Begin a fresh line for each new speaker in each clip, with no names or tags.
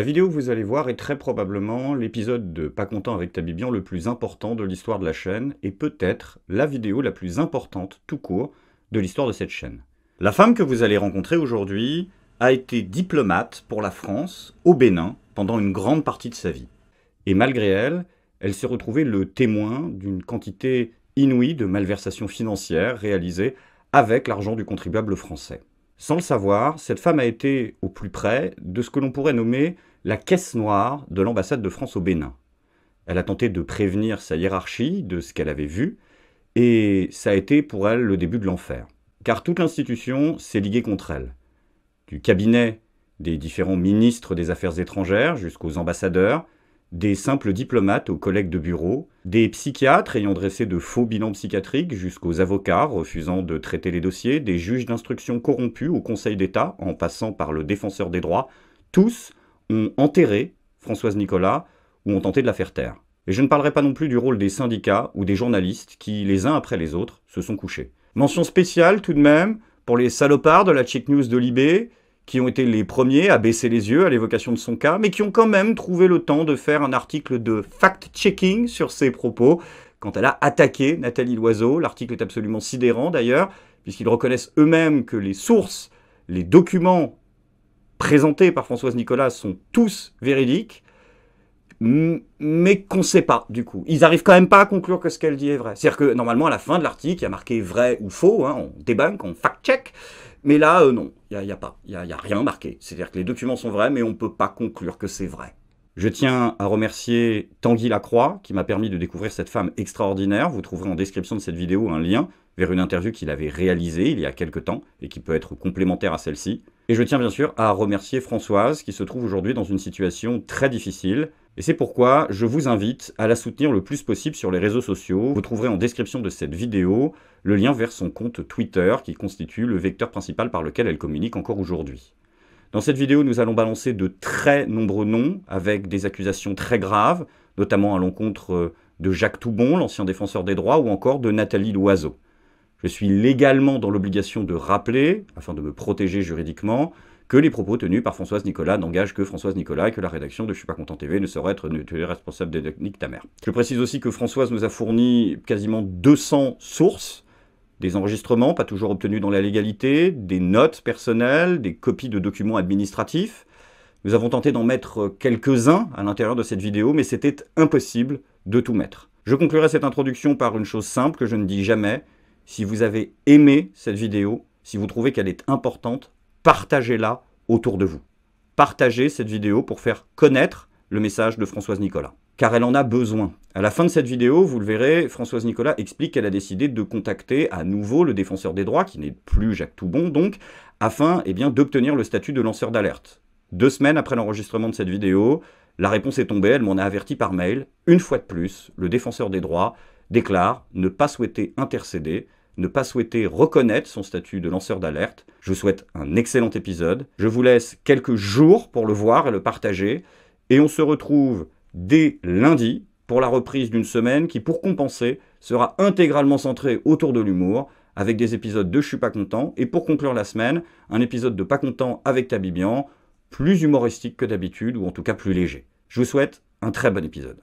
La vidéo que vous allez voir est très probablement l'épisode de Pas content avec Tabibian le plus important de l'histoire de la chaîne et peut-être la vidéo la plus importante tout court de l'histoire de cette chaîne. La femme que vous allez rencontrer aujourd'hui a été diplomate pour la France au Bénin pendant une grande partie de sa vie. Et malgré elle, elle s'est retrouvée le témoin d'une quantité inouïe de malversations financières réalisées avec l'argent du contribuable français. Sans le savoir, cette femme a été au plus près de ce que l'on pourrait nommer la caisse noire de l'ambassade de France au Bénin. Elle a tenté de prévenir sa hiérarchie de ce qu'elle avait vu, et ça a été pour elle le début de l'enfer. Car toute l'institution s'est liguée contre elle. Du cabinet des différents ministres des Affaires étrangères jusqu'aux ambassadeurs, des simples diplomates aux collègues de bureau, des psychiatres ayant dressé de faux bilans psychiatriques jusqu'aux avocats refusant de traiter les dossiers, des juges d'instruction corrompus au Conseil d'État en passant par le défenseur des droits, tous ont enterré Françoise Nicolas ou ont tenté de la faire taire. Et je ne parlerai pas non plus du rôle des syndicats ou des journalistes qui, les uns après les autres, se sont couchés. Mention spéciale tout de même pour les salopards de la Check News de Libé, qui ont été les premiers à baisser les yeux à l'évocation de son cas, mais qui ont quand même trouvé le temps de faire un article de fact-checking sur ses propos quand elle a attaqué Nathalie Loiseau. L'article est absolument sidérant d'ailleurs, puisqu'ils reconnaissent eux-mêmes que les sources, les documents présentés par Françoise Nicolas sont tous véridiques, mais qu'on ne sait pas du coup. Ils n'arrivent quand même pas à conclure que ce qu'elle dit est vrai. C'est-à-dire que normalement à la fin de l'article, il y a marqué vrai ou faux, hein, on débunk, on fact-check, mais là euh, non, il n'y a, pas, il n'y a, a rien marqué. C'est-à-dire que les documents sont vrais, mais on ne peut pas conclure que c'est vrai. Je tiens à remercier Tanguy Lacroix qui m'a permis de découvrir cette femme extraordinaire. Vous trouverez en description de cette vidéo un lien vers une interview qu'il avait réalisée il y a quelque temps et qui peut être complémentaire à celle-ci. Et je tiens bien sûr à remercier Françoise qui se trouve aujourd'hui dans une situation très difficile. Et c'est pourquoi je vous invite à la soutenir le plus possible sur les réseaux sociaux. Vous trouverez en description de cette vidéo le lien vers son compte Twitter qui constitue le vecteur principal par lequel elle communique encore aujourd'hui. Dans cette vidéo, nous allons balancer de très nombreux noms avec des accusations très graves, notamment à l'encontre de Jacques Toubon, l'ancien défenseur des droits, ou encore de Nathalie Loiseau je suis légalement dans l'obligation de rappeler, afin de me protéger juridiquement, que les propos tenus par Françoise Nicolas n'engagent que Françoise Nicolas et que la rédaction de Je suis pas content TV ne saurait être responsable de ta mère. Je précise aussi que Françoise nous a fourni quasiment 200 sources, des enregistrements pas toujours obtenus dans la légalité, des notes personnelles, des copies de documents administratifs. Nous avons tenté d'en mettre quelques-uns à l'intérieur de cette vidéo, mais c'était impossible de tout mettre. Je conclurai cette introduction par une chose simple que je ne dis jamais, si vous avez aimé cette vidéo, si vous trouvez qu'elle est importante, partagez-la autour de vous. Partagez cette vidéo pour faire connaître le message de Françoise Nicolas, car elle en a besoin. À la fin de cette vidéo, vous le verrez, Françoise Nicolas explique qu'elle a décidé de contacter à nouveau le défenseur des droits, qui n'est plus Jacques Toubon donc, afin eh bien, d'obtenir le statut de lanceur d'alerte. Deux semaines après l'enregistrement de cette vidéo, la réponse est tombée, elle m'en a averti par mail. Une fois de plus, le défenseur des droits déclare ne pas souhaiter intercéder, ne pas souhaiter reconnaître son statut de lanceur d'alerte. Je vous souhaite un excellent épisode. Je vous laisse quelques jours pour le voir et le partager. Et on se retrouve dès lundi pour la reprise d'une semaine qui, pour compenser, sera intégralement centrée autour de l'humour avec des épisodes de Je suis pas content et pour conclure la semaine, un épisode de Pas content avec Tabibian, plus humoristique que d'habitude ou en tout cas plus léger. Je vous souhaite un très bon épisode.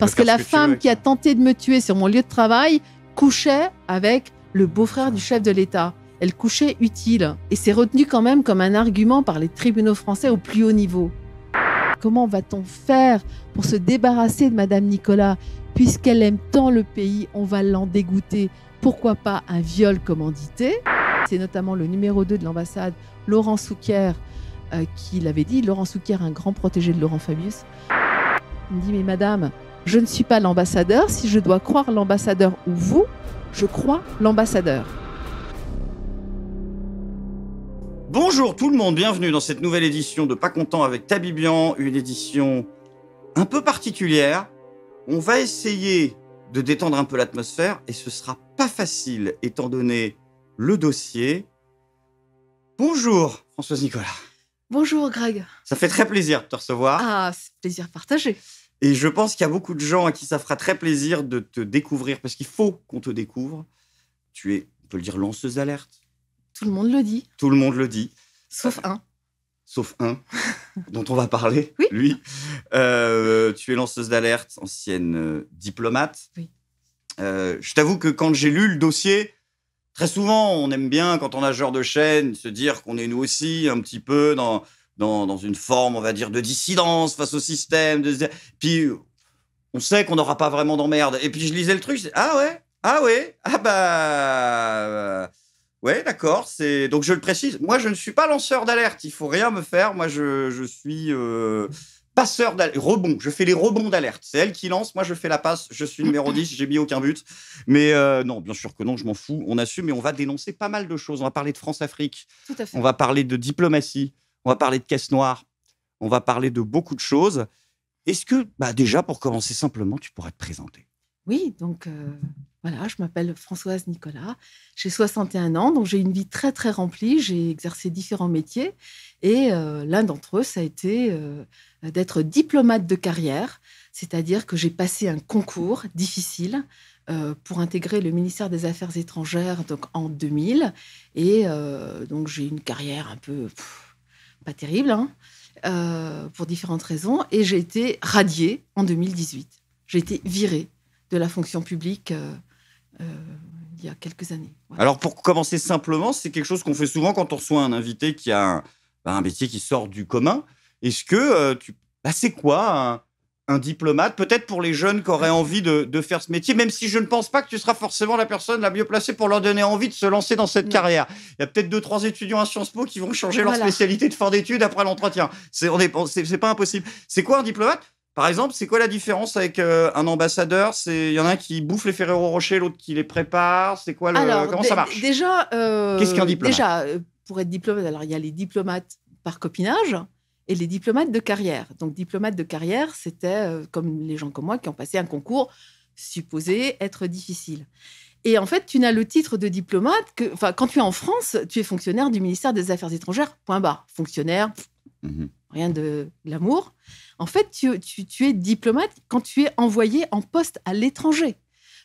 Parce que la femme qui a tenté de me tuer sur mon lieu de travail couchait avec le beau-frère du chef de l'État. Elle couchait utile. Et c'est retenu quand même comme un argument par les tribunaux français au plus haut niveau. Comment va-t-on faire pour se débarrasser de Madame Nicolas Puisqu'elle aime tant le pays, on va l'en dégoûter. Pourquoi pas un viol commandité C'est notamment le numéro 2 de l'ambassade, Laurent Souquier, euh, qui l'avait dit. Laurent Souquier, un grand protégé de Laurent Fabius. Il me dit, mais madame, je ne suis pas l'ambassadeur. Si je dois croire l'ambassadeur ou vous, je crois l'ambassadeur.
Bonjour tout le monde, bienvenue dans cette nouvelle édition de Pas content avec Tabibian, une édition un peu particulière. On va essayer de détendre un peu l'atmosphère et ce sera pas facile étant donné le dossier. Bonjour Françoise Nicolas.
Bonjour Greg.
Ça fait très plaisir de te recevoir.
Ah, c'est plaisir
partagé. Et je pense qu'il y a beaucoup de gens à qui ça fera très plaisir de te découvrir, parce qu'il faut qu'on te découvre. Tu es, on peut le dire, lanceuse d'alerte.
Tout le monde le dit.
Tout le monde le dit. Sauf un. Sauf un, dont on va parler, lui. Euh, tu es lanceuse d'alerte, ancienne euh, diplomate. Oui. Euh, je t'avoue que quand j'ai lu le dossier, très souvent, on aime bien, quand on a genre de chaîne, se dire qu'on est nous aussi un petit peu dans dans, une forme, on va dire, de dissidence face au système. De... Puis on sait qu'on n'aura pas vraiment d'emmerde. Et puis je lisais le truc, ah ouais, ah ouais, ah bah. Ouais, d'accord. C'est donc je le précise. Moi, je ne suis pas lanceur d'alerte. Il faut rien me faire. Moi, je, suis euh, passeur d'alerte. Rebond. Je fais les rebonds d'alerte. C'est elle qui lance. Moi, je fais la passe. Je suis numéro 10. J'ai mis aucun but. Mais euh, non, bien sûr que non. Je m'en fous. On assume. Mais on va dénoncer pas mal de choses. On va parler de France-Afrique. On va parler de diplomatie on va parler de caisse noire, on va parler de beaucoup de choses. Est-ce que, bah déjà, pour commencer simplement, tu pourrais te présenter
Oui, donc euh, voilà, je m'appelle Françoise Nicolas, j'ai 61 ans, donc j'ai une vie très très remplie, j'ai exercé différents métiers et euh, l'un d'entre eux, ça a été euh, d'être diplomate de carrière, c'est-à-dire que j'ai passé un concours difficile pour intégrer le ministère des Affaires étrangères donc en 2000 et donc j'ai une carrière un peu pas terrible, hein, euh, pour différentes raisons, et j'ai été radié en 2018. J'ai été virée de la fonction publique euh, euh, il y a quelques années.
Alors pour commencer simplement, c'est quelque chose qu'on fait souvent quand on reçoit un invité qui a un, bah, métier qui sort du commun. Est-ce que tu... Bah, c'est quoi un diplomate, peut-être pour les jeunes qui auraient envie de, faire ce métier, même si je ne pense pas que tu seras forcément la personne la mieux placée pour leur donner envie de se lancer dans cette carrière. Il y a peut-être deux, trois étudiants à Sciences Po qui vont changer leur spécialité de fort d'études après l'entretien. C'est n'est pas impossible. C'est quoi un diplomate par exemple, c'est quoi la différence avec euh, un ambassadeur il y en a un qui bouffe les Ferrero Rocher, l'autre qui les prépare. C'est quoi comment ça marche
Déjà, euh, qu'est-ce qu'un diplomate Déjà, euh, pour être diplomate, alors il y a les diplomates par copinage et les diplomates de carrière. Donc, diplomates de carrière, c'était euh, comme les gens comme moi qui ont passé un concours supposé être difficile. Et en fait, tu n'as le titre de diplomate que, enfin, quand tu es en France, tu es fonctionnaire du ministère des Affaires étrangères. Point barre. Fonctionnaire, mhm. rien de l'amour. En fait, tu es diplomate quand tu es envoyé en poste à l'étranger.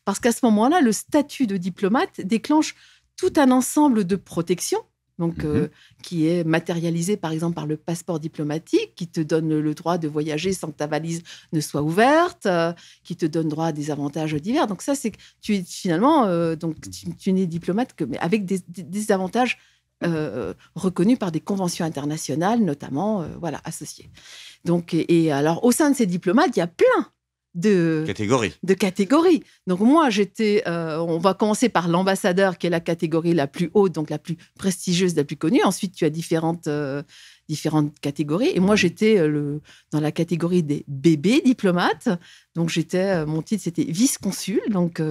Parce qu'à ce moment-là, le statut de diplomate déclenche tout un ensemble de protections donc, mhm. euh, qui est matérialisé par exemple par le passeport diplomatique, qui te donne le droit de voyager sans que ta valise ne soit ouverte, euh, qui te donne droit à des avantages divers. Donc ça, c'est tu es finalement euh, donc mhm. tu, n'es diplomate que mais avec des, avantages reconnus par des conventions internationales, notamment voilà associées. Donc et alors au sein de ces diplomates, il y a plein de catégorie. De catégorie. Donc moi, j'étais. Euh, on va commencer par l'ambassadeur, qui est la catégorie la plus haute, donc la plus prestigieuse, la plus connue. Ensuite, tu as différentes euh, différentes catégories. Et moi, j'étais euh, le dans la catégorie des bébés diplomates. Donc j'étais. Mon titre, c'était vice-consul. Donc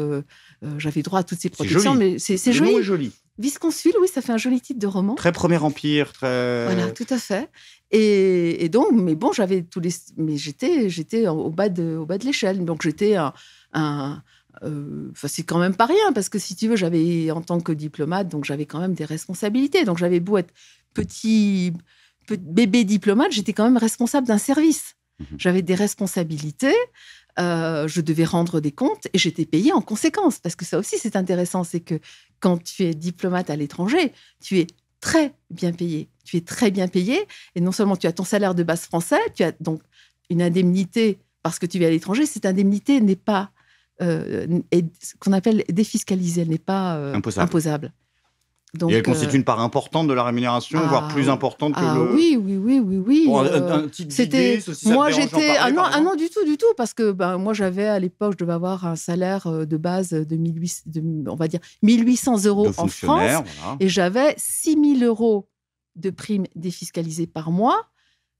j'avais droit à toutes ces protections. Mais c'est joli. joli.
Vice-consul, oui, ça fait un joli titre de roman. Très
Premier Empire, très. Voilà, tout
à fait. Et, donc, mais bon, j'avais tous les, mais j'étais, j'étais au bas de, au bas de l'échelle. Donc j'étais un, un euh, c'est quand même pas rien parce que si tu veux, j'avais en tant que diplomate, donc j'avais quand même des responsabilités. Donc j'avais beau être petit, bébé diplomate, j'étais quand même responsable d'un service. Mhm. J'avais des responsabilités. Euh, je devais rendre des comptes et j'étais payé en conséquence. Parce que ça aussi, c'est intéressant, c'est que quand tu es diplomate à l'étranger, tu es très bien payé tu es très bien payé. Et non seulement tu as ton salaire de base français, tu as donc une indemnité parce que tu vis à l'étranger. Cette indemnité n'est pas, euh, ce qu'on appelle défiscalisée, elle n'est pas euh, imposable. Donc, et elle constitue euh, une
part importante de la rémunération, voire ah, plus importante que ah le. Oui,
oui, oui, oui, oui. C'était. Moi, j'étais. Ah non, ah non, du tout, du tout, parce que ben, moi, j'avais à l'époque, je devais avoir un salaire de base de, 1800, on va dire 1800 euros en France, et j'avais 6000 euros de primes défiscalisées par mois,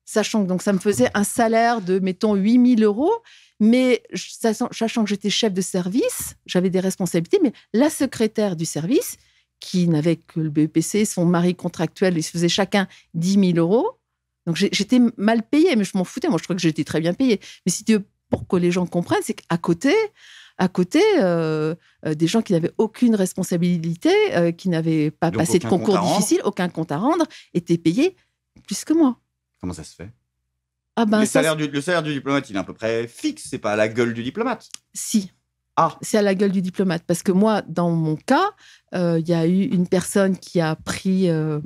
sachant que donc ça me faisait un salaire de, mettons, 8000 euros, mais sachant que j'étais chef de service, j'avais des responsabilités, mais la secrétaire du service, qui n'avait que le BEPC, son mari contractuel, ils se faisaient chacun 10 000 euros. Donc j'étais mal payée, mais je m'en foutais. Moi, je crois que j'étais très bien payée. Mais si Dieu, pour que les gens comprennent, c'est qu'à côté, à côté euh, euh, des gens qui n'avaient aucune responsabilité, euh, qui n'avaient pas passé de concours difficile, aucun compte à rendre, étaient payés plus que moi. Comment ça se fait ah ben, le, salaire du,
diplomate, il est à peu près fixe, c'est pas à la gueule du diplomate.
Si. Ah. C'est à la gueule du diplomate. Parce que moi, dans mon cas, il y a eu une personne qui a pris. alors,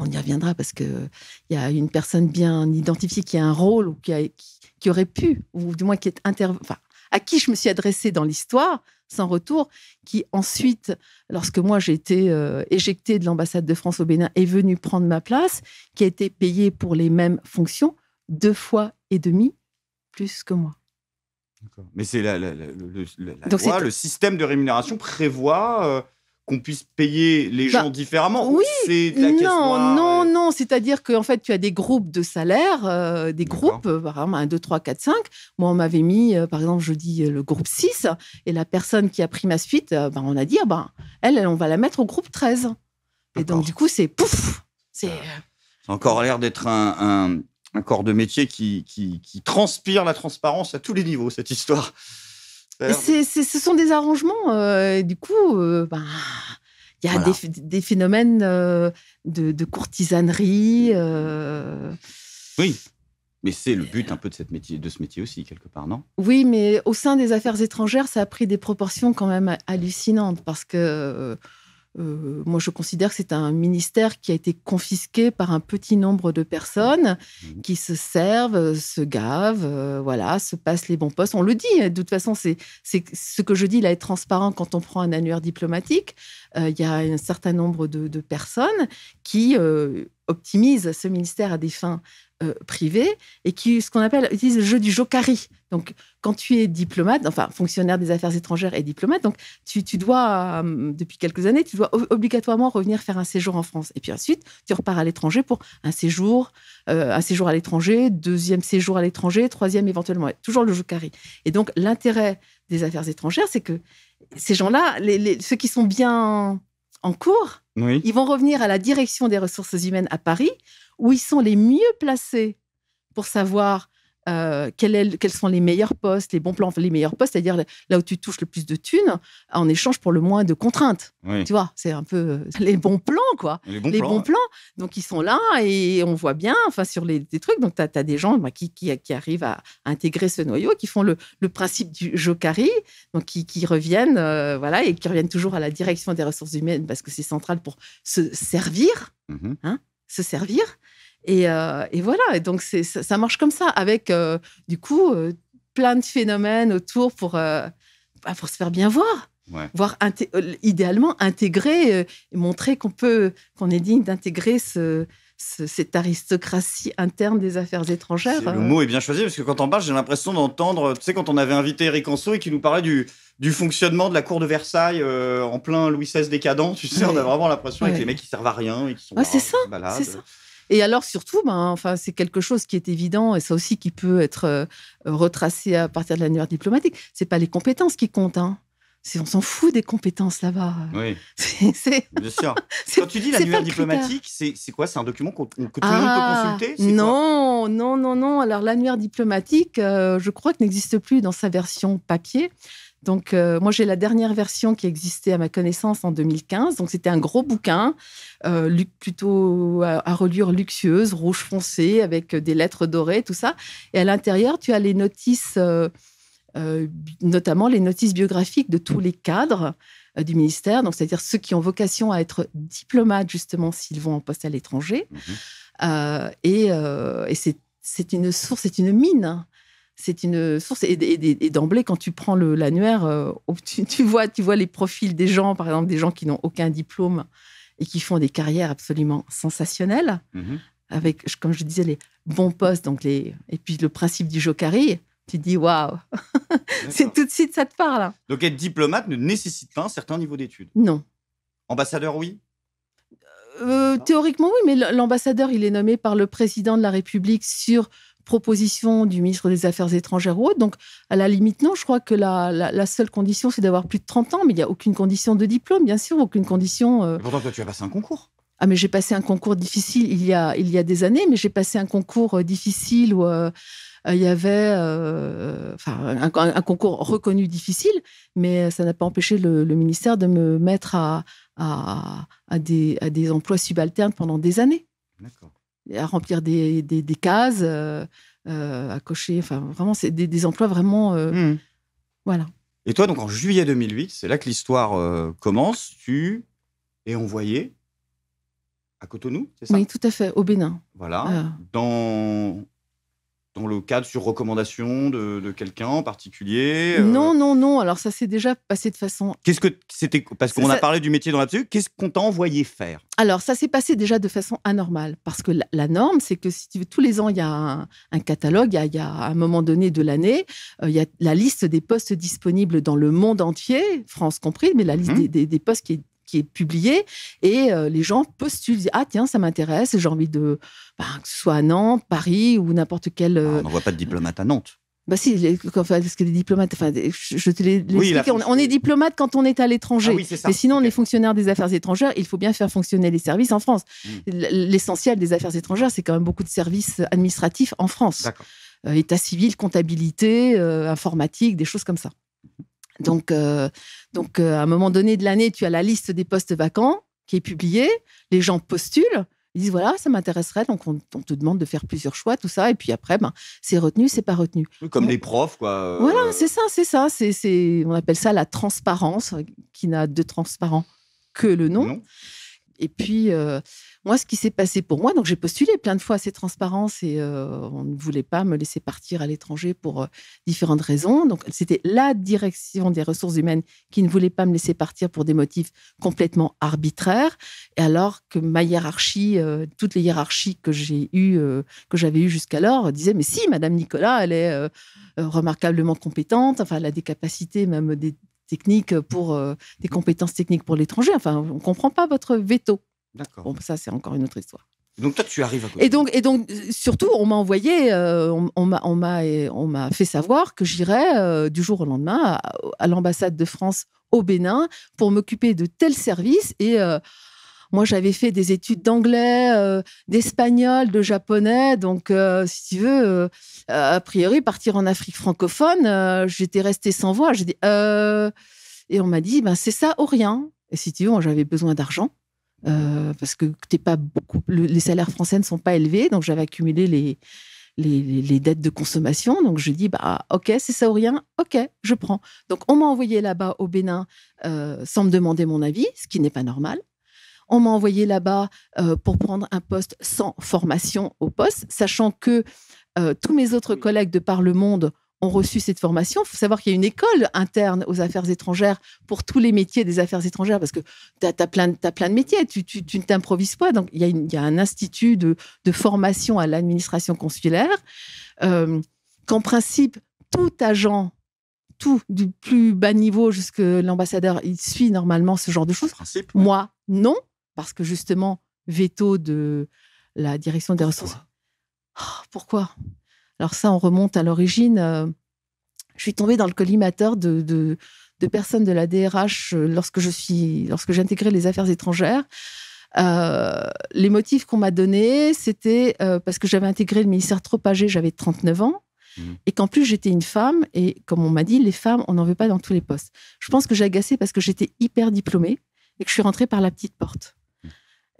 on y reviendra parce qu'il y a une personne bien identifiée qui a un rôle ou qui, aurait pu, ou du moins qui est inter, à qui je me suis adressée dans l'histoire, sans retour, qui ensuite, lorsque moi j'ai été éjecté euh, éjectée de l'ambassade de France au Bénin, est venu prendre ma place, qui a été payé pour les mêmes fonctions, deux fois et demi plus que moi.
Mais c'est la, le système de rémunération prévoit euh, qu'on puisse payer les bah, gens différemment Oui, non, non,
non. C'est-à-dire qu'en fait, tu as des groupes de salaires, euh, des groupes, par exemple, 1, 2, 3, 4, 5. Moi, on m'avait mis, euh, par exemple, je dis euh, le groupe 6, et la personne qui a pris ma suite, ben, on a dit, bah, elle, on va la mettre au groupe 13. Et donc, du coup, c'est pouf C'est
ah. encore l'air d'être un, corps de métier qui, qui transpire la transparence à tous les niveaux, cette histoire ce
sont des arrangements. Euh, du coup, euh, ben, il y a des, phénomènes euh, de, de, courtisanerie. Mmh.
Oui. Mais c'est le but un peu de, cette de ce métier aussi, quelque part, non
Oui, mais au sein des affaires étrangères, ça a pris des proportions quand même hallucinantes parce que euh, moi, je considère que c'est un ministère qui a été confisqué par un petit nombre de personnes mmh. qui se servent, euh, se gavent, euh, voilà, se passent les bons postes. On le dit, hein, de toute façon, c'est ce que je dis là est transparent quand on prend un annuaire diplomatique. Il y a un certain nombre de, de personnes qui optimisent ce ministère à des fins euh, privé et qui, ce qu'on appelle, utilisent le jeu du jokari. Donc, quand tu es diplomate, enfin fonctionnaire des affaires étrangères et diplomate, donc tu, dois, euh, depuis quelques années, tu dois obligatoirement revenir faire un séjour en France. Et puis ensuite, tu repars à l'étranger pour un séjour, euh, un séjour à l'étranger, deuxième séjour à l'étranger, troisième éventuellement, toujours le jokari. Et donc, l'intérêt des affaires étrangères, c'est que ces gens-là, ceux qui sont bien en cours, ils vont revenir à la direction des ressources humaines à Paris où ils sont les mieux placés pour savoir euh, quels sont les meilleurs postes, les bons plans, les meilleurs postes, c'est-à-dire là où tu touches le plus de thunes en échange pour le moins de contraintes. Tu vois, c'est un peu euh, les bons plans, quoi. Les bons, plans. Donc, ils sont là et on voit bien, enfin, sur les, trucs. Donc, tu as, des gens bah, qui, arrivent à intégrer ce noyau, qui font le, principe du jocari, donc qui, reviennent, euh, voilà, et qui reviennent toujours à la direction des ressources humaines parce que c'est central pour se servir. Mm-hmm. Hein se servir. Euh, et, voilà, et donc ça, ça, marche comme ça, avec euh, du coup euh, plein de phénomènes autour pour, bah, pour se faire bien voir. voire idéalement intégrer et montrer qu'on peut qu'on est digne d'intégrer ce, cette aristocratie interne des affaires étrangères. Le euh, mot est bien
choisi parce que quand on parle, j'ai l'impression d'entendre, tu sais, quand on avait invité Eric Anso et qui nous parlait du, du fonctionnement de la cour de Versailles euh, en plein Louis XVI décadent, tu sais, on a vraiment l'impression que les mecs qui servent à rien ils sont ça, C'est ça.
Et alors surtout, ben, enfin, c'est quelque chose qui est évident et ça aussi qui peut être euh, retracé à partir de l'annuaire diplomatique. C'est pas les compétences qui comptent, hein on s'en fout des compétences là-bas. Oui. Bien
sûr. Quand tu dis l'annuaire diplomatique, c'est, quoi C'est un document que tout le ah, monde peut consulter
Non, non, non, non. Alors l'annuaire diplomatique, euh, je crois que n'existe plus dans sa version papier. Donc, euh, moi, j'ai la dernière version qui existait à ma connaissance en 2015. Donc, c'était un gros bouquin, euh, plutôt à, reliure luxueuse, rouge foncé, avec des lettres dorées, tout ça. Et à l'intérieur, tu as les notices. Euh, notamment les notices biographiques de tous les cadres euh, du ministère, donc c'est-à-dire ceux qui ont vocation à être diplomates justement s'ils vont en poste à l'étranger. Mhm. Euh, et, c'est une source, c'est une mine. C'est une source et, d'emblée quand tu prends l'annuaire, tu, vois, tu vois les profils des gens, par exemple des gens qui n'ont aucun diplôme et qui font des carrières absolument sensationnelles, mhm. avec, comme je disais, les bons postes, donc les et puis le principe du jocari tu dis waouh, c'est tout de suite ça te parle. Hein.
Donc être diplomate ne nécessite pas un certain niveau d'études. Non. Ambassadeur, oui.
Euh, euh, théoriquement, oui, mais l'ambassadeur, il est nommé par le président de la République sur proposition du ministre des Affaires étrangères ou autre. Donc, à la limite, non, je crois que la, seule condition, c'est d'avoir plus de 30 ans, mais il n'y a aucune condition de diplôme, bien sûr, aucune condition. Euh.
Pourtant, toi, tu as passé un concours.
Ah, mais j'ai passé un concours difficile il y a, il y a des années, mais j'ai passé un concours difficile où. Euh, il y avait euh, un, concours reconnu difficile, mais ça n'a pas empêché le, ministère de me mettre à, à, des, à des emplois subalternes pendant des années. D'accord à remplir des, des, cases, euh, à cocher. Enfin, vraiment, c'est des, des, emplois vraiment. Hmm. Voilà.
Et toi, donc en juillet 2008, c'est là que l'histoire commence. Tu es envoyé à Cotonou, c'est
ça Oui, tout à fait, au Bénin.
Voilà. Dans dans le cadre sur recommandation de, quelqu'un en particulier euh
Non, non, non. Alors ça s'est déjà passé de façon.
Qu'est-ce que c'était Parce qu'on a parlé du métier dans l'absolu. Qu'est-ce qu'on t'a envoyé faire
Alors ça s'est passé déjà de façon anormale parce que la, norme, c'est que tous les ans il y a un, catalogue, il y a, un moment donné de l'année, euh, il y a la liste des postes disponibles dans le monde entier, France compris, mais la liste mmh. des, des, postes qui est qui est publié et euh, les gens postulent, ah tiens ça m'intéresse, j'ai envie de bah, que ce soit à Nantes, Paris ou n'importe quel. Ah, on euh, n'envoie
pas de diplomate à Nantes.
Bah si, parce que les diplomates, enfin, je te l'ai on, est diplomate quand on est à l'étranger. Ah et mais sinon, on est fonctionnaire des affaires étrangères. Il faut bien faire fonctionner les services en France. Hmm. L'essentiel des affaires étrangères, c'est quand même beaucoup de services administratifs en France. Euh, état civil, comptabilité, informatique, des choses comme ça. Donc, euh, donc euh, à un moment donné de l'année, tu as la liste des postes vacants qui est publiée. Les gens postulent. Ils disent voilà, ça m'intéresserait. Donc, on, te demande de faire plusieurs choix, tout ça. Et puis après, ben, c'est retenu, c'est pas retenu. Comme les profs,
quoi. Euh. Voilà, c'est
ça, c'est ça. C'est, on appelle ça la transparence, qui n'a de transparent que le nom. Et puis, euh, moi, ce qui s'est passé pour moi, donc j'ai postulé plein de fois à ces transparences et euh, on ne voulait pas me laisser partir à l'étranger pour euh, différentes raisons. Donc, c'était la direction des ressources humaines qui ne voulait pas me laisser partir pour des motifs complètement arbitraires. Et alors que ma hiérarchie, toutes les hiérarchies que j'ai eues, que j'avais eues jusqu'alors, disaient Mais si, Madame Nicolas, elle est remarquablement compétente, enfin, elle a des capacités, même des techniques pour euh, des compétences techniques pour l'étranger. Enfin, on ne comprend pas votre veto. D'accord. Bon, ça, c'est encore une autre histoire.
Donc toi, tu arrives à quoi Et
donc, et donc surtout, on m'a envoyé, euh, on, on m'a fait savoir que j'irais euh, du jour au lendemain à, à l'ambassade de France au Bénin pour m'occuper de tels services et moi, j'avais fait des études d'anglais, euh, d'espagnol, de japonais. Donc, euh, si tu veux, euh, a priori, partir en Afrique francophone, j'étais restée sans voix. J'ai dit, et on m'a dit, ben, c'est ça ou rien. Et si tu veux, j'avais besoin d'argent. parce que t'es pas beaucoup, les salaires français ne sont pas élevés, donc j'avais accumulé les, les, dettes de consommation. Donc, je dis, bah, OK, c'est ça ou rien. OK, je prends. Donc, on m'a envoyé là-bas au Bénin sans me demander mon avis, ce qui n'est pas normal m'a envoyé là-bas euh, pour prendre un poste sans formation au poste, sachant que euh, tous mes autres collègues de par le monde ont reçu cette formation. Il faut savoir qu'il y a une école interne aux affaires étrangères pour tous les métiers des affaires étrangères, parce que tu as, as, plein de métiers, tu, ne t'improvises pas. Donc, il y, y, a un institut de, formation à l'administration consulaire, euh, qu'en principe, tout agent, tout, du plus bas niveau jusqu'à l'ambassadeur, il suit normalement ce genre de choses. Moi, non parce que justement, veto de la direction des ressources. pourquoi oh, Alors ça, on remonte à l'origine. Euh, je suis tombée dans le collimateur de, personnes de la DRH euh, lorsque je suis lorsque j'intégrais les affaires étrangères. Euh, les motifs qu'on m'a donnés, c'était parce que j'avais intégré le ministère trop âgé, j'avais 39 ans, mmh. et qu'en plus j'étais une femme, et comme on m'a dit, les femmes, on n'en veut pas dans tous les postes. Je pense que j'ai agacé parce que j'étais hyper diplômée et que je suis rentrée par la petite porte.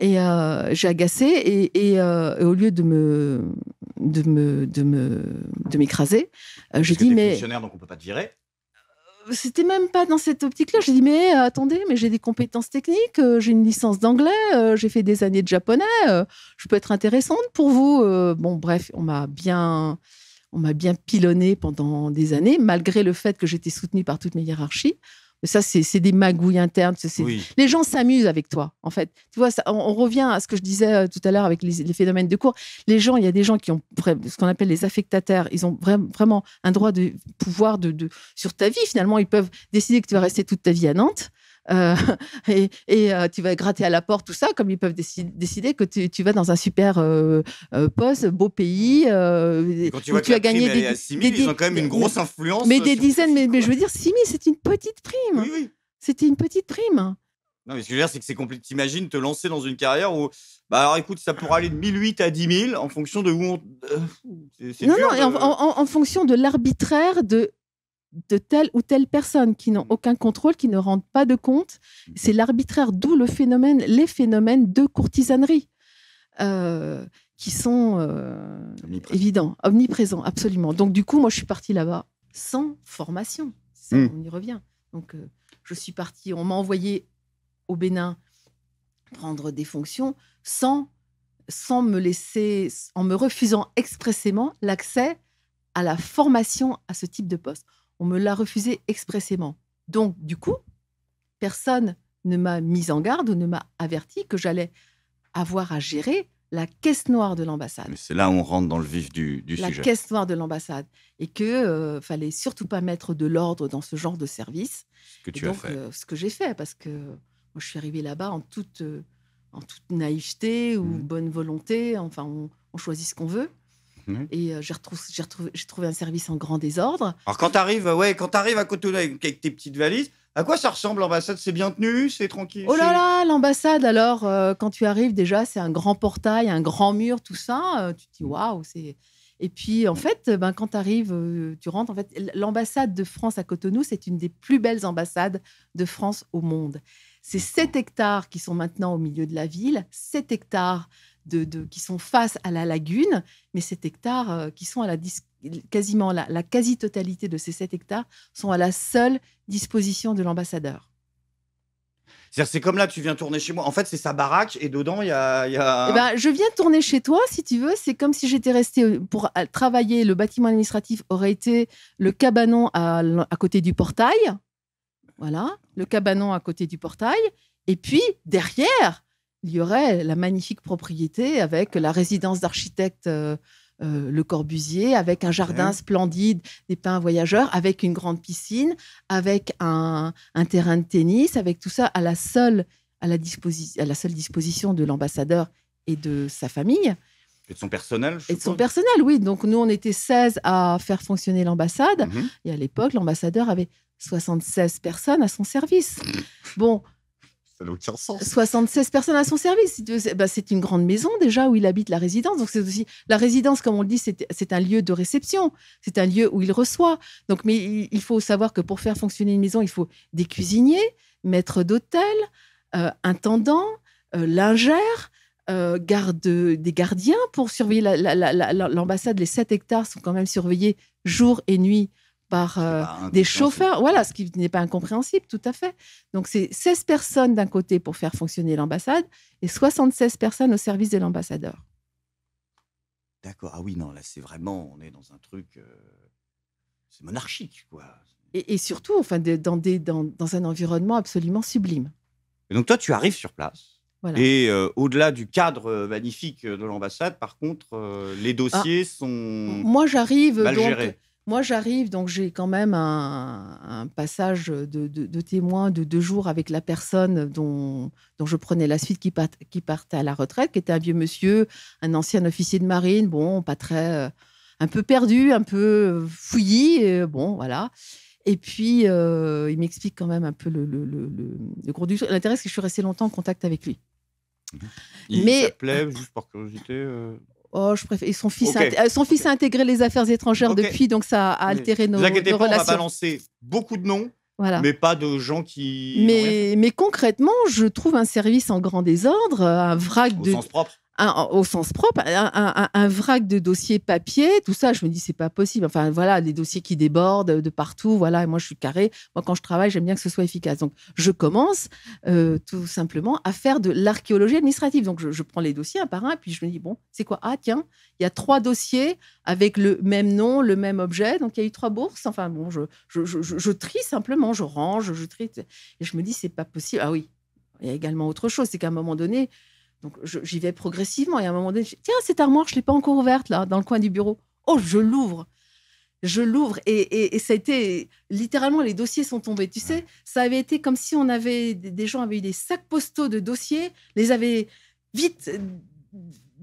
Et euh, j'ai agacé euh, et, au lieu de me de me de m'écraser, euh, j'ai dit mais
fonctionnaire donc on peut pas te virer.
C'était même pas dans cette optique-là. J'ai dit mais attendez, mais j'ai des compétences techniques, j'ai une licence d'anglais, j'ai fait des années de japonais, je peux être intéressante pour vous. bon bref, on m'a bien on m'a bien pilonné pendant des années malgré le fait que j'étais soutenue par toutes mes hiérarchies. Ça, c'est des magouilles internes. Les gens s'amusent avec toi, en fait. Tu vois, on, revient à ce que je disais euh, tout à l'heure avec les, phénomènes de cours. Les gens, il y a des gens qui ont ce qu'on appelle les affectataires. Ils ont vraiment un droit de pouvoir de, sur ta vie. Finalement, ils peuvent décider que tu vas rester toute ta vie à Nantes euh, et, euh, tu vas gratter à la porte, tout ça, comme ils peuvent décider, que tu, vas dans un super euh, poste, beau pays, quand tu, as gagné des, à 6
000, ils ont quand même une grosse influence. Mais des
dizaines, mais, je veux dire, 6 000, c'est une petite prime. Oui, oui. C'était une petite prime.
Non, mais ce que je veux dire, c'est que c'est compliqué. T'imagines te lancer dans une carrière où, bah alors écoute, ça pourra aller de 1008 à 10 000 en fonction de où on. non, non,
en fonction de l'arbitraire de de telle ou telle personne qui n'ont mm. aucun contrôle, qui ne rendent pas de compte. Mm. C'est l'arbitraire, d'où le phénomène, les phénomènes de courtisanerie. Euh, qui sont euh, évidents, omniprésents, absolument. Donc du coup, moi, je suis partie là-bas sans formation. Mm. On y revient. Donc euh, je suis partie, on m'a envoyé au Bénin prendre des fonctions sans, sans me laisser, en me refusant expressément l'accès à la formation à ce type de poste. On me l'a refusé expressément. Donc, du coup, personne ne m'a mise en garde ou ne m'a averti que j'allais avoir à gérer la caisse noire de l'ambassade. C'est
là où on rentre dans le vif du, sujet. La caisse
noire de l'ambassade. Et que euh, fallait surtout pas mettre de l'ordre dans ce genre de service. Ce que tu as euh, ce que j'ai fait, parce que je suis arrivée là-bas en toute, euh, naïveté ou mmh. bonne volonté. Enfin, on choisit ce qu'on veut. Et euh, j'ai trouvé un service en grand désordre.
Alors quand tu arrives ouais, quand arrives à Cotonou avec, tes petites valises, à quoi ça ressemble l'ambassade C'est bien tenu C'est tranquille Oh là là,
l'ambassade, alors, euh, quand tu arrives déjà, c'est un grand portail, un grand mur, tout ça. Euh, tu te dis, waouh, c'est... Et puis, en fait, ben, quand tu arrives, tu rentres. En fait, l'ambassade de France à Cotonou, c'est une des plus belles ambassades de France au monde. C'est 7 hectares qui sont maintenant au milieu de la ville, 7 hectares de, qui sont face à la lagune, mais ces hectares euh, qui sont à la quasiment la, quasi-totalité de ces 7 hectares sont à la seule disposition de l'ambassadeur.
cest dire c'est comme là, tu viens tourner chez moi. En fait, c'est sa baraque et dedans, il y a. Eh ben,
je viens tourner chez toi, si tu veux. C'est comme si j'étais resté euh, pour euh, travailler. Le bâtiment administratif aurait été le cabanon à, côté du portail. Voilà, le cabanon à côté du portail. Et puis, derrière, il y aurait la magnifique propriété avec la résidence d'architecte euh, euh, Le Corbusier, avec un jardin splendide des pins voyageurs, avec une grande piscine, avec un, terrain de tennis, avec tout ça à la seule, à la seule disposition de l'ambassadeur et de sa famille.
Et de son personnel,
Et de son personnel, oui. Donc, nous, on était 16 à faire fonctionner l'ambassade. Mhm. Et à l'époque, l'ambassadeur avait 76 personnes à son service. Bon, ça 76 personnes à son service. Bah, c'est une grande maison déjà où il habite la résidence. Donc c'est aussi la résidence, comme on le dit, c'est un lieu de réception. C'est un lieu où il reçoit. Donc, mais il, faut savoir que pour faire fonctionner une maison, il faut des cuisiniers, maîtres d'hôtel, euh, intendants, euh, lingères. Euh, garde, des gardiens pour surveiller l'ambassade. les 7 hectares sont quand même surveillés jour et nuit par euh, des chauffeurs. Voilà, ce qui n'est pas incompréhensible, tout à fait. Donc, c'est 16 personnes d'un côté pour faire fonctionner l'ambassade et 76 personnes au service de l'ambassadeur.
D'accord. Ah oui, non, là, c'est vraiment, on est dans un truc, euh, c'est monarchique, quoi.
Et, surtout, enfin, dans, des, dans, dans, un environnement absolument sublime.
donc, toi, tu arrives sur place. Et euh, au-delà du cadre magnifique de l'ambassade, par contre, les ah. dossiers sont. Moi, j'arrive. donc,
moi, j'arrive, donc j'ai quand même un, passage de, témoin de deux jours avec la personne dont, dont je prenais la suite qui, part, qui, partait à la retraite, qui était un vieux monsieur, un ancien officier de marine, bon, pas très, euh, un peu perdu, un peu euh, fouillé, bon, voilà. Et puis, euh, il m'explique quand même un peu le, le, du L'intérêt, c'est que je suis restée longtemps en contact avec lui.
Il Mais... s'appelait, juste par curiosité
Oh, Et son fils, euh, a, intégré les affaires étrangères depuis, donc ça a altéré nos, nos pas, relations. On va balancer
beaucoup de noms. Mais pas de gens qui. Mais,
concrètement, je trouve un service en grand désordre, un vrac de. Sens propre au sens propre, un, vrac de dossiers papier, tout ça. Je me dis, c'est pas possible. Enfin, voilà, des dossiers qui débordent de partout. Voilà, et moi, je suis carré. Moi, quand je travaille, j'aime bien que ce soit efficace. Donc, je commence euh, tout simplement à faire de l'archéologie administrative. Donc, je, prends les dossiers un par un, puis je me dis, bon, c'est quoi Ah, tiens, il y a trois dossiers avec le même nom, le même objet. Donc, il y a eu trois bourses. Enfin, bon, je, je, je trie simplement, je range, je trie. Et je me dis, c'est pas possible. Ah oui, il y a également autre chose. C'est qu'à un moment donné, donc j'y vais progressivement et à un moment donné, je dis, tiens, cette armoire, je ne l'ai pas encore ouverte là, dans le coin du bureau. Oh, je l'ouvre. Je l'ouvre et, et, et, ça a été littéralement les dossiers sont tombés. Tu sais, ça avait été comme si on avait des gens avaient eu des sacs postaux de dossiers, les avaient vite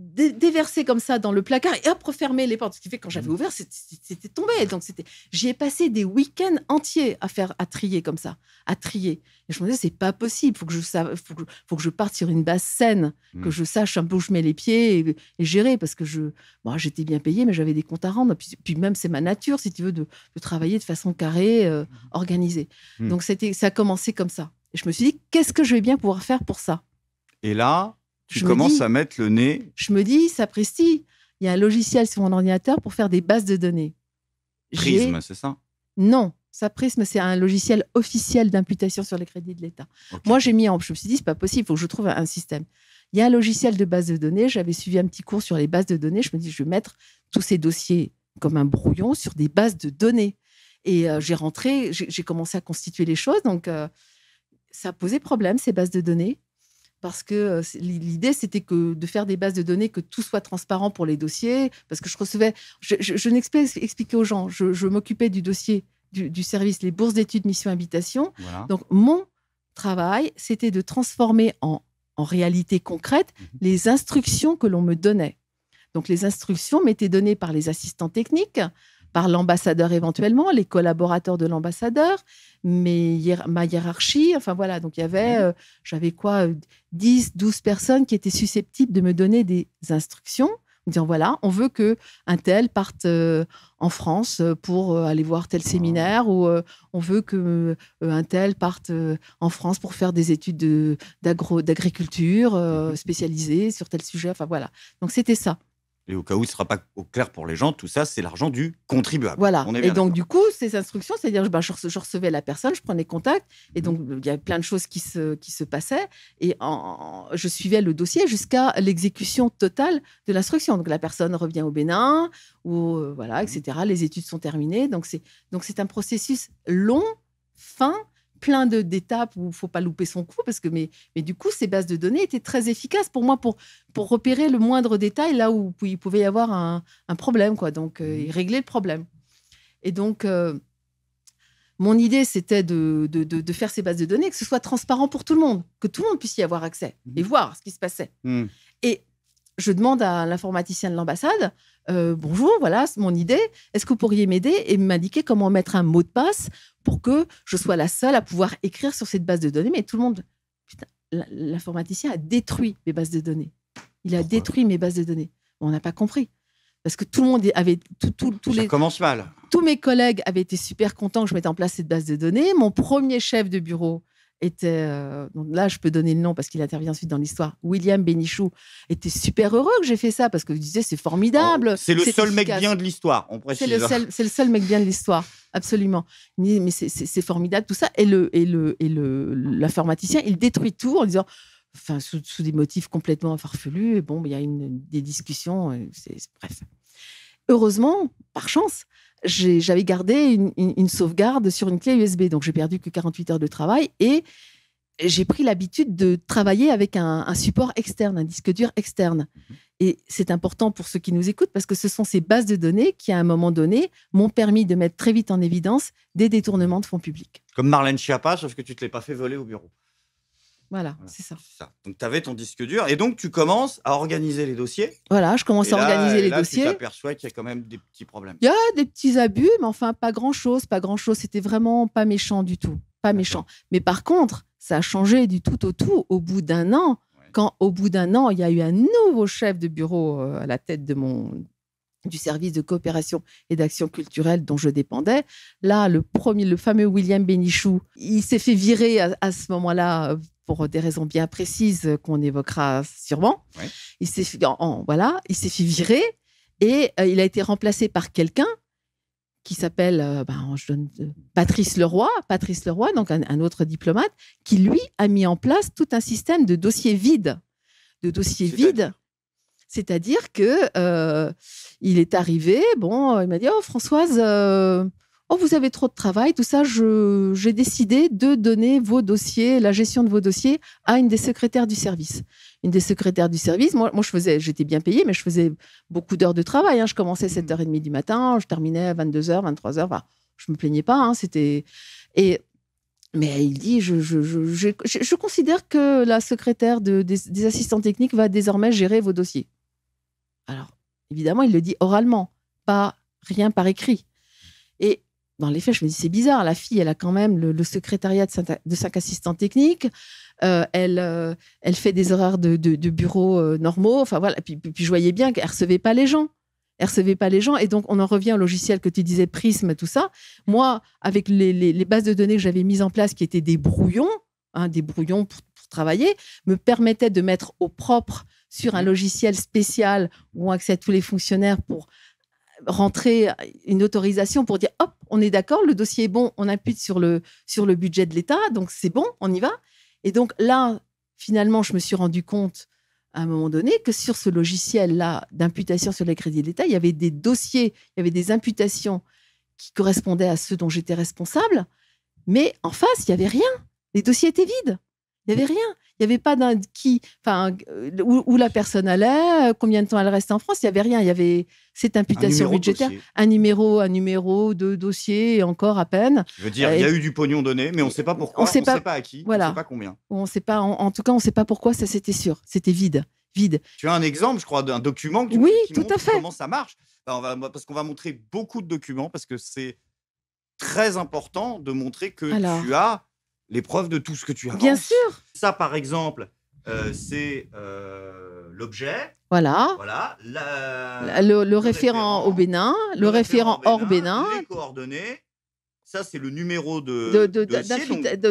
déverser comme ça dans le placard et hop, refermer les portes. Ce qui fait que quand j'avais mmh. ouvert, c'était tombé. Donc c'était, j'y ai passé des week-ends entiers à faire, à trier comme ça, à trier. Et je me disais, c'est pas possible. Faut que je faut, que... je parte sur une base saine, que mmh. je sache un peu où je mets les pieds et, gérer, parce que je, bon, j'étais bien payée, mais j'avais des comptes à rendre. Puis, même c'est ma nature, si tu veux, de, travailler de façon carrée, euh, mmh. organisée. Donc c'était, ça a commencé comme ça. Et je me suis dit, qu'est-ce que je vais bien pouvoir faire pour ça
Et là, tu je commences à mettre le nez.
Je me dis, sapristi, il y a un logiciel sur mon ordinateur pour faire des bases de données. Prisme, c'est ça Non, ça c'est un logiciel officiel d'imputation sur les crédits de l'État. Moi, j'ai mis en. Je me suis dit, c'est pas possible, il faut que je trouve un système. Il y a un logiciel de base de données. J'avais suivi un petit cours sur les bases de données. Je me dis, je vais mettre tous ces dossiers comme un brouillon sur des bases de données. Et euh, j'ai rentré, j'ai commencé à constituer les choses. Donc, euh, ça posait problème, ces bases de données parce que euh, l'idée, c'était de faire des bases de données, que tout soit transparent pour les dossiers, parce que je recevais, je, n'expliquais aux gens, je, m'occupais du dossier du, service, les bourses d'études, mission, habitation. Donc, mon travail, c'était de transformer en, réalité concrète mhm. les instructions que l'on me donnait. Donc, les instructions m'étaient données par les assistants techniques, par l'ambassadeur éventuellement, les collaborateurs de l'ambassadeur, mais ma hiérarchie. Enfin voilà, donc il y avait, euh, j'avais quoi, 10, euh, 12 personnes qui étaient susceptibles de me donner des instructions en disant voilà, on veut que un tel parte euh, en France pour aller voir tel séminaire ou on veut que un tel parte en France pour faire des études d'agriculture mmh spécialisées sur tel sujet. Enfin voilà. Donc c'était ça
et au cas où il ne sera pas au clair pour les gens, tout ça, c'est l'argent du contribuable. Voilà. et donc,
du coup, ces instructions, c'est-à-dire, ben, je, recevais la personne, je prenais contact, et donc, il y a plein de choses qui se, qui se passaient, et je suivais le dossier jusqu'à l'exécution totale de l'instruction. Donc, la personne revient au Bénin, ou euh, voilà, etc. Mmh. Les études sont terminées. Donc, c'est, donc, c'est un processus long, fin, plein d'étapes où il faut pas louper son coup, parce que mais, mais du coup, ces bases de données étaient très efficaces pour moi pour, pour repérer le moindre détail là où il pouvait y avoir un, problème, quoi. Donc, euh, mmh. régler le problème. Et donc, euh, mon idée, c'était de, faire ces bases de données, que ce soit transparent pour tout le monde, que tout le monde puisse y avoir accès et mmh. voir ce qui se passait. Mmh. Et je demande à l'informaticien de l'ambassade euh, Bonjour, voilà, c'est mon idée. Est-ce que vous pourriez m'aider et m'indiquer comment mettre un mot de passe pour que je sois la seule à pouvoir écrire sur cette base de données Mais tout le monde. L'informaticien a détruit mes bases de données. Il a détruit mes bases de données. on n'a pas compris. Parce que tout le monde avait. tous Ça commence mal. Tous mes collègues avaient été super contents que je mette en place cette base de données. Mon premier chef de bureau était. Euh, donc là, je peux donner le nom parce qu'il intervient ensuite dans l'histoire. William Benichou était super heureux que j'ai fait ça parce que vous disiez c'est formidable. Oh, c'est le seul mec bien de
l'histoire, on précise. C'est le seul,
c'est le seul mec bien de l'histoire, absolument. Mais, c'est formidable tout ça. Et le et le et le l'informaticien, il détruit tout en disant. Enfin, sous, des motifs complètement farfelus. Et bon, il y a une, des discussions. Euh, c'est bref heureusement, par chance, j'avais gardé une, sauvegarde sur une clé USB. Donc, j'ai perdu que 48 heures de travail et j'ai pris l'habitude de travailler avec un, support externe, un disque dur externe. Et c'est important pour ceux qui nous écoutent parce que ce sont ces bases de données qui, à un moment donné, m'ont permis de mettre très vite en évidence des détournements de fonds publics.
Comme Marlène Schiappa, sauf que tu ne te l'es pas fait voler au bureau.
Voilà, c'est ça.
Donc, tu avais ton disque dur et donc tu commences à organiser les dossiers. Voilà, je commence à organiser et les là, Tu t'aperçois qu'il y a quand même des petits problèmes. Il y a des
petits abus, mais enfin, pas grand-chose. Pas grand-chose. C'était vraiment pas méchant du tout. Pas méchant. Mais par contre, ça a changé du tout au tout au bout d'un an. Quand, au bout d'un an, il y a eu un nouveau chef de bureau euh, à la tête de mon du service de coopération et d'action culturelle dont je dépendais. Là, le premier, le fameux William Benichou, il s'est fait virer à, à ce moment-là euh, pour des raisons bien précises qu'on évoquera sûrement. Il s'est fait, voilà, il s'est fait virer et euh, il a été remplacé par quelqu'un qui s'appelle euh, ben, oh, je donne, euh, Patrice Leroy, Patrice Leroy, donc un, autre diplomate, qui lui a mis en place tout un système de dossiers vides, de dossiers C'est vides. C'est-à-dire que il est arrivé, bon, il m'a dit, oh Françoise Oh, vous avez trop de travail, tout ça, j'ai décidé de donner vos dossiers, la gestion de vos dossiers à une des secrétaires du service. Une des secrétaires du service, moi, moi je faisais, j'étais bien payée, mais je faisais beaucoup d'heures de travail. Hein. Je commençais 7h30 mmh. du matin, je terminais à 22h, 23h. Enfin, je me plaignais pas, hein, c'était. Et mais il dit, je, je, je, je, considère que la secrétaire de, des, des, assistants techniques va désormais gérer vos dossiers. Alors, évidemment, il le dit oralement, pas rien par écrit. Et dans les faits, je me dis, c'est bizarre, la fille, elle a quand même le, secrétariat de, cinq, assistants techniques, euh, elle, euh, elle fait des horaires de, bureaux euh, normaux, enfin voilà, puis, je voyais bien qu'elle recevait pas les gens. Elle recevait pas les gens, et donc on en revient au logiciel que tu disais, Prism, tout ça. Moi, avec les, bases de données que j'avais mises en place, qui étaient des brouillons, hein, des brouillons pour, travailler, me permettaient de mettre au propre sur un mmh. logiciel spécial où on accède tous les fonctionnaires pour rentrer une autorisation pour dire hop, on est d'accord, le dossier est bon, on impute sur le, sur le budget de l'État, donc c'est bon, on y va. Et donc là, finalement, je me suis rendu compte à un moment donné que sur ce logiciel-là d'imputation sur les crédits de l'État, il y avait des dossiers, il y avait des imputations qui correspondaient à ceux dont j'étais responsable, mais en face, il n'y avait rien. Les dossiers étaient vides. Il n'y avait rien. Il n'y avait pas d'un qui, enfin, euh, où, la personne allait, euh, combien de temps elle restait en France. Il n'y avait rien. Il y avait cette imputation budgétaire. Un numéro, un numéro, deux dossier, et encore à peine. Je veux dire, il y a euh, eu
du pognon donné, mais on ne sait pas pourquoi, on ne sait, pas, à qui, voilà. on ne sait pas combien.
On sait pas, en, tout cas, on ne sait pas pourquoi, ça c'était sûr. C'était vide. Vide.
Tu as un exemple, je crois, d'un document oui, tout à fait. comment ça marche. Ben, parce qu'on va montrer beaucoup de documents, parce que c'est très important de montrer que tu as preuves de tout ce que tu as. Bien sûr. Ça, par exemple, euh, c'est euh, l'objet. Voilà. Voilà.
le, référent, au Bénin, le, référent, hors Bénin.
Les coordonnées. Ça, c'est le numéro de,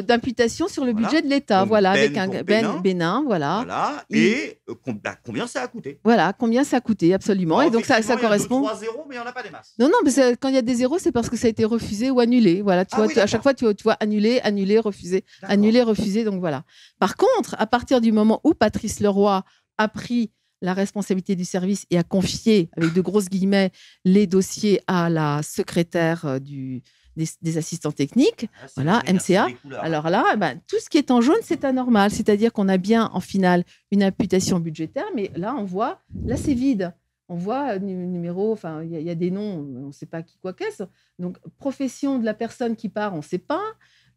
d'imputation sur le budget de l'État. Voilà, ben avec un ben Bénin. voilà.
Et, euh, bah, combien ça a coûté
Voilà, combien ça a coûté, absolument. et donc ça, correspond. Il y a zéros, mais il n'y en a pas des masses. Non, non, mais quand il y a des zéros, c'est parce que ça a été refusé ou annulé. Voilà, tu ah vois, à chaque fois, tu, vois annulé, annulé, refusé, annulé, refusé. Donc voilà. Par contre, à partir du moment où Patrice Leroy a pris la responsabilité du service et a confié, avec de grosses guillemets, les dossiers à la secrétaire euh, du des, assistants techniques, ah, voilà, MCA. Alors là, ben, tout ce qui est en jaune, c'est anormal. C'est-à-dire qu'on a bien, en finale, une imputation budgétaire, mais là, on voit, là, c'est vide. On voit euh, numéro, enfin, il y, a des noms, on ne sait pas qui, quoi qu'est-ce. Donc, profession de la personne qui part, on ne sait pas.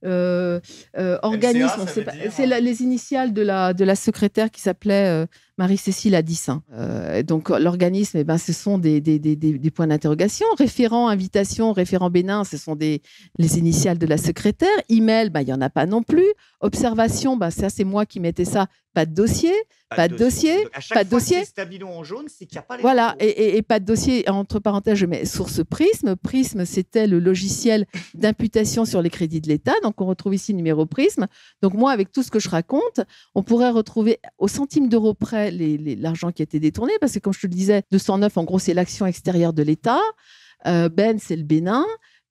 Euh, euh sait organisme, c'est hein. les initiales de la, de la secrétaire qui s'appelait euh, Marie-Cécile a dit ça. Euh, donc l'organisme, eh ben, ce sont des, des, des, des points d'interrogation. Référent, invitation, référent bénin, ce sont des, les initiales de la secrétaire. Email, bah, il y n'y en a pas non plus. Observation, ben, ça c'est moi qui mettais ça. Pas de dossier, pas, de dossier, À chaque pas de dossier.
Que en jaune, c'est qu'il n'y a pas les Voilà, et,
et, pas de dossier. Entre parenthèses, je mets source Prisme. Prisme, c'était le logiciel d'imputation sur les crédits de l'État. Donc on retrouve ici le numéro Prisme. Donc moi, avec tout ce que je raconte, on pourrait retrouver au centime d'euro près l'argent qui a été détourné, parce que comme je te le disais, 209, en gros, c'est l'action extérieure de l'État. Euh, ben, c'est le Bénin.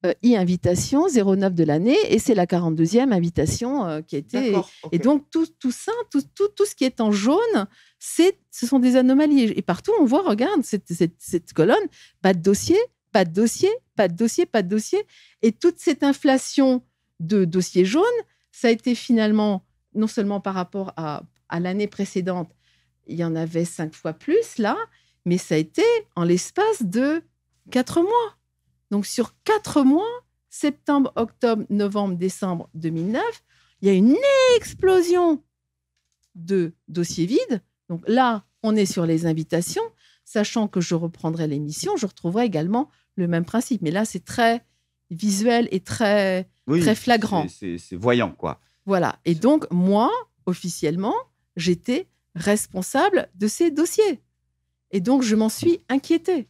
e-invitation, euh, 09 de l'année, et c'est la 42e invitation euh, qui a été. Et donc, tout, tout ça, tout, tout, tout, ce qui est en jaune, c'est, ce sont des anomalies. Et partout, on voit, regarde, cette, cette, cette colonne, pas de dossier, pas de dossier, pas de dossier, pas de dossier. Et toute cette inflation de dossiers jaunes, ça a été finalement, non seulement par rapport à, à l'année précédente, il y en avait cinq fois plus là, mais ça a été en l'espace de quatre mois. Donc sur quatre mois, septembre, octobre, novembre, décembre 2009, il y a une explosion de dossiers vides. Donc là, on est sur les invitations, sachant que je reprendrai l'émission, je retrouverai également le même principe. Mais là, c'est très visuel et très, très flagrant.
C'est voyant, quoi.
Voilà. Et donc, moi, officiellement, j'étais responsable de ces dossiers.
Et donc, je m'en suis inquiétée.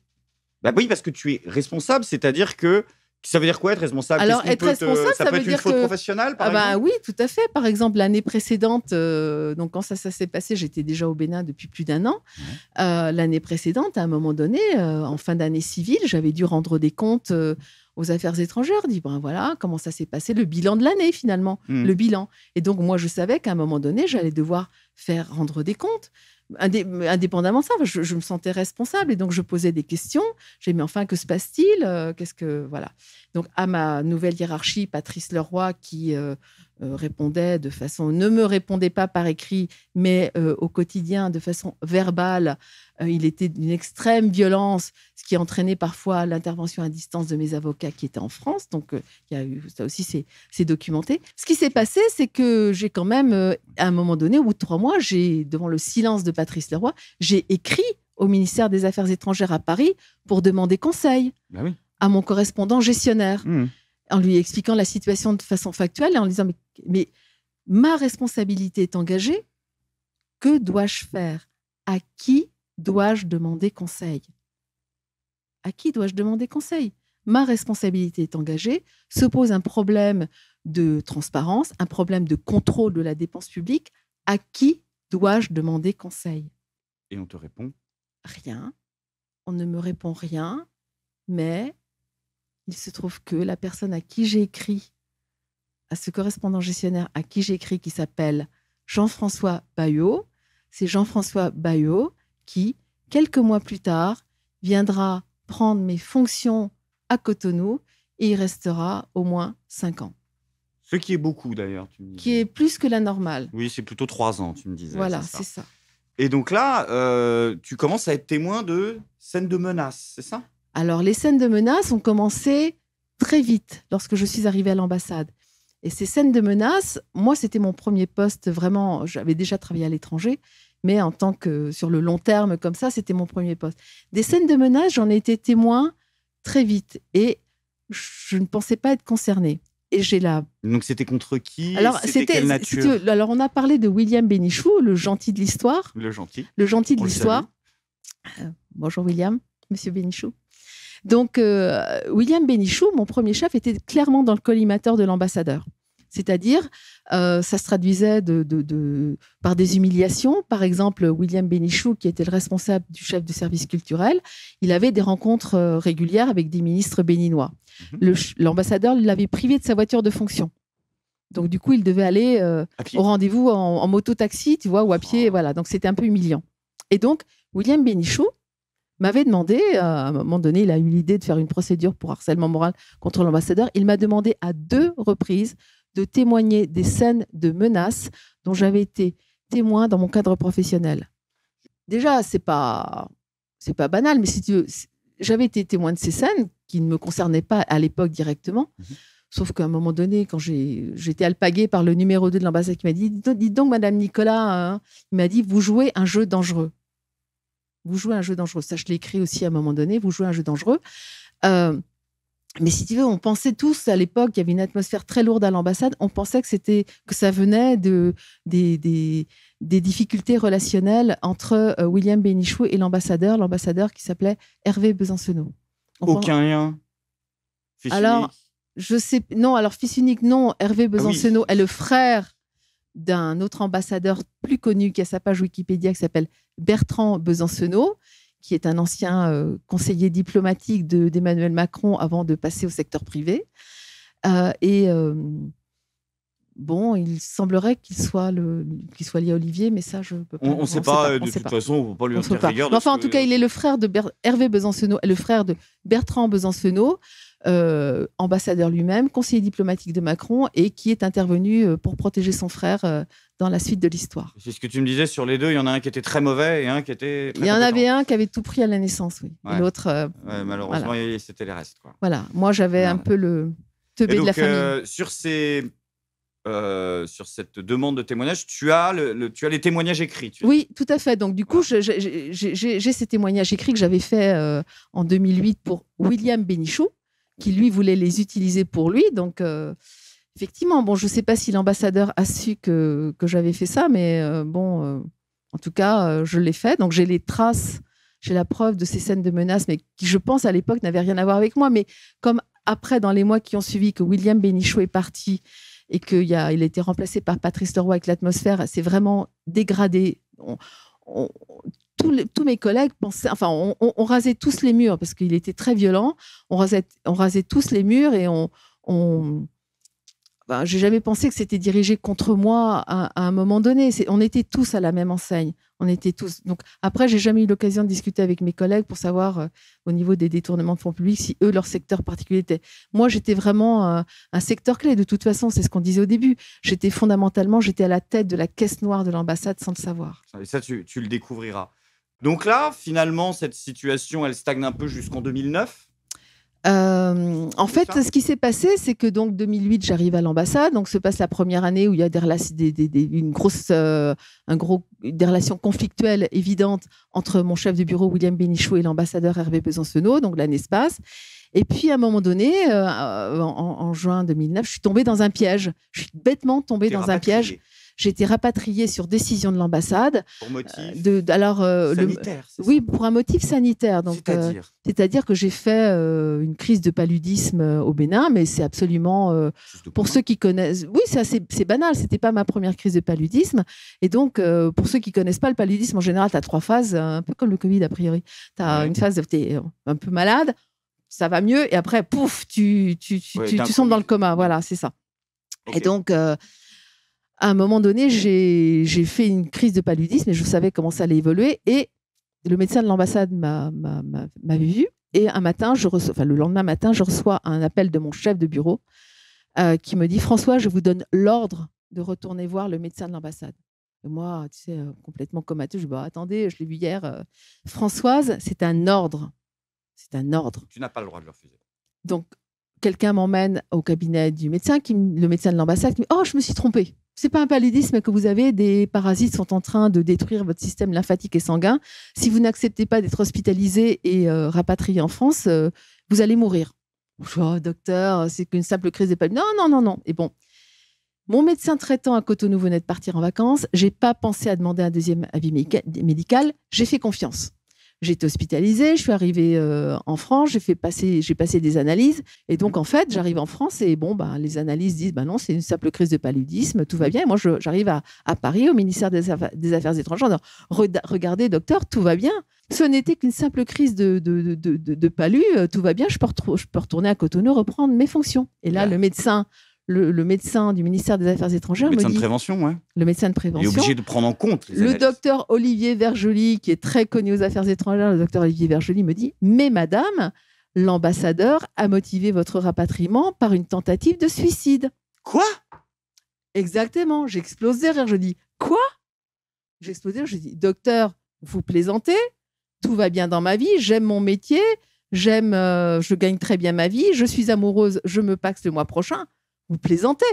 Bah oui, parce que tu es responsable, c'est-à-dire que ça veut dire quoi être responsable Alors, être responsable, ça, peut veut être dire une faute que... professionnelle, par ah bah,
Oui, tout à fait. Par exemple, l'année précédente, euh, donc quand ça, ça s'est passé, j'étais déjà au Bénin depuis plus d'un an. Euh, l'année précédente, à un moment donné, euh, en fin d'année civile, j'avais dû rendre des comptes aux affaires étrangères, dit ben voilà comment ça s'est passé, le bilan de l'année finalement, mm. le bilan. Et donc moi je savais qu'à un moment donné j'allais devoir faire rendre des comptes. indépendamment de ça, je, me sentais responsable et donc je posais des questions. J'ai mais enfin que se passe-t-il euh, Qu'est-ce que voilà Donc à ma nouvelle hiérarchie, Patrice Leroy qui euh, euh, répondait de façon, ne me répondait pas par écrit, mais euh, au quotidien de façon verbale. Euh, il était d'une extrême violence, ce qui entraînait parfois l'intervention à distance de mes avocats qui étaient en France. Donc, il y a eu, ça aussi, c'est documenté. Ce qui s'est passé, c'est que j'ai quand même, à un moment donné, au bout de trois mois, j'ai, devant le silence de Patrice Leroy, j'ai écrit au ministère des Affaires étrangères à Paris pour demander conseil bah à mon correspondant gestionnaire. Mmh en lui expliquant la situation de façon factuelle et en lui disant mais, ma responsabilité est engagée, que dois-je faire À qui dois-je demander conseil À qui dois-je demander conseil Ma responsabilité est engagée, se pose un problème de transparence, un problème de contrôle de la dépense publique. À qui dois-je demander conseil
Et on te répond
Rien. On ne me répond rien, mais il se trouve que la personne à qui j'ai écrit, à ce correspondant gestionnaire à qui j'ai écrit, qui s'appelle Jean-François Bayot, c'est Jean-François Bayot qui, quelques mois plus tard, viendra prendre mes fonctions à Cotonou et y restera au moins cinq ans.
Ce qui est beaucoup d'ailleurs.
Qui est plus que la normale.
Oui, c'est plutôt trois ans, tu me disais. Voilà, c'est ça. Et donc là, euh, tu commences à être témoin de scènes de menaces, c'est ça
alors, les scènes de menaces ont commencé très vite lorsque je suis arrivée à l'ambassade. Et ces scènes de menaces, moi, c'était mon premier poste vraiment. J'avais déjà travaillé à l'étranger, mais en tant que sur le long terme, comme ça, c'était mon premier poste. Des scènes de menaces, j'en ai été témoin très vite et je ne pensais pas être concernée. Et j'ai là.
Donc, c'était contre qui Alors, c'était.
Alors, on a parlé de William Bénichou, le gentil de l'histoire. Le
gentil. Le gentil de l'histoire.
Euh, bonjour, William, monsieur Bénichou. Donc, euh, William Benichoux, mon premier chef, était clairement dans le collimateur de l'ambassadeur. C'est-à-dire, euh, ça se traduisait de, par des humiliations. Par exemple, William Benichoux, qui était le responsable du chef du service culturel, il avait des rencontres euh, régulières avec des ministres béninois. Mhm. L'ambassadeur l'avait privé de sa voiture de fonction. Donc, du coup, il devait aller au rendez-vous en, moto-taxi, tu vois, ou à pied. Oh. Voilà. Donc, c'était un peu humiliant. Et donc, William Benichoux, m'avait demandé, euh, à un moment donné, il a eu l'idée de faire une procédure pour harcèlement moral contre l'ambassadeur. Il m'a demandé à deux reprises de témoigner des scènes de menaces dont j'avais été témoin dans mon cadre professionnel. Déjà, c'est pas c'est pas banal, mais si tu j'avais été témoin de ces scènes qui ne me concernaient pas à l'époque directement. Mhm. Sauf qu'à un moment donné, quand j'étais alpaguée par le numéro 2 de l'ambassade qui m'a dit Dites donc, Madame Nicolas, hein, il m'a dit Vous jouez un jeu dangereux. Vous jouez un jeu dangereux. Ça, je l'ai aussi à un moment donné. Vous jouez un jeu dangereux. Euh, mais si tu veux, on pensait tous à l'époque, il y avait une atmosphère très lourde à l'ambassade. On pensait que c'était que ça venait de des, des, difficultés relationnelles entre euh, William Benichou et l'ambassadeur, l'ambassadeur qui s'appelait Hervé Besancenot. Aucun
lien. alors,
je sais non. Alors fils unique, non. Hervé ah Besancenot est le frère d'un autre ambassadeur plus connu qui a sa page Wikipédia qui s'appelle Bertrand Besancenot, qui est un ancien euh, conseiller diplomatique d'Emmanuel Macron avant de passer au secteur privé. Euh, et euh, bon, il semblerait qu'il soit, lié à Olivier, mais ça, je ne peux pas. On ne sait pas, de toute façon, on ne peut pas lui en rigueur. enfin, en tout cas, il est le frère de Hervé Besancenot, le frère de Bertrand Besancenot. ambassadeur lui-même, conseiller diplomatique de Macron, et qui est intervenu pour protéger son frère dans la suite de l'histoire.
C'est ce que tu me disais sur les deux, il y en a un qui était très mauvais et un qui était. il y en avait
un qui avait tout pris à la naissance, oui. L'autre. Euh, malheureusement, c'était les restes. Voilà, moi j'avais un peu le teubé de la euh,
famille. sur ces. Euh, sur cette demande de témoignage, tu as, le, tu as les témoignages écrits.
oui, tout à fait. Donc, du coup, j'ai ces témoignages écrits que j'avais fait en 2008 pour William Benichou, qui lui voulait les utiliser pour lui. Donc, Effectivement, bon, je ne sais pas si l'ambassadeur a su que, que j'avais fait ça, mais euh, bon, euh, en tout cas, euh, je l'ai fait. Donc j'ai les traces, j'ai la preuve de ces scènes de menaces, mais qui, je pense, à l'époque, n'avaient rien à voir avec moi. Mais comme après, dans les mois qui ont suivi, que William Benichou est parti et qu'il a, il a été remplacé par Patrice Leroy avec l'atmosphère c'est vraiment dégradé. tous, mes collègues pensaient, enfin, on, on, rasait tous les murs parce qu'il était très violent. On rasait, on rasait tous les murs et on ben, j'ai jamais pensé que c'était dirigé contre moi à, un moment donné. On était tous à la même enseigne. On était tous. Donc après, j'ai jamais eu l'occasion de discuter avec mes collègues pour savoir euh, au niveau des détournements de fonds publics si eux leur secteur particulier était. Moi, j'étais vraiment euh, un secteur clé. De toute façon, c'est ce qu'on disait au début. J'étais fondamentalement, j'étais à la tête de la caisse noire de l'ambassade sans le savoir.
ça, tu, tu le découvriras. Donc là, finalement, cette situation, elle stagne un peu jusqu'en 2009.
Euh, en fait, ce qui s'est passé, c'est que donc 2008, j'arrive à l'ambassade, donc se passe la première année où il y a des relations, une grosse, euh, un gros, des relations conflictuelles évidentes entre mon chef de bureau William Benichou, et l'ambassadeur Hervé Besancenot, donc l'année se passe. Et puis à un moment donné, euh, en, juin 2009, je suis tombée dans un piège. Je suis bêtement tombée dans un piège. J'ai été rapatriée sur décision de l'ambassade.
Pour motif euh,
de, alors, euh, sanitaire Oui, pour un motif sanitaire. Euh, c'est-à-dire que j'ai fait une crise de paludisme au Bénin, mais c'est absolument... pour ceux qui connaissent... Oui, c'est banal, c'était pas ma première crise de paludisme. Et donc, pour ceux qui connaissent pas le paludisme, en général, tu as trois phases, un peu comme le Covid, a priori. Tu as une phase où tu es un peu malade, ça va mieux, et après, pouf, tu, tu, tombes dans le coma. Voilà, c'est ça. Et donc, à un moment donné, j'ai fait une crise de paludisme et je savais comment ça allait évoluer. Et le médecin de l'ambassade m'a vu. Et un matin, je le lendemain matin, je reçois un appel de mon chef de bureau euh, qui me dit François, je vous donne l'ordre de retourner voir le médecin de l'ambassade. moi, tu sais, euh, complètement comateux, je dis bah, attendez, je l'ai vu hier. Euh. Françoise, c'est un ordre.
C'est un ordre. Tu n'as pas le droit de le refuser.
Donc, quelqu'un m'emmène au cabinet du médecin, le médecin de l'ambassade, qui Oh, je me suis trompée. C'est pas un paludisme que vous avez, des parasites sont en train de détruire votre système lymphatique et sanguin. Si vous n'acceptez pas d'être hospitalisé et euh, rapatrié en France, euh, vous allez mourir. oh, docteur, c'est qu'une simple crise des paludisme. Non, non, non, non. Et bon, mon médecin traitant à Cotonou venait de partir en vacances. J'ai pas pensé à demander un deuxième avis médical. J'ai fait confiance. J'ai été hospitalisée, je suis arrivée euh, en France, j'ai fait passer, j'ai passé des analyses. Et donc, en fait, j'arrive en France et bon, bah, les analyses disent, bah non, c'est une simple crise de paludisme, tout va bien. Et moi, j'arrive à, Paris, au ministère des, Affaires, Affaires étrangères, alors, regardez, docteur, tout va bien. Ce n'était qu'une simple crise de, de, de, de, euh, tout va bien, je peux, retourner à Cotonou, reprendre mes fonctions. Et là, le médecin le, médecin du ministère des Affaires étrangères. Le médecin de prévention, ouais. Le médecin de prévention. Il est obligé de
prendre en compte. Les le
docteur Olivier Verjoli, qui est très connu aux Affaires étrangères, le docteur Olivier Verjoli me dit Mais madame, l'ambassadeur a motivé votre rapatriement par une tentative de suicide. Quoi Exactement. J'explose derrière, Je dis Quoi J'explose derrière, Je dis Docteur, vous plaisantez Tout va bien dans ma vie. J'aime mon métier. J'aime, euh, je gagne très bien ma vie. Je suis amoureuse. Je me paxe le mois prochain. Vous plaisantez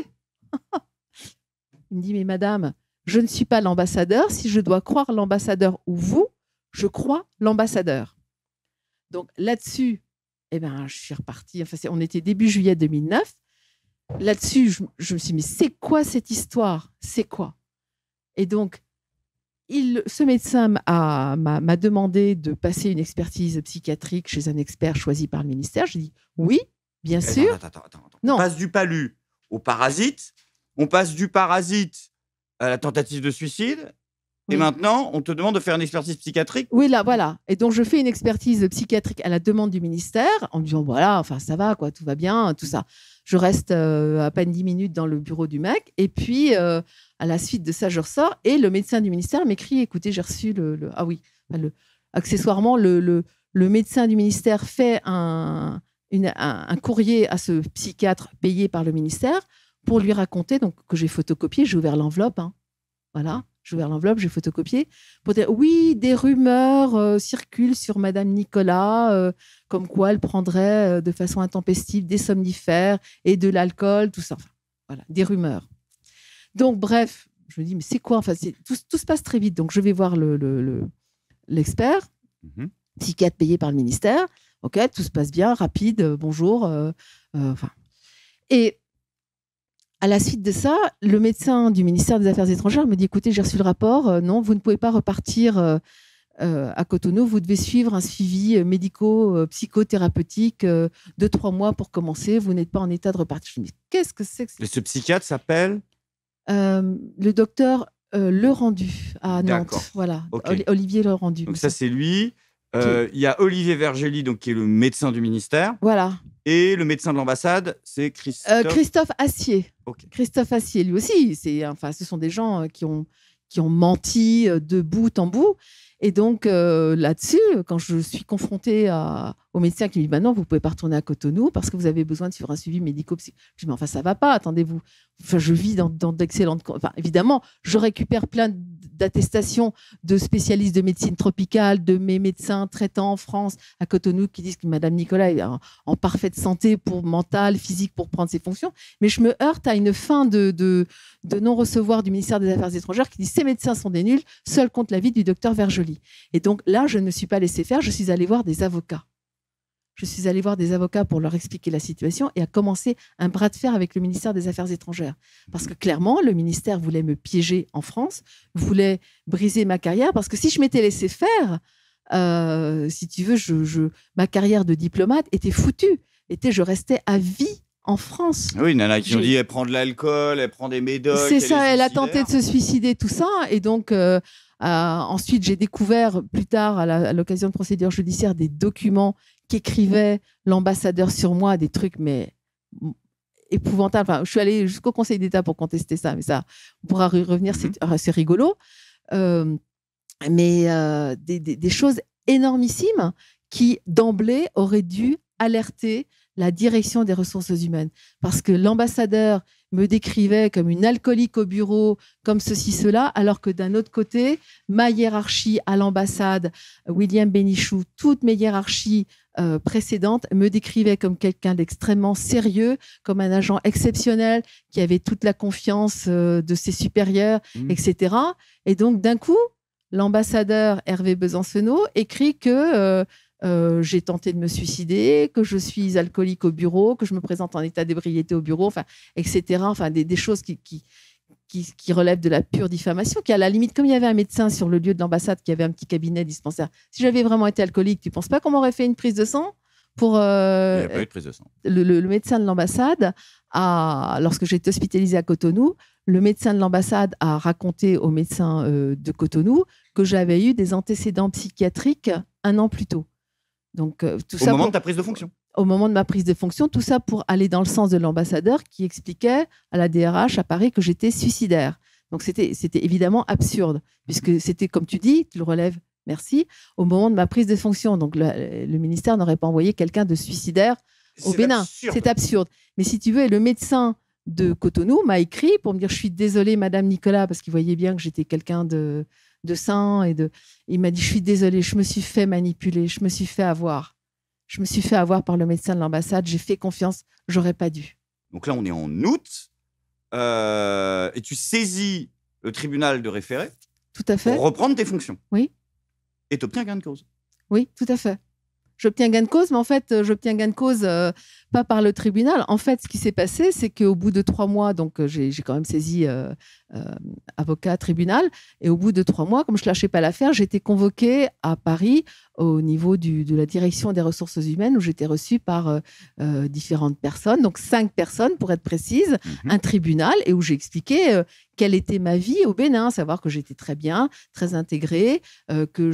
Il me dit, mais madame, je ne suis pas l'ambassadeur. Si je dois croire l'ambassadeur ou vous, je crois l'ambassadeur. Donc là-dessus, eh ben, je suis repartie. Enfin, on était début juillet 2009. Là-dessus, je, me suis dit, mais c'est quoi cette histoire C'est quoi Et donc, il, ce médecin m'a demandé de passer une expertise psychiatrique chez un expert choisi par le ministère. Je dis oui, bien eh, sûr.
Non. passe du palu au parasite. On passe du parasite à la tentative de suicide. Et maintenant, on te demande de faire une expertise psychiatrique.
Oui, là, voilà. Et donc, je fais une expertise psychiatrique à la demande du ministère en me disant, voilà, enfin, ça va, quoi, tout va bien, tout ça. Je reste euh, à peine dix minutes dans le bureau du mec. Et puis, euh, à la suite de ça, je ressors et le médecin du ministère m'écrit, écoutez, j'ai reçu le, Ah oui, le, accessoirement, le, le médecin du ministère fait un, un, courrier à ce psychiatre payé par le ministère pour lui raconter donc que j'ai photocopié, j'ai ouvert l'enveloppe, hein. voilà, j'ai ouvert l'enveloppe, j'ai photocopié pour dire oui, des rumeurs euh, circulent sur Madame Nicolas, euh, comme quoi elle prendrait euh, de façon intempestive des somnifères et de l'alcool, tout ça, voilà, des rumeurs. Donc bref, je me dis mais c'est quoi Enfin, tout, tout, se passe très vite, donc je vais voir le l'expert le, mmh psychiatre payé par le ministère. Ok, tout se passe bien, rapide, euh, bonjour. Euh, euh, enfin. Et à la suite de ça, le médecin du ministère des Affaires étrangères me dit écoutez, j'ai reçu le rapport, non, vous ne pouvez pas repartir. à Cotonou, vous devez suivre un suivi médico-psychothérapeutique de trois mois pour commencer. Vous n'êtes pas en état de repartir. Je me dis, qu'est-ce que c'est que
c'est Ce psychiatre s'appelle
Le docteur Le Rendu à Nantes. Voilà, Olivier Le Rendu. Donc,
ça, c'est lui. Euh, il y a Olivier Vergely, donc, qui est le médecin du ministère. Voilà. Et le médecin de l'ambassade, c'est Christophe... Euh, Christophe
Assier. Christophe Assier, lui aussi. C'est, enfin, ce sont des gens euh, qui ont, qui ont menti de bout en bout. Et donc, là-dessus, quand je suis confrontée à, au médecin qui me dit maintenant, bah vous pouvez pas retourner à Cotonou parce que vous avez besoin de suivre un suivi médico psychologique Je dis mais enfin ça va pas, attendez-vous. Enfin je vis dans, d'excellentes enfin évidemment, je récupère plein d'attestations de spécialistes de médecine tropicale, de mes médecins traitants en France à Cotonou qui disent que madame Nicolas est en, parfaite santé pour mental, physique pour prendre ses fonctions, mais je me heurte à une fin de, de, non-recevoir du ministère des Affaires étrangères qui dit ces médecins sont des nuls, seul compte la vie du docteur Vergely. Et donc là, je ne me suis pas laissé faire, je suis allée voir des avocats je suis allée voir des avocats pour leur expliquer la situation et a commencé un bras de fer avec le ministère des Affaires étrangères. Parce que clairement, le ministère voulait me piéger en France, voulait briser ma carrière, parce que si je m'étais laissé faire, euh, si tu veux, je, ma carrière de diplomate était foutue. Était, je restais à vie en France. Ah oui,
a qui ont dit elle prend de l'alcool, elle prend des médocs. C'est ça, elle a tenté de se
suicider, tout ça. Et donc, euh, euh, ensuite, j'ai découvert plus tard, à l'occasion de procédures judiciaires, des documents qu'écrivait l'ambassadeur sur moi, des trucs, mais épouvantables. Enfin, je suis allée jusqu'au Conseil d'État pour contester ça, mais ça, on pourra revenir, c'est mm-hmm. ah, rigolo. Euh, mais euh, des, des, choses énormissimes qui, d'emblée, auraient dû alerter la direction des ressources humaines. Parce que l'ambassadeur me décrivait comme une alcoolique au bureau, comme ceci, cela, alors que d'un autre côté, ma hiérarchie à l'ambassade, William Benichou, toutes mes hiérarchies euh, précédente me décrivait comme quelqu'un d'extrêmement sérieux, comme un agent exceptionnel qui avait toute la confiance euh, de ses supérieurs, mmh. etc. Et donc, d'un coup, l'ambassadeur Hervé Besancenot écrit que euh, j'ai tenté de me suicider, que je suis alcoolique au bureau, que je me présente en état d'ébriété au bureau, enfin, etc. Enfin, des, choses qui, qui, relève de la pure diffamation, qui à la limite, comme il y avait un médecin sur le lieu de l'ambassade qui avait un petit cabinet dispensaire, si j'avais vraiment été alcoolique, tu ne penses pas qu'on m'aurait fait une prise de sang pour euh, il n'y a pas eu de euh, prise de sang. Le, médecin de l'ambassade a, lorsque été hospitalisée à Cotonou, le médecin de l'ambassade a raconté au médecin euh, de Cotonou que j'avais eu des antécédents psychiatriques un an plus tôt. Donc tout tout au moment de ta prise de fonction au moment de ma prise de fonction, tout ça pour aller dans le sens de l'ambassadeur qui expliquait à la DRH à Paris que j'étais suicidaire. Donc c'était évidemment absurde, puisque c'était, comme tu dis, tu le relèves, merci, au moment de ma prise de fonction. Donc le, ministère n'aurait pas envoyé quelqu'un de suicidaire au Bénin. C'est absurde. Mais si tu veux, le médecin de Cotonou m'a écrit pour me dire, je suis désolée, Madame Nicolas, parce qu'il voyait bien que j'étais quelqu'un de, de sain. Et de... Il m'a dit, je suis désolée, je me suis fait manipuler, je me suis fait avoir je me suis fait avoir par le médecin de l'ambassade, j'ai fait confiance, j'aurais pas dû.
Donc là, on est en août, euh, et tu saisis le tribunal de référé
tout à fait. pour reprendre tes fonctions. Oui.
Et tu obtiens gain de cause.
Oui, tout à fait. J'obtiens gain de cause, mais en fait, euh, j'obtiens gain de cause euh, pas par le tribunal. En fait, ce qui s'est passé, c'est qu'au bout de trois mois, donc j'ai quand même saisi avocat, tribunal, et au bout de trois mois, comme je lâchais pas l'affaire, j'ai été convoqué à Paris au niveau de la direction des ressources humaines où j'étais reçue par euh, euh, différentes personnes, donc cinq personnes pour être précise, mhm. un tribunal et où j'expliquais euh, quelle était ma vie au Bénin, savoir que j'étais très bien, très intégrée, que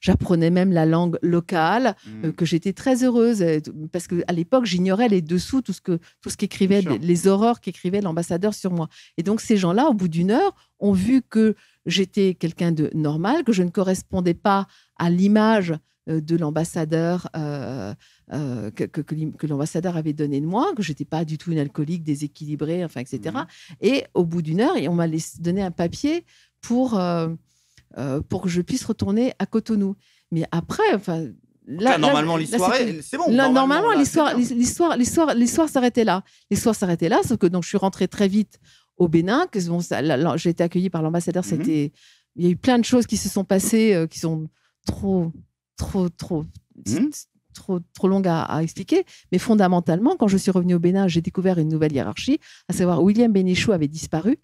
j'apprenais même la langue locale, mhm. que j'étais très heureuse parce qu'à l'époque j'ignorais les dessous tout ce que tout les horreurs qu'écrivait l'ambassadeur sur moi. Et donc ces gens-là, au bout d'une heure, ont vu que j'étais quelqu'un de normal, que je ne correspondais pas à l'image euh, de l'ambassadeur euh, euh, que, l'ambassadeur avait donné de moi, que j'étais pas du tout une alcoolique déséquilibrée, enfin, etc. Mmh et au bout d'une heure, on m'a donné un papier pour, pour que je puisse retourner à Cotonou. Mais après, enfin, Là, normalement, l'histoire, Là, normalement, hein. l'histoire, s'arrêtait là. L'histoire s'arrêtait là, sauf que donc je suis rentrée très vite au Bénin. Bon, J'ai été accueillie par l'ambassadeur. Mhm. C'était, il y a eu plein de choses qui se sont passées, euh, qui sont trop, trop, trop. Mhm. trop, trop à, expliquer, mais fondamentalement, quand je suis revenue au Bénin, j'ai découvert une nouvelle hiérarchie, à savoir William Bénichou avait disparu.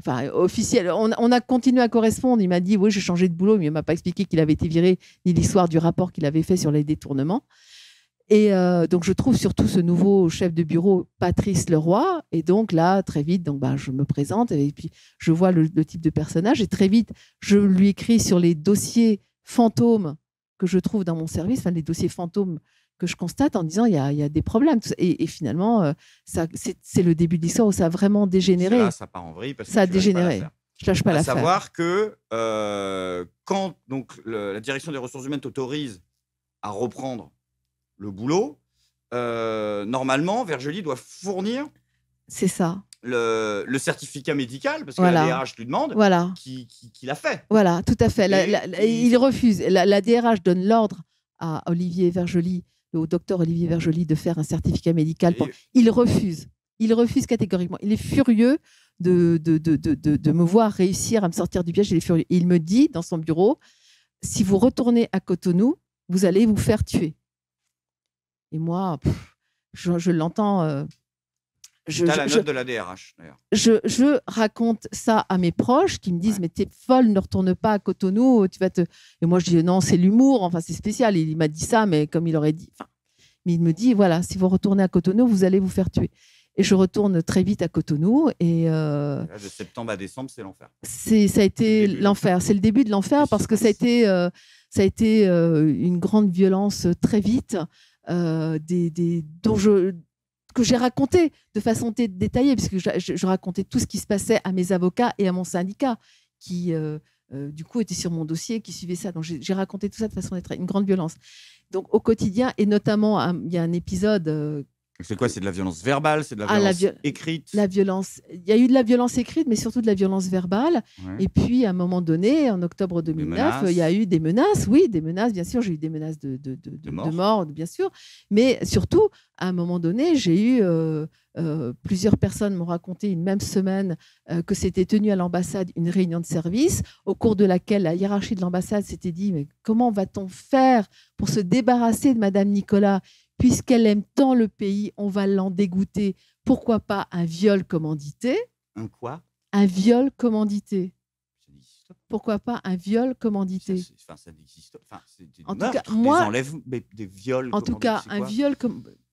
Enfin, euh, officiel. On, on a continué à correspondre. Il m'a dit Oui, j'ai changé de boulot, mais il ne m'a pas expliqué qu'il avait été viré, ni l'histoire du rapport qu'il avait fait sur les détournements. Et euh, donc, je trouve surtout ce nouveau chef de bureau, Patrice Leroy. Et donc, là, très vite, donc, ben je me présente et puis je vois le, type de personnage. Et très vite, je lui écris sur les dossiers fantômes que je trouve dans mon service, les dossiers fantômes que je constate en disant il y a, des problèmes. Et, finalement, euh, ça, c'est, le début de l'histoire où ça a vraiment dégénéré. ça part en vrille parce ça a dégénéré. Je lâche pas à savoir
que euh, quand donc, la direction des ressources humaines t'autorise à reprendre le boulot, euh, normalement, Vergely doit fournir. C'est ça. Le, certificat médical, parce que la DRH lui demande, voilà. qui, l'a fait. Voilà, tout à fait. Il
refuse. La, DRH donne l'ordre à Olivier Vergely, au docteur Olivier Vergely, de faire un certificat médical. Il refuse. Il refuse catégoriquement. Il est furieux de, de, de, de, me voir réussir à me sortir du piège. Il est furieux. il me dit dans son bureau si vous retournez à Cotonou, vous allez vous faire tuer. Et moi, je, l'entends. Euh,
la note de la DRH, d'ailleurs. Je,
raconte ça à mes proches qui me disent Mais t'es folle, ne retourne pas à Cotonou. Tu vas te... Et moi, je dis Non, c'est l'humour, enfin, c'est spécial. il m'a dit ça, mais comme il aurait dit. mais il me dit Voilà, si vous retournez à Cotonou, vous allez vous faire tuer. Et je retourne très vite à Cotonou. Et euh, de
septembre à décembre, c'est l'enfer. C'est
ça a été l'enfer. C'est le début de l'enfer parce que ça a été euh, ça a été une grande violence très vite. Euh, des, que j'ai raconté de façon détaillée, puisque je, je, racontais tout ce qui se passait à mes avocats et à mon syndicat, qui euh, euh, du coup était sur mon dossier, qui suivait ça. Donc j'ai raconté tout ça de façon d'être une grande violence. Donc au quotidien, et notamment, il y a un épisode
c'est quoi C'est de la violence verbale C'est de la ah, violence écrite
La violence. Il y a eu de la violence écrite, mais surtout de la violence verbale. Et puis, à un moment donné, en octobre 2009, il y a eu des menaces. Oui, des menaces, bien sûr. J'ai eu des menaces de, de, de, mort. bien sûr. Mais surtout, à un moment donné, j'ai eu. Euh, euh, plusieurs personnes m'ont raconté une même semaine euh, que s'était tenue à l'ambassade une réunion de service au cours de laquelle la hiérarchie de l'ambassade s'était dit mais comment va-t-on faire pour se débarrasser de Madame Nicolas puisqu'elle aime tant le pays, on va l'en dégoûter. Pourquoi pas un viol commandité Un quoi Un viol commandité. Pourquoi pas un viol commandité
en tout cas, moi, viols. En tout cas, un viol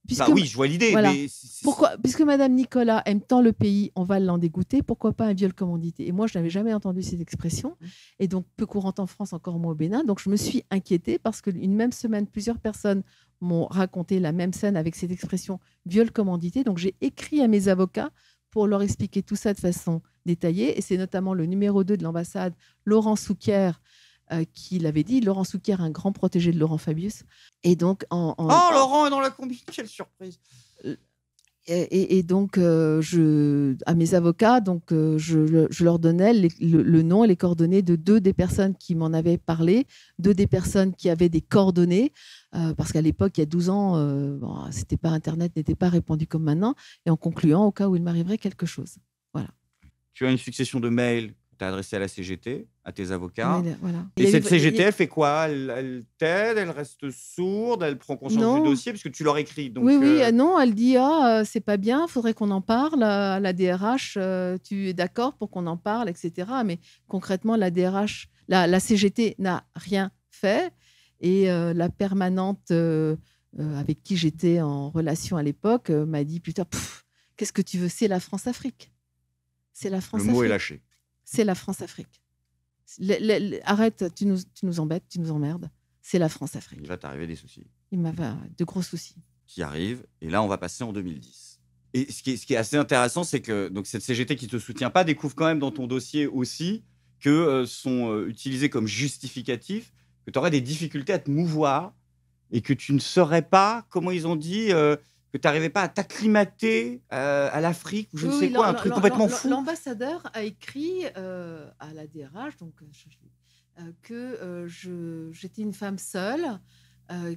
Puisque, oui, je vois l'idée. Puisque
Madame Nicolas aime tant le pays, on va l'en dégoûter. Pourquoi pas un viol commandité Et moi, je n'avais jamais entendu cette expression, mmh. et donc peu courante en France, encore moins au Bénin. Donc, je me suis inquiétée parce qu'une même semaine, plusieurs personnes m'ont raconté la même scène avec cette expression viol commandité. Donc j'ai écrit à mes avocats pour leur expliquer tout ça de façon détaillée. Et c'est notamment le numéro 2 de l'ambassade, Laurent Souquier, euh, qui l'avait dit. Laurent Souquier, un grand protégé de Laurent Fabius. Et donc en. Oh, Laurent
est dans la combi, quelle surprise! Euh,
et, donc, euh, je, à mes avocats, donc, euh, je, leur donnais le, nom et les coordonnées de deux des personnes qui m'en avaient parlé, deux des personnes qui avaient des coordonnées, euh, parce qu'à l'époque, il y a 12 ans, c'était pas Internet n'était pas répandu comme maintenant, et en concluant au cas où il m'arriverait quelque chose.
Voilà. Tu as une succession de mails tu adressé à la CGT, à tes avocats. Et, cette CGT, elle fait quoi Elle, elle t'aide, elle reste sourde, elle prend conscience du dossier, puisque tu leur écris. oui, oui, euh, ah
non, elle dit Ah, euh, c'est pas bien, faudrait qu'on en parle à la DRH, euh, tu es d'accord pour qu'on en parle, etc. Mais concrètement, la DRH, la, CGT n'a rien fait. Et la permanente avec qui j'étais en relation à l'époque m'a dit Putain, qu'est-ce que tu veux C'est la France-Afrique. C'est la France-Afrique. Le mot est lâché c'est la France-Afrique. Arrête, tu nous, embêtes, tu nous emmerdes. C'est la France-Afrique.
Il va t'arriver des soucis. Il
m'a de gros soucis.
Qui arrivent, et là, on va passer en 2010. Et ce qui est, assez intéressant, c'est que donc, cette CGT qui ne te soutient pas découvre quand même dans ton dossier aussi que euh, sont euh, utilisés comme justificatifs que tu aurais des difficultés à te mouvoir et que tu ne saurais pas, comment ils ont dit, euh, tu n'arrivais pas à t'acclimater euh, à l'Afrique ou je ne sais quoi, un truc complètement fou.
L'ambassadeur a écrit euh, à la DRH donc, euh, que j'étais une femme seule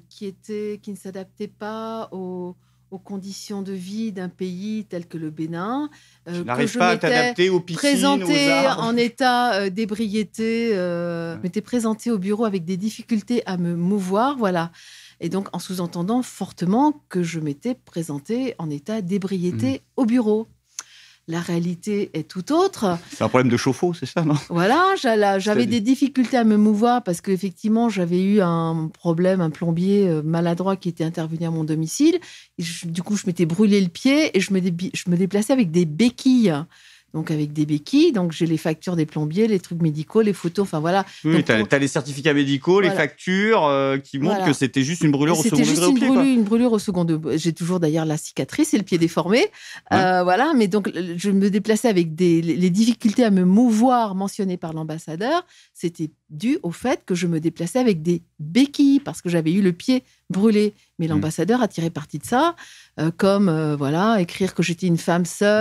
qui, était, qui ne s'adaptait pas aux, conditions de vie d'un pays tel que le Bénin, Je que pas à t'adapter aux piscines, présentée en état d'ébriété, je m'étais présentée au bureau avec des difficultés à me mouvoir, voilà. Et donc, en sous-entendant fortement que je m'étais présentée en état d'ébriété hmm. au bureau. La réalité est tout autre.
C'est un problème de chauffe-eau, c'est ça, non
Voilà, j'avais des difficultés à me mouvoir parce qu'effectivement, j'avais eu un problème, un plombier euh, maladroit qui était intervenu à mon domicile. Et du coup, je m'étais brûlé le pied et je me déplaçais avec des béquilles donc avec des béquilles. Donc j'ai les factures des plombiers, les trucs médicaux, les photos, enfin voilà. Oui,
tu as, les certificats médicaux, les factures euh, qui montrent que c'était juste une brûlure au second degré. C'était juste une,
brûlure, au second degré. J'ai toujours d'ailleurs la cicatrice et le pied déformé. Euh, voilà, mais donc je me déplaçais avec des, les difficultés à me mouvoir mentionnées par l'ambassadeur. C'était dû au fait que je me déplaçais avec des béquilles parce que j'avais eu le pied brûlé. Mais mm. l'ambassadeur a tiré parti de ça, euh, comme voilà écrire que j'étais une femme seule.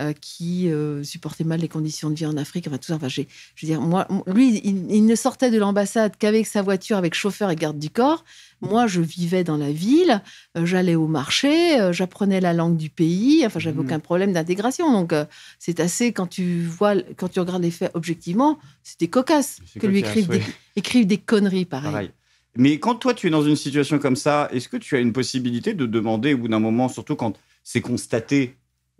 Euh, qui euh, supportait mal les conditions de vie en Afrique. Enfin, tout ça. Enfin, je veux dire, moi, lui, il, ne sortait de l'ambassade qu'avec sa voiture, avec chauffeur et garde du corps. Moi, je vivais dans la ville, euh, j'allais au marché, j'apprenais la langue du pays. Enfin, j'avais mmh. aucun problème d'intégration. Donc, c'est assez quand tu vois, quand tu regardes les faits objectivement, c'était cocasse que lui écrive des, conneries pareil. pareil.
Mais quand toi, tu es dans une situation comme ça, est-ce que tu as une possibilité de demander au bout d'un moment, surtout quand c'est constaté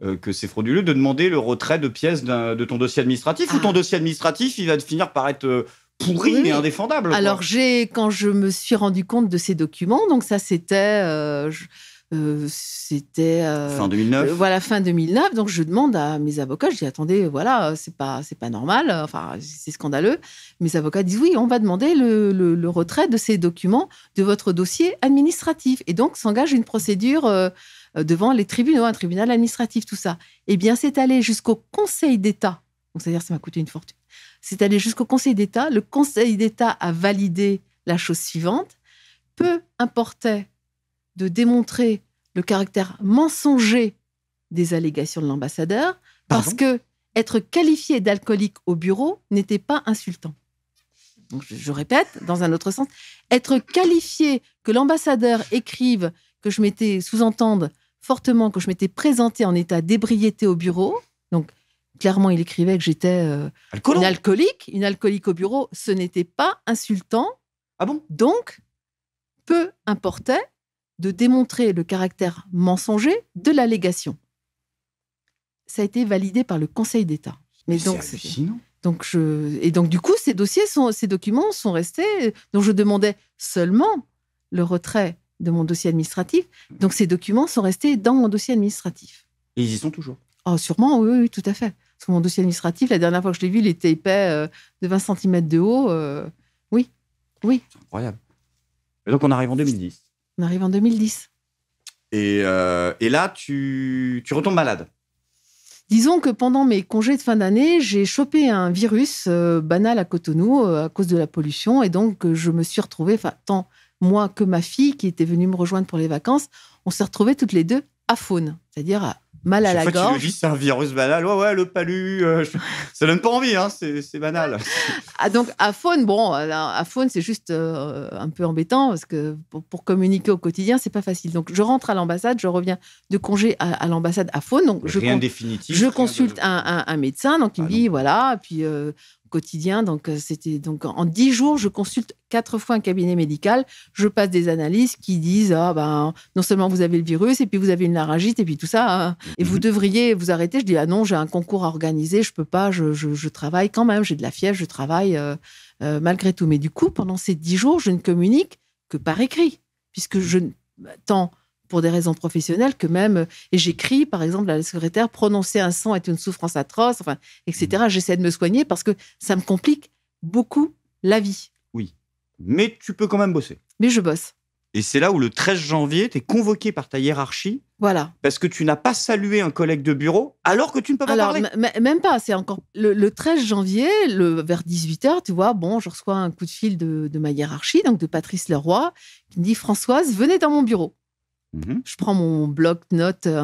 euh, que c'est frauduleux de demander le retrait de pièces de ton dossier administratif ou ton ah. dossier administratif, il va finir par être euh, pourri et indéfendable. Alors
j'ai quand je me suis rendu compte de ces documents, donc ça c'était euh, c'était fin 2009. voilà fin 2009. Donc je demande à mes avocats, je dis attendez, voilà, c'est pas c'est pas normal, enfin c'est scandaleux. Mes avocats disent oui, on va demander le, le retrait de ces documents de votre dossier administratif et donc s'engage une procédure euh, devant les tribunaux, un tribunal administratif, tout ça. Eh bien, c'est allé jusqu'au Conseil d'État. c'est-à-dire, ça m'a coûté une fortune. C'est allé jusqu'au Conseil d'État. Le Conseil d'État a validé la chose suivante. Peu importait de démontrer le caractère mensonger des allégations de l'ambassadeur, parce que être qualifié d'alcoolique au bureau n'était pas insultant. Donc, je, je, répète, dans un autre sens, être qualifié que l'ambassadeur écrive que je m'étais, sous entendre fortement que je m'étais présentée en état d'ébriété au bureau. Donc, clairement, il écrivait que j'étais euh, une alcoolique. Une alcoolique au bureau, ce n'était pas insultant. Ah bon Donc, peu importait de démontrer le caractère mensonger de l'allégation. Ça a été validé par le Conseil d'État. Mais, c'est donc, donc et donc du coup ces dossiers sont ces documents sont restés Donc je demandais seulement le retrait de mon dossier administratif. Donc ces documents sont restés dans mon dossier administratif. ils y sont toujours oh, sûrement, oui, tout à fait. Parce que mon dossier administratif, la dernière fois que je l'ai vu, il était épais euh, de 20 cm de haut. Euh, oui, oui.
incroyable. Et donc on arrive en 2010.
On arrive en 2010.
Euh, et, là, tu, retombes malade.
Disons que pendant mes congés de fin d'année, j'ai chopé un virus banal à Cotonou à cause de la pollution et donc je me suis retrouvée, enfin tant moi que ma fille qui était venue me rejoindre pour les vacances, on s'est retrouvés toutes les deux à faune, c'est-à-dire mal à la gorge. c'est
un virus banal. Ouais, ouais, le palu, euh, ça donne pas envie, hein, c'est banal.
ah, donc, à faune, bon, à faune, c'est juste euh, un peu embêtant parce que pour, communiquer au quotidien, c'est pas facile. Donc, je rentre à l'ambassade, je reviens de congé à, l'ambassade à faune. Donc, je, rien définitif, je consulte un, médecin, donc il me ah, dit, voilà, puis euh, quotidien. Donc, euh, c'était donc en dix jours, je consulte quatre fois un cabinet médical. Je passe des analyses qui disent ah ben non seulement vous avez le virus et puis vous avez une laryngite et puis tout ça hein. et vous mhm. devriez vous arrêter. Je dis ah non, j'ai un concours à organiser, je peux pas, je, travaille quand même, j'ai de la fièvre, je travaille euh, euh, malgré tout. Mais du coup, pendant ces dix jours, je ne communique que par écrit puisque mhm. je tant pour des raisons professionnelles que même. Euh, et j'écris, par exemple, à la secrétaire, prononcer un son est une souffrance atroce, enfin, etc. Mm-hmm. J'essaie de me soigner parce que
ça me complique beaucoup la vie. Oui. Mais tu peux quand même bosser. Mais je bosse. Et c'est là où le 13 janvier, tu es convoqué par ta hiérarchie. Voilà. Parce que tu n'as pas salué un collègue de bureau alors que tu ne peux pas alors, parler.
Même pas, c'est encore. Le, 13 janvier, le, vers 18h, tu vois, bon, je reçois un coup de fil de, de ma hiérarchie, donc de Patrice Leroy, qui me dit Françoise, venez dans mon bureau. Mhm. Je prends mon bloc-notes euh,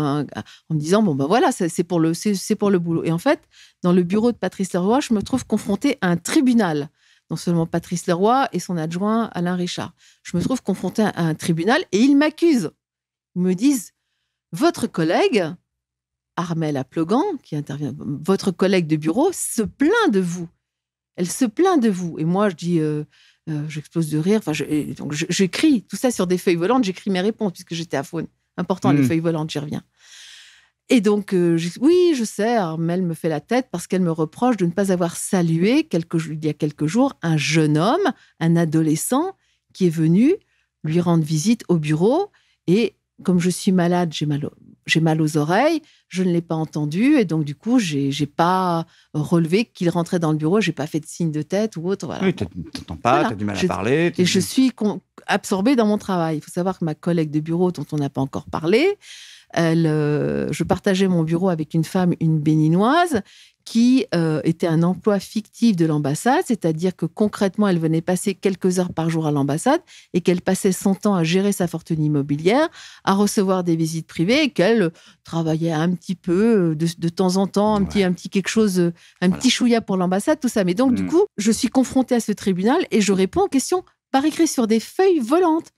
en me disant bon ben voilà c'est pour le c'est pour le boulot et en fait dans le bureau de Patrice Leroy je me trouve confrontée à un tribunal non seulement Patrice Leroy et son adjoint Alain Richard je me trouve confrontée à un tribunal et ils m'accusent ils me disent votre collègue Armelle Aplogan qui intervient votre collègue de bureau se plaint de vous elle se plaint de vous et moi je dis euh, euh, j'explose de rire. Enfin, donc j'écris tout ça sur des feuilles volantes. J'écris mes réponses puisque j'étais à faune. Important les hmm. feuilles volantes, j'y reviens. Et donc, euh, oui, je sais, elle me fait la tête parce qu'elle me reproche de ne pas avoir salué, il y a quelques jours, un jeune homme, un adolescent, qui est venu lui rendre visite au bureau et comme je suis malade, j'ai mal, j'ai mal aux oreilles, je ne l'ai pas entendu et donc du coup, j'ai n'ai pas relevé qu'il rentrait dans le bureau, j'ai pas fait de signe de tête ou autre. Oui,
tu n'entends pas, tu as du mal à parler. Et je suis
absorbée dans mon travail. Il faut savoir que ma collègue de bureau, dont on n'a pas encore parlé, euh, je partageais mon bureau avec une femme, une béninoise, qui euh, était un emploi fictif de l'ambassade, c'est-à-dire que concrètement, elle venait passer quelques heures par jour à l'ambassade et qu'elle passait son temps à gérer sa fortune immobilière, à recevoir des visites privées et qu'elle euh, travaillait un petit peu de, temps en temps, un, petit, quelque chose, un petit chouïa pour l'ambassade, tout ça. Mais donc, du mmh. coup, je suis confrontée à ce tribunal et je réponds aux questions par écrit sur des feuilles volantes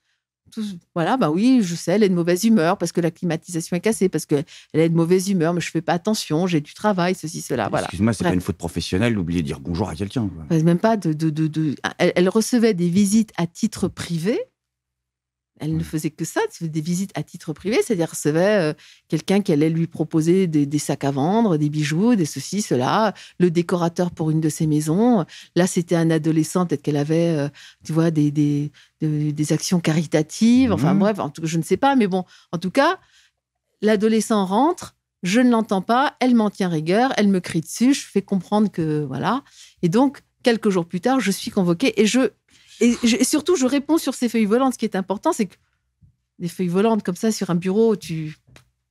voilà, bah oui, je sais, elle est de mauvaise humeur parce que la climatisation est cassée, parce qu'elle est de mauvaise humeur, mais je fais pas attention, j'ai du travail, ceci, cela. Bah, voilà. Excuse-moi, c'est pas une
faute professionnelle d'oublier de dire bonjour à quelqu'un.
Même pas de. elle recevait des visites à titre privé elle ne faisait que ça, des visites à titre privé, c'est-à-dire recevait euh, quelqu'un qui allait lui proposer des, sacs à vendre, des bijoux, des ceci, cela, le décorateur pour une de ses maisons. Là, c'était un adolescent, peut-être qu'elle avait, euh, tu vois, des, des, des actions caritatives, enfin mmh. bref, en tout, je ne sais pas, mais bon, en tout cas, l'adolescent rentre, je ne l'entends pas, elle m'en tient rigueur, elle me crie dessus, je fais comprendre que voilà. Et donc, quelques jours plus tard, je suis convoquée et je et, surtout, je réponds sur ces feuilles volantes. Ce qui est important, c'est que des feuilles volantes comme ça sur un bureau, tu,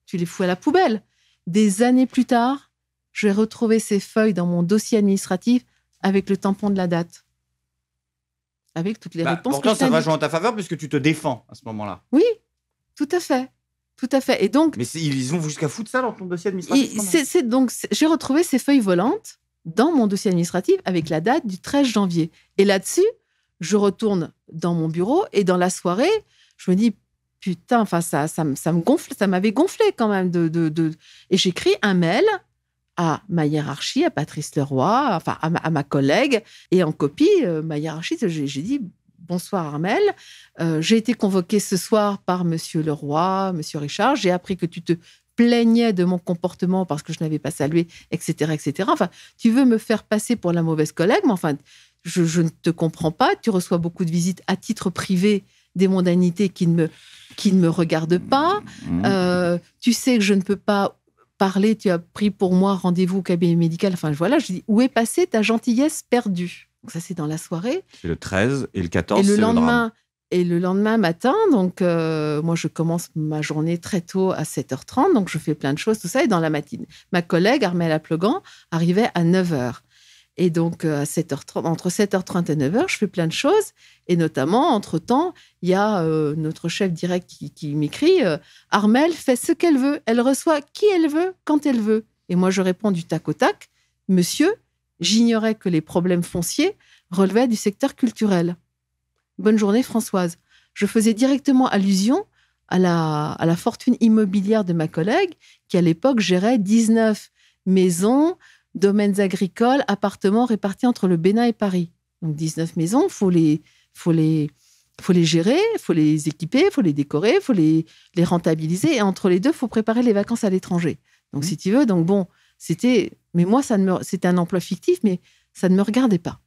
tu les fous à la poubelle. Des années plus tard, je vais retrouver ces feuilles dans mon dossier administratif avec le tampon de la date. Avec toutes les bah, réponses. Pourtant, que ça va jouer
en ta faveur puisque tu te défends à ce moment-là.
Oui, tout à fait. Tout à fait. Et donc.
Mais ils ont jusqu'à foutre ça dans ton dossier administratif.
C'est donc j'ai retrouvé ces feuilles volantes dans mon dossier administratif avec la date du 13 janvier. Et là-dessus, je retourne dans mon bureau et dans la soirée, je me dis putain, enfin ça, ça, me gonfle, ça m'avait gonflé quand même de, de, de... et j'écris un mail à ma hiérarchie, à Patrice Leroy, enfin à ma, collègue et en copie euh, ma hiérarchie, j'ai dit bonsoir Armel, euh, j'ai été convoqué ce soir par Monsieur Leroy, Monsieur Richard, j'ai appris que tu te plaignais de mon comportement parce que je n'avais pas salué, etc., etc. Enfin, tu veux me faire passer pour la mauvaise collègue, mais enfin, je, ne te comprends pas. Tu reçois beaucoup de visites à titre privé des mondanités qui ne me, qui ne me regardent pas. Mmh. Euh, tu sais que je ne peux pas parler. Tu as pris pour moi rendez-vous au cabinet médical. Enfin, voilà, je dis où est passée ta gentillesse perdue ça, c'est dans la soirée.
C'est le 13 et le 14. Et le lendemain.
et le lendemain matin, donc euh, moi je commence ma journée très tôt à 7h30, donc je fais plein de choses, tout ça, et dans la matinée. Ma collègue Armelle Aplogan arrivait à 9h. Et donc, euh, à 7h30, entre 7h30 et 9h, je fais plein de choses. Et notamment, entre-temps, il y a euh, notre chef direct qui, m'écrit euh, Armel fait ce qu'elle veut. Elle reçoit qui elle veut, quand elle veut. Et moi, je réponds du tac au tac Monsieur, j'ignorais que les problèmes fonciers relevaient du secteur culturel. Bonne journée, Françoise. Je faisais directement allusion à la, à la fortune immobilière de ma collègue qui, à l'époque, gérait 19 maisons, domaines agricoles, appartements répartis entre le Bénin et Paris. Donc 19 maisons, faut les, faut les, faut les gérer, faut les équiper, faut les décorer, faut les, les rentabiliser. Et entre les deux, faut préparer les vacances à l'étranger. Donc si tu veux, donc bon, c'était, mais moi ça ne me, c'était un emploi fictif, mais ça ne me regardait pas.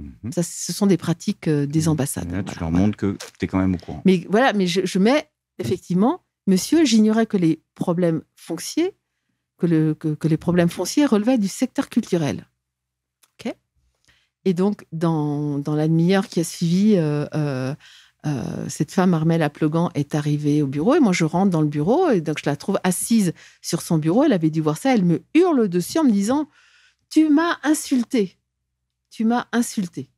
Mhm. Ça, ce sont des pratiques euh, des mhm. ambassades. tu
leur montres que tu es quand même au courant.
Mais voilà, mais je mets effectivement, monsieur, j'ignorais que les problèmes fonciers que, les problèmes fonciers relevaient du secteur culturel. OK et donc, dans, dans la demi-heure qui a suivi, euh, euh, euh, cette femme, Armelle Aplogan, est arrivée au bureau et moi je rentre dans le bureau et donc je la trouve assise sur son bureau. Elle avait dû voir ça. Elle me hurle dessus en me disant Tu m'as insultée Tu m'as insultée !»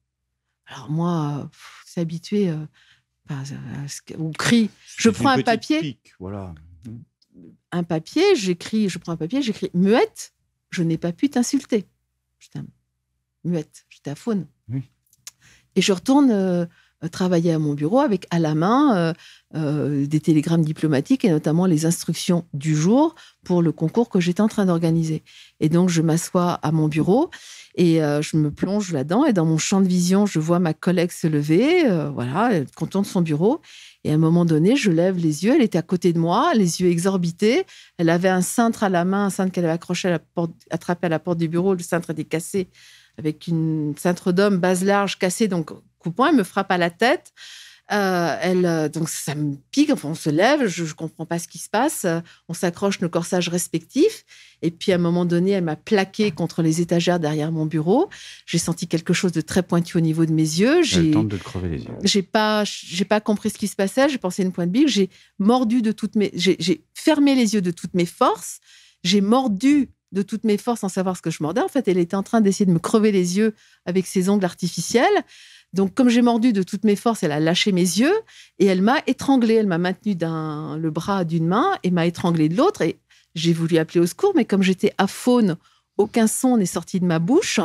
Alors moi, c'est habitué euh, Je prends un papier. voilà un papier, j'écris, je prends un papier, j'écris muette, je n'ai pas pu t'insulter. J'étais muette, j'étais à faune. Et je retourne euh, travailler à mon bureau avec à la main euh, euh, des télégrammes diplomatiques et notamment les instructions du jour pour le concours que j'étais en train d'organiser. Et donc je m'assois à mon bureau et je me plonge là-dedans et dans mon champ de vision, je vois ma collègue se lever, voilà, elle de son bureau et à un moment donné, je lève les yeux, elle était à côté de moi, les yeux exorbités. Elle avait un cintre à la main, un cintre qu'elle avait accroché à la porte, attrapé à la porte du bureau. Le cintre était cassé, avec une cintre d'homme, base large, cassée, donc coupant. Elle me frappe à la tête. Euh, elle, euh, donc ça me pique, enfin, on se lève, je ne comprends pas ce qui se passe, euh, on s'accroche nos corsages respectifs. Et puis à un moment donné, elle m'a plaqué contre les étagères derrière mon bureau. J'ai senti quelque chose de très pointu au niveau de mes yeux. J'ai de crever les yeux. J'ai pas, pas compris ce qui se passait. J'ai pensé une pointe bille. J'ai mordu de toutes mes, j'ai fermé les yeux de toutes mes forces. J'ai mordu de toutes mes forces sans savoir ce que je mordais. En fait, elle était en train d'essayer de me crever les yeux avec ses ongles artificiels. Donc, comme j'ai mordu de toutes mes forces, elle a lâché mes yeux et elle m'a étranglée. Elle m'a maintenu le bras d'une main et m'a étranglée de l'autre. Et j'ai voulu appeler au secours, mais comme j'étais à faune, aucun son n'est sorti de ma bouche.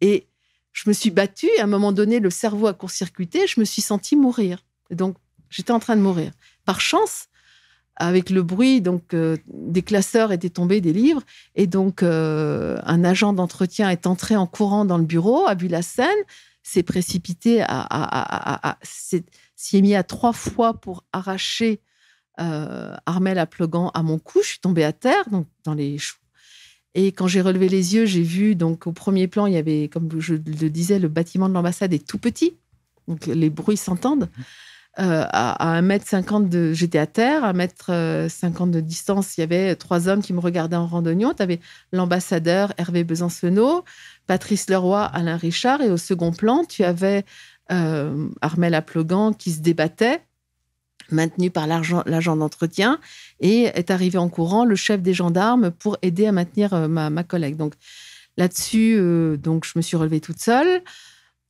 Et je me suis battue. à un moment donné, le cerveau a court-circuité. Je me suis sentie mourir. donc, j'étais en train de mourir. Par chance, avec le bruit, donc euh, des classeurs étaient tombés des livres, et donc euh, un agent d'entretien est entré en courant dans le bureau, a vu la scène, s'est précipité à, s'y est mis à trois fois pour arracher euh, Armel à à mon cou. Je suis tombée à terre, donc dans les choux. Et quand j'ai relevé les yeux, j'ai vu, donc au premier plan, il y avait, comme je le disais, le bâtiment de l'ambassade est tout petit, donc les bruits s'entendent. Mmh. Euh, à, un 1 m de. J'étais à terre, à 1m50 euh, de distance, il y avait trois hommes qui me regardaient en randonnion. Tu avais l'ambassadeur Hervé Besancenot, Patrice Leroy, Alain Richard, et au second plan, tu avais euh, Armel Aplogan qui se débattait maintenu par l'agent d'entretien, et est arrivé en courant le chef des gendarmes pour aider à maintenir euh, ma, collègue. Donc là-dessus, donc je me suis relevée toute seule.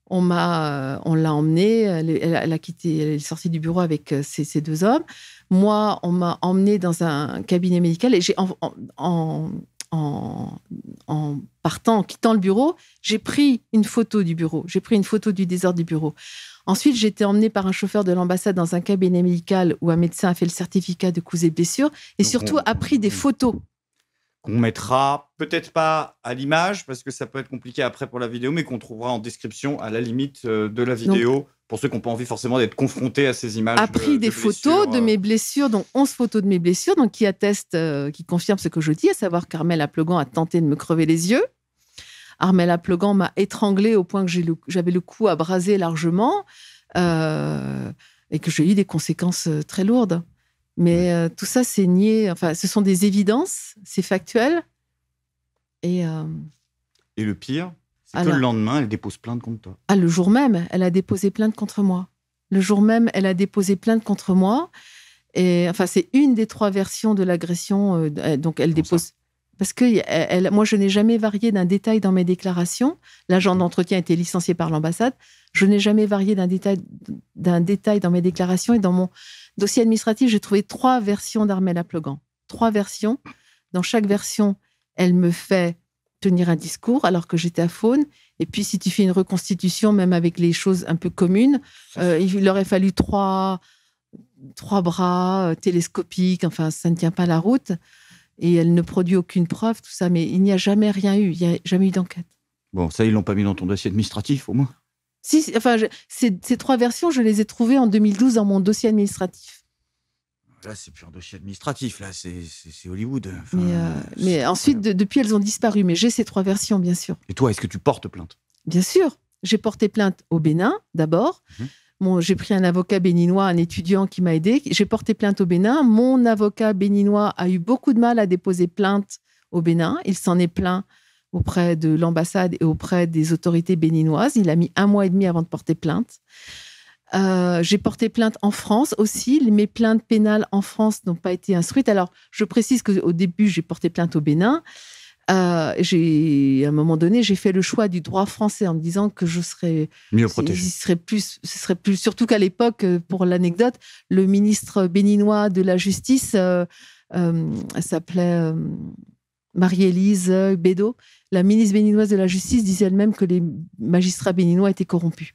On m'a, euh, on l'a emmenée. Elle, a quitté, elle est sortie du bureau avec ces, euh, deux hommes. Moi, on m'a emmenée dans un cabinet médical et j'ai en, en, partant, en quittant le bureau, j'ai pris une photo du bureau. J'ai pris une photo du désordre du bureau. Ensuite, j'ai été emmenée par un chauffeur de l'ambassade dans un cabinet médical où un médecin a fait le certificat de coups et blessures et surtout a pris des photos
qu'on mettra peut-être pas à l'image parce que ça peut être compliqué après pour la vidéo, mais qu'on trouvera en description à la limite euh, de la vidéo. pour ceux qui n'ont pas envie forcément d'être confrontés à ces images. A pris des photos de euh.
mes blessures, dont 11 photos de mes blessures, donc qui attestent, euh, qui confirment ce que je dis, à savoir qu'Armel Aplogan a tenté de me crever les yeux. Armel Aplogan m'a étranglé au point que j'avais le cou abrasé largement et que j'ai eu des conséquences très lourdes. Mais euh, tout ça, c'est nié. Enfin, ce sont des évidences, c'est factuel. Et, euh,
Et le pire, c'est que le lendemain, elle dépose plainte contre toi.
ah, le jour même, elle a déposé plainte contre moi. Le jour même, elle a déposé plainte contre moi. Et enfin, c'est une des trois versions de l'agression. Euh, donc, elle dépose. Parce que moi, je n'ai jamais varié d'un détail dans mes déclarations. L'agent d'entretien mmh. a été licencié par l'ambassade. Je n'ai jamais varié d'un détail, détail dans mes déclarations. Et dans mon dossier administratif, j'ai trouvé trois versions d'Armel Aplogan. Trois versions. Dans chaque version, elle me fait tenir un discours alors que j'étais à Faune. Et puis, si tu fais une reconstitution, même avec les choses un peu communes, euh, il aurait fallu trois, trois bras euh, télescopiques. Enfin, ça ne tient pas la route et elle ne produit aucune preuve, tout ça, mais il n'y a jamais rien eu, il n'y a jamais eu d'enquête.
Bon, ça, ils l'ont pas mis dans ton dossier administratif, au moins
Si, enfin, ces, trois versions, je les ai trouvées en 2012 dans mon dossier administratif.
Là, c'est plus un dossier administratif, là, c'est Hollywood. mais, euh,
ensuite, depuis, elles ont disparu, mais j'ai ces trois versions, bien sûr.
Et toi, est-ce que tu portes plainte
Bien sûr, j'ai porté plainte au Bénin, d'abord. Mhm j'ai pris un avocat béninois, un étudiant qui m'a aidé. J'ai porté plainte au Bénin. Mon avocat béninois a eu beaucoup de mal à déposer plainte au Bénin. Il s'en est plaint auprès de l'ambassade et auprès des autorités béninoises. Il a mis un mois et demi avant de porter plainte. Euh, j'ai porté plainte en France aussi. Mes plaintes pénales en France n'ont pas été instruites. Alors, je précise qu'au début, j'ai porté plainte au Bénin. Euh, j'ai, à un moment donné, j'ai fait le choix du droit français en me disant que je serais mieux protégé. serait plus, ce serait plus, surtout qu'à l'époque, euh, pour l'anecdote, le ministre béninois de la justice euh, euh s'appelait Marie-Élise Bédot. La ministre béninoise de la justice disait elle-même que les magistrats béninois étaient corrompus.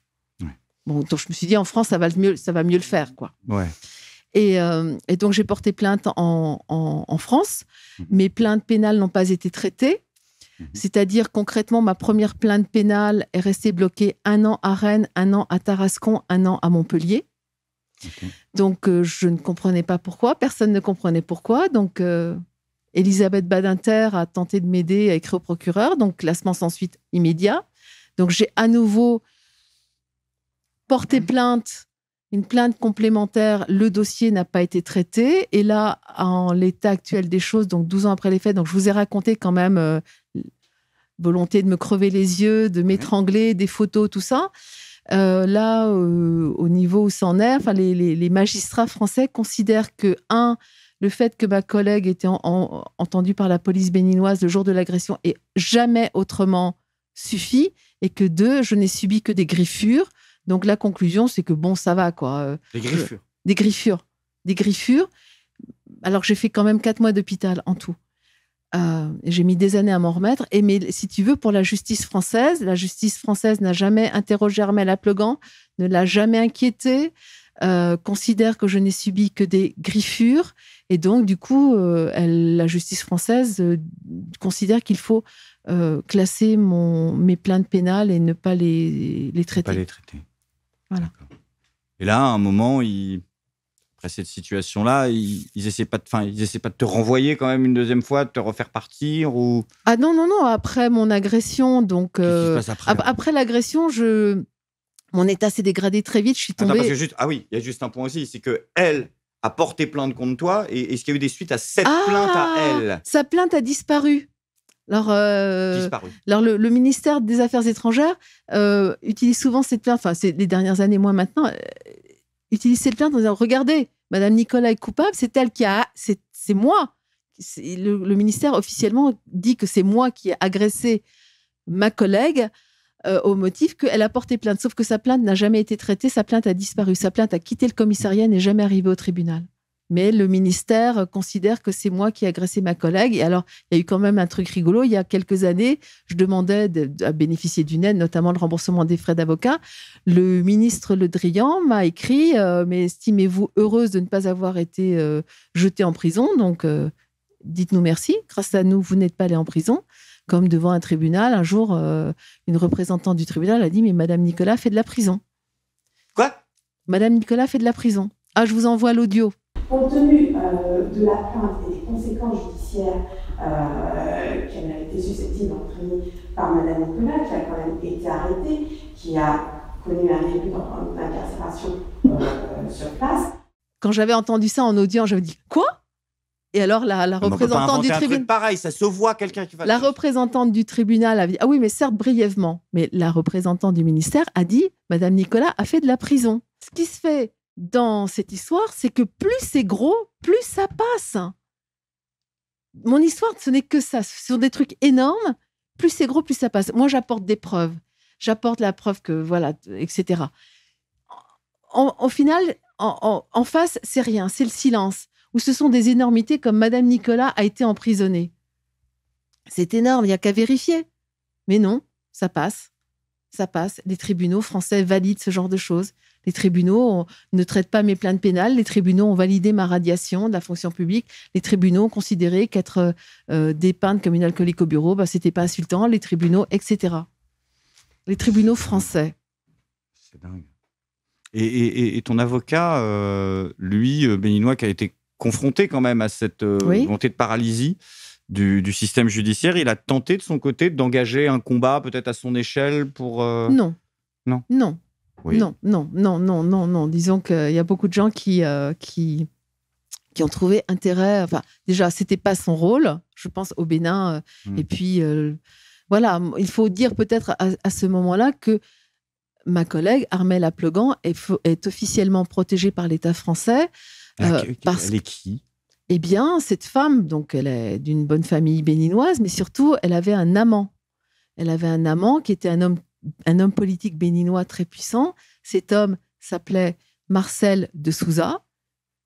Bon, donc je me suis dit, en France, ça va mieux, ça va mieux le faire, quoi. Ouais. Euh, et, donc, j'ai porté plainte en, France. Mhm. Mes plaintes pénales n'ont pas été traitées. Mhm. C'est-à-dire, concrètement, ma première plainte pénale est restée bloquée un an à Rennes, un an à Tarascon, un an à Montpellier. Donc, euh, je ne comprenais pas pourquoi. Personne ne comprenait pourquoi. Donc, euh, Elisabeth Badinter a tenté de m'aider à écrire au procureur. Donc, classement sans suite immédiat. Donc, j'ai à nouveau porté mhm. plainte une plainte complémentaire, le dossier n'a pas été traité. Et là, en l'état actuel des choses, donc 12 ans après les faits, donc je vous ai raconté quand même euh, volonté de me crever les yeux, de m'étrangler, des photos, tout ça. Euh, là, euh, au niveau où s'en est, les, magistrats français considèrent que, un, le fait que ma collègue était en, entendue par la police béninoise le jour de l'agression est jamais autrement suffit, et que deux, je n'ai subi que des griffures, donc la conclusion, c'est que bon, ça va quoi. Euh, des griffures. Des griffures. Alors j'ai fait quand même quatre mois d'hôpital en tout. Euh, j'ai mis des années à m'en remettre. Et mais si tu veux, pour la justice française, la justice française n'a jamais interrogé Armel Aplegan, ne l'a jamais inquiété, euh, considère que je n'ai subi que des griffures. Et donc, du coup, la justice française considère qu'il faut classer mes plaintes pénales et ne pas les, traiter. Pas
les traiter. Et là, à un moment, après cette situation-là, ils, essaient pas de, ils essaient pas de te renvoyer quand même une deuxième fois, de te refaire partir ou.
Ah non non non. Après mon agression, donc euh, après, l'agression, je mon état s'est dégradé très vite. Je suis ah tombée.
Ah oui, il y a juste un point aussi, c'est que elle a porté plainte contre toi et est-ce qu'il y a eu des suites à cette ah, plainte à elle
Sa plainte a disparu. Alors, euh, alors le, ministère des Affaires étrangères euh, utilise souvent cette plainte, enfin, c'est les dernières années, moins maintenant, euh, utilise cette plainte en disant Regardez, Madame Nicolas est coupable, c'est elle qui a. C'est moi. Le, le, ministère officiellement dit que c'est moi qui ai agressé ma collègue au motif qu'elle a porté plainte. Sauf que sa plainte n'a jamais été traitée, sa plainte a disparu, sa plainte a quitté le commissariat, n'est jamais arrivée au tribunal mais le ministère considère que c'est moi qui ai agressé ma collègue. Et alors, il y a eu quand même un truc rigolo. Il y a quelques années, je demandais à bénéficier d'une aide, notamment le remboursement des frais d'avocat. Le ministre Le Drian m'a écrit euh, Mais estimez-vous heureuse de ne pas avoir été euh, jetée en prison Donc, euh, dites-nous merci. Grâce à nous, vous n'êtes pas allé en prison. Comme devant un tribunal, un jour, une représentante du tribunal a dit Mais Madame Nicolas fait de la prison. Quoi Madame Nicolas fait de la prison. Ah, je vous envoie l'audio compte tenu euh, de la plainte et des conséquences judiciaires euh, qu'elle a été susceptible d'entraîner par Mme Nicolas, qui a quand même été arrêtée, qui a connu un début d'incarcération euh, euh, sur place. Quand j'avais entendu ça en audience, je me dis quoi et alors la, la représentante du tribunal,
pareil, ça se voit quelqu'un qui
va. La représentante du tribunal a dit ah oui, mais certes brièvement, mais la représentante du ministère a dit Madame Nicolas a fait de la prison. Ce qui se fait dans cette histoire, c'est que plus c'est gros, plus ça passe. Mon histoire, ce n'est que ça. Ce sont des trucs énormes. Plus c'est gros, plus ça passe. Moi, j'apporte des preuves. J'apporte la preuve que, voilà, etc. Au final, en, face, c'est rien. C'est le silence. Ou ce sont des énormités comme Madame Nicolas a été emprisonnée. C'est énorme, il n'y a qu'à vérifier. Mais non, ça passe. Ça passe. Les tribunaux français valident ce genre de choses. Les tribunaux ne traitent pas mes plaintes pénales. Les tribunaux ont validé ma radiation de la fonction publique. Les tribunaux ont considéré qu'être dépeint euh, euh, dépeinte comme une alcoolique au bureau, ce bah, c'était pas insultant. Les tribunaux, etc. Les tribunaux français. C'est
dingue. Et, ton avocat, euh, lui, béninois, qui a été confronté quand même à cette volonté de paralysie, du, système judiciaire. Il a tenté de son côté d'engager un combat peut-être à son échelle pour... Non. Non. Non. Non,
non, non, non, non, non. Disons qu'il y a beaucoup de gens euh, qui, qui, ont trouvé intérêt. Enfin, déjà, c'était pas son rôle, je pense, au Bénin. Euh, hmm. Et puis, euh, voilà, il faut dire peut-être à, ce moment-là que ma collègue Armelle Aplegan est, officiellement protégée par l'État français. Ah, elle est qui Eh bien, cette femme, donc, elle est d'une bonne famille béninoise, mais surtout, elle avait un amant. Elle avait un amant qui était un homme un homme politique béninois très puissant. Cet homme s'appelait Marcel de Souza.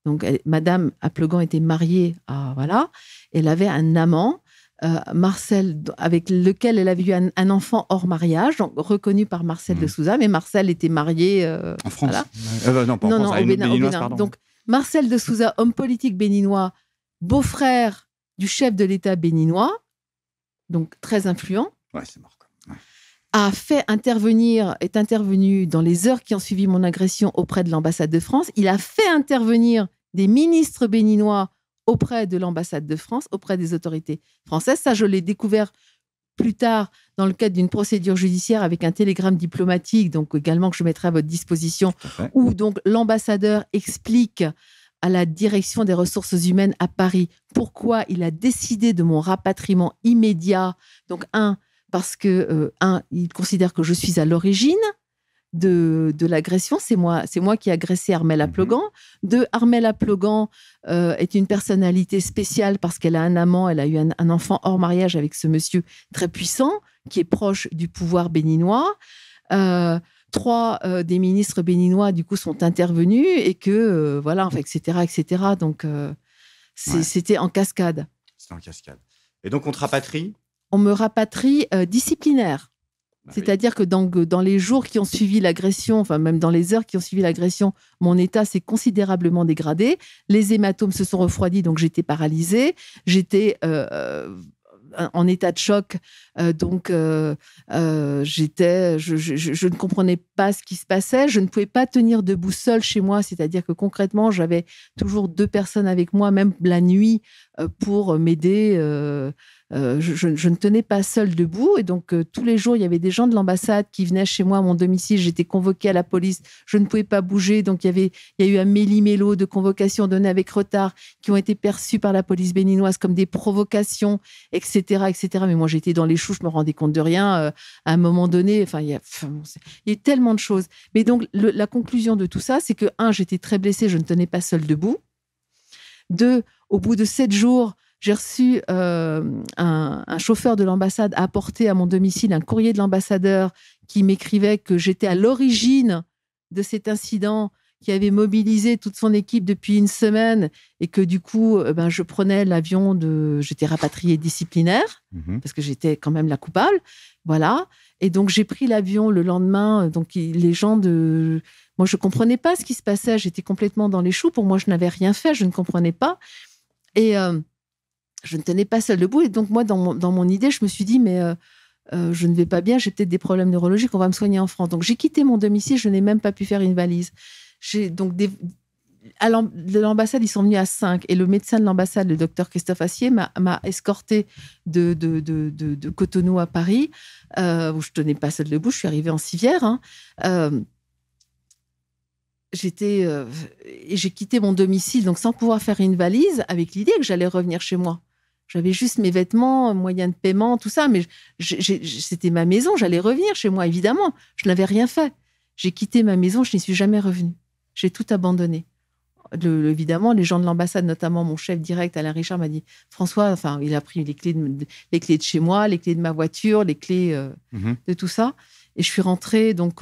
Donc, Madame Aplegan était mariée à. Voilà. Elle avait un amant, euh, Marcel, avec lequel elle avait eu un, enfant hors mariage, reconnu par Marcel de mmh. Souza. Mais Marcel était marié. Euh, en France
euh, Non, non, au Bénin. Donc,
Marcel de Souza, homme politique béninois, beau-frère du chef de l'État béninois, donc très influent. Ouais, c'est a fait intervenir, est intervenu dans les heures qui ont suivi mon agression auprès de l'ambassade de France. Il a fait intervenir des ministres béninois auprès de l'ambassade de France, auprès des autorités françaises. Ça, je l'ai découvert plus tard dans le cadre d'une procédure judiciaire avec un télégramme diplomatique, donc également que je mettrai à votre disposition, où donc l'ambassadeur explique à la direction des ressources humaines à Paris pourquoi il a décidé de mon rapatriement immédiat. Donc un, parce que, euh, un, il considère que je suis à l'origine de, l'agression. C'est moi, c'est moi qui ai agressé Armel mhm. Aplogan. De Deux, Armel Aplogan euh, est une personnalité spéciale parce qu'elle a un amant, elle a eu un, enfant hors mariage avec ce monsieur très puissant qui est proche du pouvoir béninois. Euh, trois des ministres béninois du coup sont intervenus et que voilà, enfin, etc., etc. Donc c'était en cascade.
C'était en cascade. Et donc on te rapatrie
me rapatrie euh, disciplinaire. Bah c'est-à-dire que dans, les jours qui ont suivi l'agression, enfin même dans les heures qui ont suivi l'agression, mon état s'est considérablement dégradé. Les hématomes se sont refroidis, donc j'étais paralysée. J'étais euh, euh, en état de choc, donc j'étais, je, je, ne comprenais pas ce qui se passait. Je ne pouvais pas tenir debout seule chez moi, c'est-à-dire que concrètement, j'avais toujours deux personnes avec moi, même la nuit, euh, pour m'aider. Euh, euh, je, ne tenais pas seul debout. Et donc, tous les jours, il y avait des gens de l'ambassade qui venaient chez moi à mon domicile. J'étais convoquée à la police. Je ne pouvais pas bouger. Donc, il y, avait, a eu un méli-mélo de convocations données avec retard qui ont été perçues par la police béninoise comme des provocations, etc. etc. Mais moi, j'étais dans les choux. Je me rendais compte de rien. à un moment donné, enfin, il y a, tellement de choses. Mais donc, la conclusion de tout ça, c'est que, un, j'étais très blessée. Je ne tenais pas seul debout. Deux, au bout de sept jours, j'ai reçu euh, un, chauffeur de l'ambassade apporter à mon domicile un courrier de l'ambassadeur qui m'écrivait que j'étais à l'origine de cet incident qui avait mobilisé toute son équipe depuis une semaine et que du coup, euh, ben, je prenais l'avion de... J'étais rapatriée disciplinaire mhm. parce que j'étais quand même la coupable. Voilà. Et donc, j'ai pris l'avion le lendemain. Euh, donc, les gens de... Moi, je ne comprenais pas ce qui se passait. J'étais complètement dans les choux. Pour moi, je n'avais rien fait. Je ne comprenais pas. Et euh, je ne tenais pas seule debout. Et donc, moi, dans mon, idée, je me suis dit, mais euh, euh, je ne vais pas bien, j'ai peut-être des problèmes neurologiques, on va me soigner en France. Donc, j'ai quitté mon domicile, je n'ai même pas pu faire une valise. J'ai donc des, à l'ambassade, ils sont venus à 5 et le médecin de l'ambassade, le docteur Christophe Assier, m'a escorté de, de, Cotonou à Paris, où je tenais pas seule debout, je suis arrivée en civière. Hein j'étais euh, et j'ai quitté mon domicile donc sans pouvoir faire une valise avec l'idée que j'allais revenir chez moi. J'avais juste mes vêtements, euh, moyens de paiement, tout ça, mais c'était ma maison, j'allais revenir chez moi, évidemment. Je n'avais rien fait. J'ai quitté ma maison, je n'y suis jamais revenue. J'ai tout abandonné. évidemment, les gens de l'ambassade, notamment mon chef direct, Alain Richard, m'a dit François, enfin, il a pris les clés, de, chez moi, les clés de ma voiture, les clés euh, mmh de tout ça. Et je suis rentrée, donc.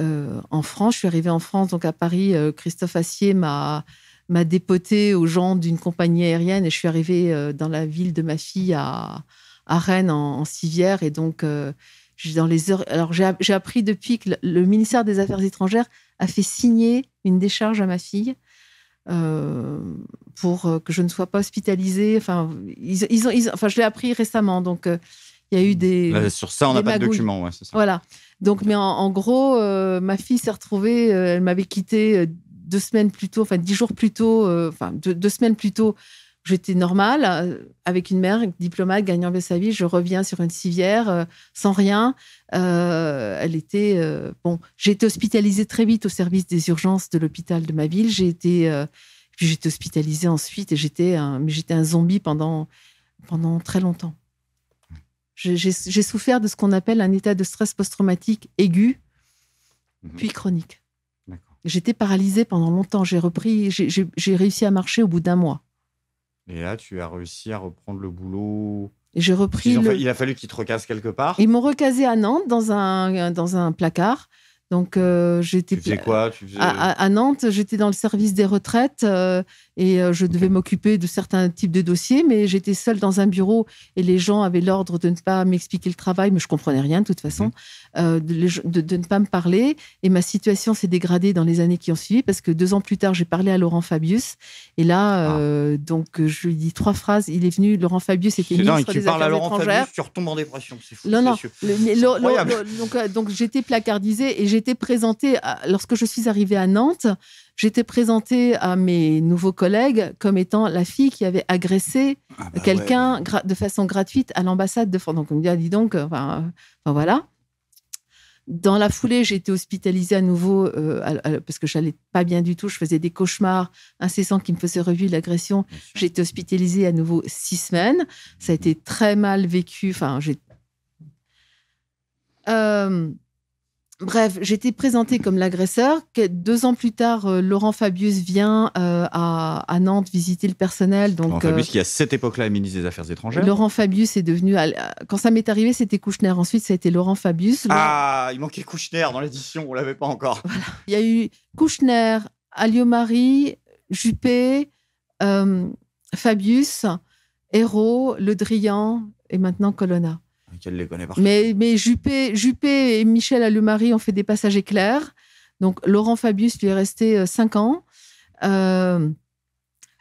Euh, en France. Je suis arrivée en France, donc à Paris, euh, Christophe Assier m'a m'a dépoté aux gens d'une compagnie aérienne et je suis arrivée euh, dans la ville de ma fille à, Rennes en, civière et donc dans les heures alors j'ai appris depuis que le ministère des Affaires étrangères a fait signer une décharge à ma fille pour que je ne sois pas hospitalisée enfin ils, ont, enfin je l'ai appris récemment donc il y a eu mm. des. sur ça, on n'a pas de document, Voilà. Donc, mais en, gros, euh, ma fille s'est retrouvée, euh, elle m'avait quitté euh, deux semaines plus tôt, enfin dix jours plus tôt, enfin deux, semaines plus tôt. J'étais normale, avec une mère diplomate, gagnant de sa vie. Je reviens sur une civière, sans rien. elle était. bon, j'ai été hospitalisée très vite au service des urgences de l'hôpital de ma ville. J'ai été. Puis j'ai été hospitalisée ensuite et j'étais un, j'étais un zombie pendant, pendant très longtemps. J'ai souffert de ce qu'on appelle un état de stress post-traumatique aigu, mhm. puis chronique. J'étais paralysée pendant longtemps. J'ai repris, j'ai réussi à marcher au bout d'un mois.
Et là, tu as réussi à reprendre le boulot. J'ai repris. Il a fallu qu'ils te recassent quelque part. Ils m'ont
recasé à Nantes dans un, dans un placard. Donc, euh, j'étais. Tu faisais
quoi À,
Nantes, j'étais dans le service des retraites. Euh, et euh, je devais m'occuper de certains types de dossiers, mais j'étais seule dans un bureau et les gens avaient l'ordre de ne pas m'expliquer le travail, mais je comprenais rien de toute façon, mhm. euh, de, ne pas me parler. Et ma situation s'est dégradée dans les années qui ont suivi parce que deux ans plus tard, j'ai parlé à Laurent Fabius. Et là, ah. euh, donc, je lui dis trois phrases. Il est venu, Laurent Fabius était ministre dingue, des tu parles à Laurent Fabius,
tu retombes en dépression, c'est fou. Non, non. donc, donc
j'étais placardisée et j'étais présentée lorsque je suis arrivée à Nantes j'étais présentée à mes nouveaux collègues comme étant la fille qui avait agressé ah bah quelqu'un de façon gratuite à l'ambassade de France. Donc on me dit, ah, dis donc, enfin, euh, enfin, voilà. Dans la foulée, j'ai été hospitalisée à nouveau euh, parce que j'allais pas bien du tout. Je faisais des cauchemars incessants qui me faisaient revivre l'agression. J'ai été hospitalisée à nouveau six semaines. Ça a mmh. été très mal vécu. Enfin, j'ai. Euh, Bref, j'étais présentée comme l'agresseur. Deux ans plus tard, euh, Laurent Fabius vient euh, à, Nantes visiter le personnel. Donc, Laurent Fabius, euh, qui à
cette époque-là est ministre des Affaires étrangères. Laurent
Fabius est devenu. Quand ça m'est arrivé, c'était Kouchner. Ensuite, ça a été Laurent Fabius. Ah,
il manquait Kouchner dans l'édition, on ne l'avait pas encore.
Il y a eu Kouchner, alio marie Juppé, Fabius, Hérault, Le Drian et maintenant Colonna
les connaît pas mais,
mais Juppé, et Michel Allumari ont fait des passages clairs. Donc Laurent Fabius lui est resté euh, cinq ans. Euh,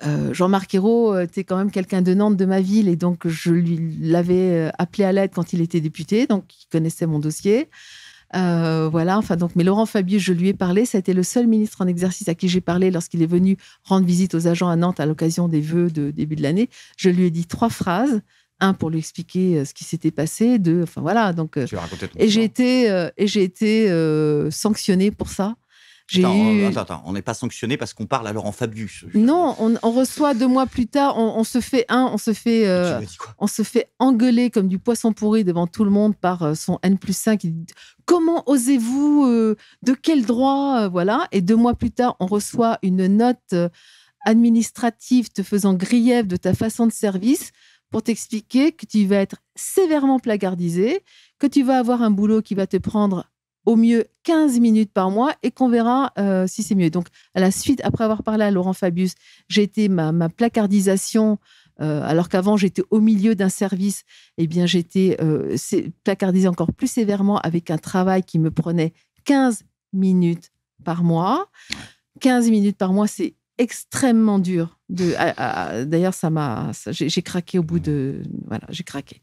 euh, Jean-Marc Ayrault était quand même quelqu'un de Nantes, de ma ville, et donc je lui l'avais appelé à l'aide quand il était député, donc il connaissait mon dossier. voilà, enfin donc, mais Laurent Fabius, je lui ai parlé. Ça a été le seul ministre en exercice à qui j'ai parlé lorsqu'il est venu rendre visite aux agents à Nantes à l'occasion des vœux de début de l'année. Je lui ai dit trois phrases un pour lui expliquer euh, ce qui s'était passé, deux, enfin voilà. Donc, euh, euh, et j'ai été, et j'ai été pour ça. attends, eu...
attends, on n'est pas sanctionné parce qu'on parle à Laurent Fabius.
Non, on, on, reçoit deux mois plus tard, on, se fait un, on se fait, on se fait engueuler comme du poisson pourri devant tout le monde par son N plus 5. Comment osez-vous De quel droit Voilà. Et deux mois plus tard, on reçoit une note administrative te faisant grief de ta façon de service pour t'expliquer que tu vas être sévèrement placardisé, que tu vas avoir un boulot qui va te prendre au mieux 15 minutes par mois et qu'on verra euh, si c'est mieux. Donc, à la suite, après avoir parlé à Laurent Fabius, j'ai été ma, placardisation. Euh, alors qu'avant j'étais au milieu d'un service, eh bien j'étais euh, placardisé placardisée encore plus sévèrement avec un travail qui me prenait 15 minutes par mois. 15 minutes par mois, c'est extrêmement dur. Ah, ah, ah, d'ailleurs, ça m'a, j'ai craqué au bout de, voilà, j'ai craqué.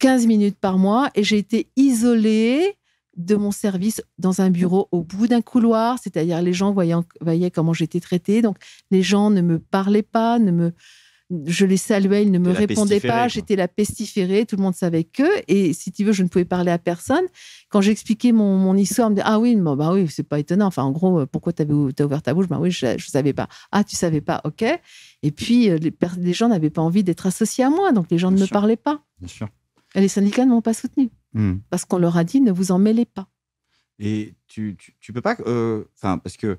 15 minutes par mois et j'ai été isolée de mon service dans un bureau au bout d'un couloir, c'est-à-dire les gens voyaient, voyaient comment j'étais traitée, donc les gens ne me parlaient pas, ne me je les saluais, ils ne me répondaient pas. J'étais la pestiférée, tout le monde savait que. Et si tu veux, je ne pouvais parler à personne. Quand j'expliquais mon, histoire, on me disait Ah oui, bon bah oui, c'est pas étonnant. Enfin, en gros, euh, pourquoi tu as ouvert ta bouche Bah oui, je ne savais pas. Ah, tu savais pas, ok. Et puis, euh, les, gens n'avaient pas envie d'être associés à moi, donc les gens ne me parlaient pas. Bien sûr. Et les syndicats ne m'ont pas soutenu. Hmm. Parce qu'on leur a dit Ne vous en mêlez pas.
Et tu, ne peux pas. Euh, enfin, parce que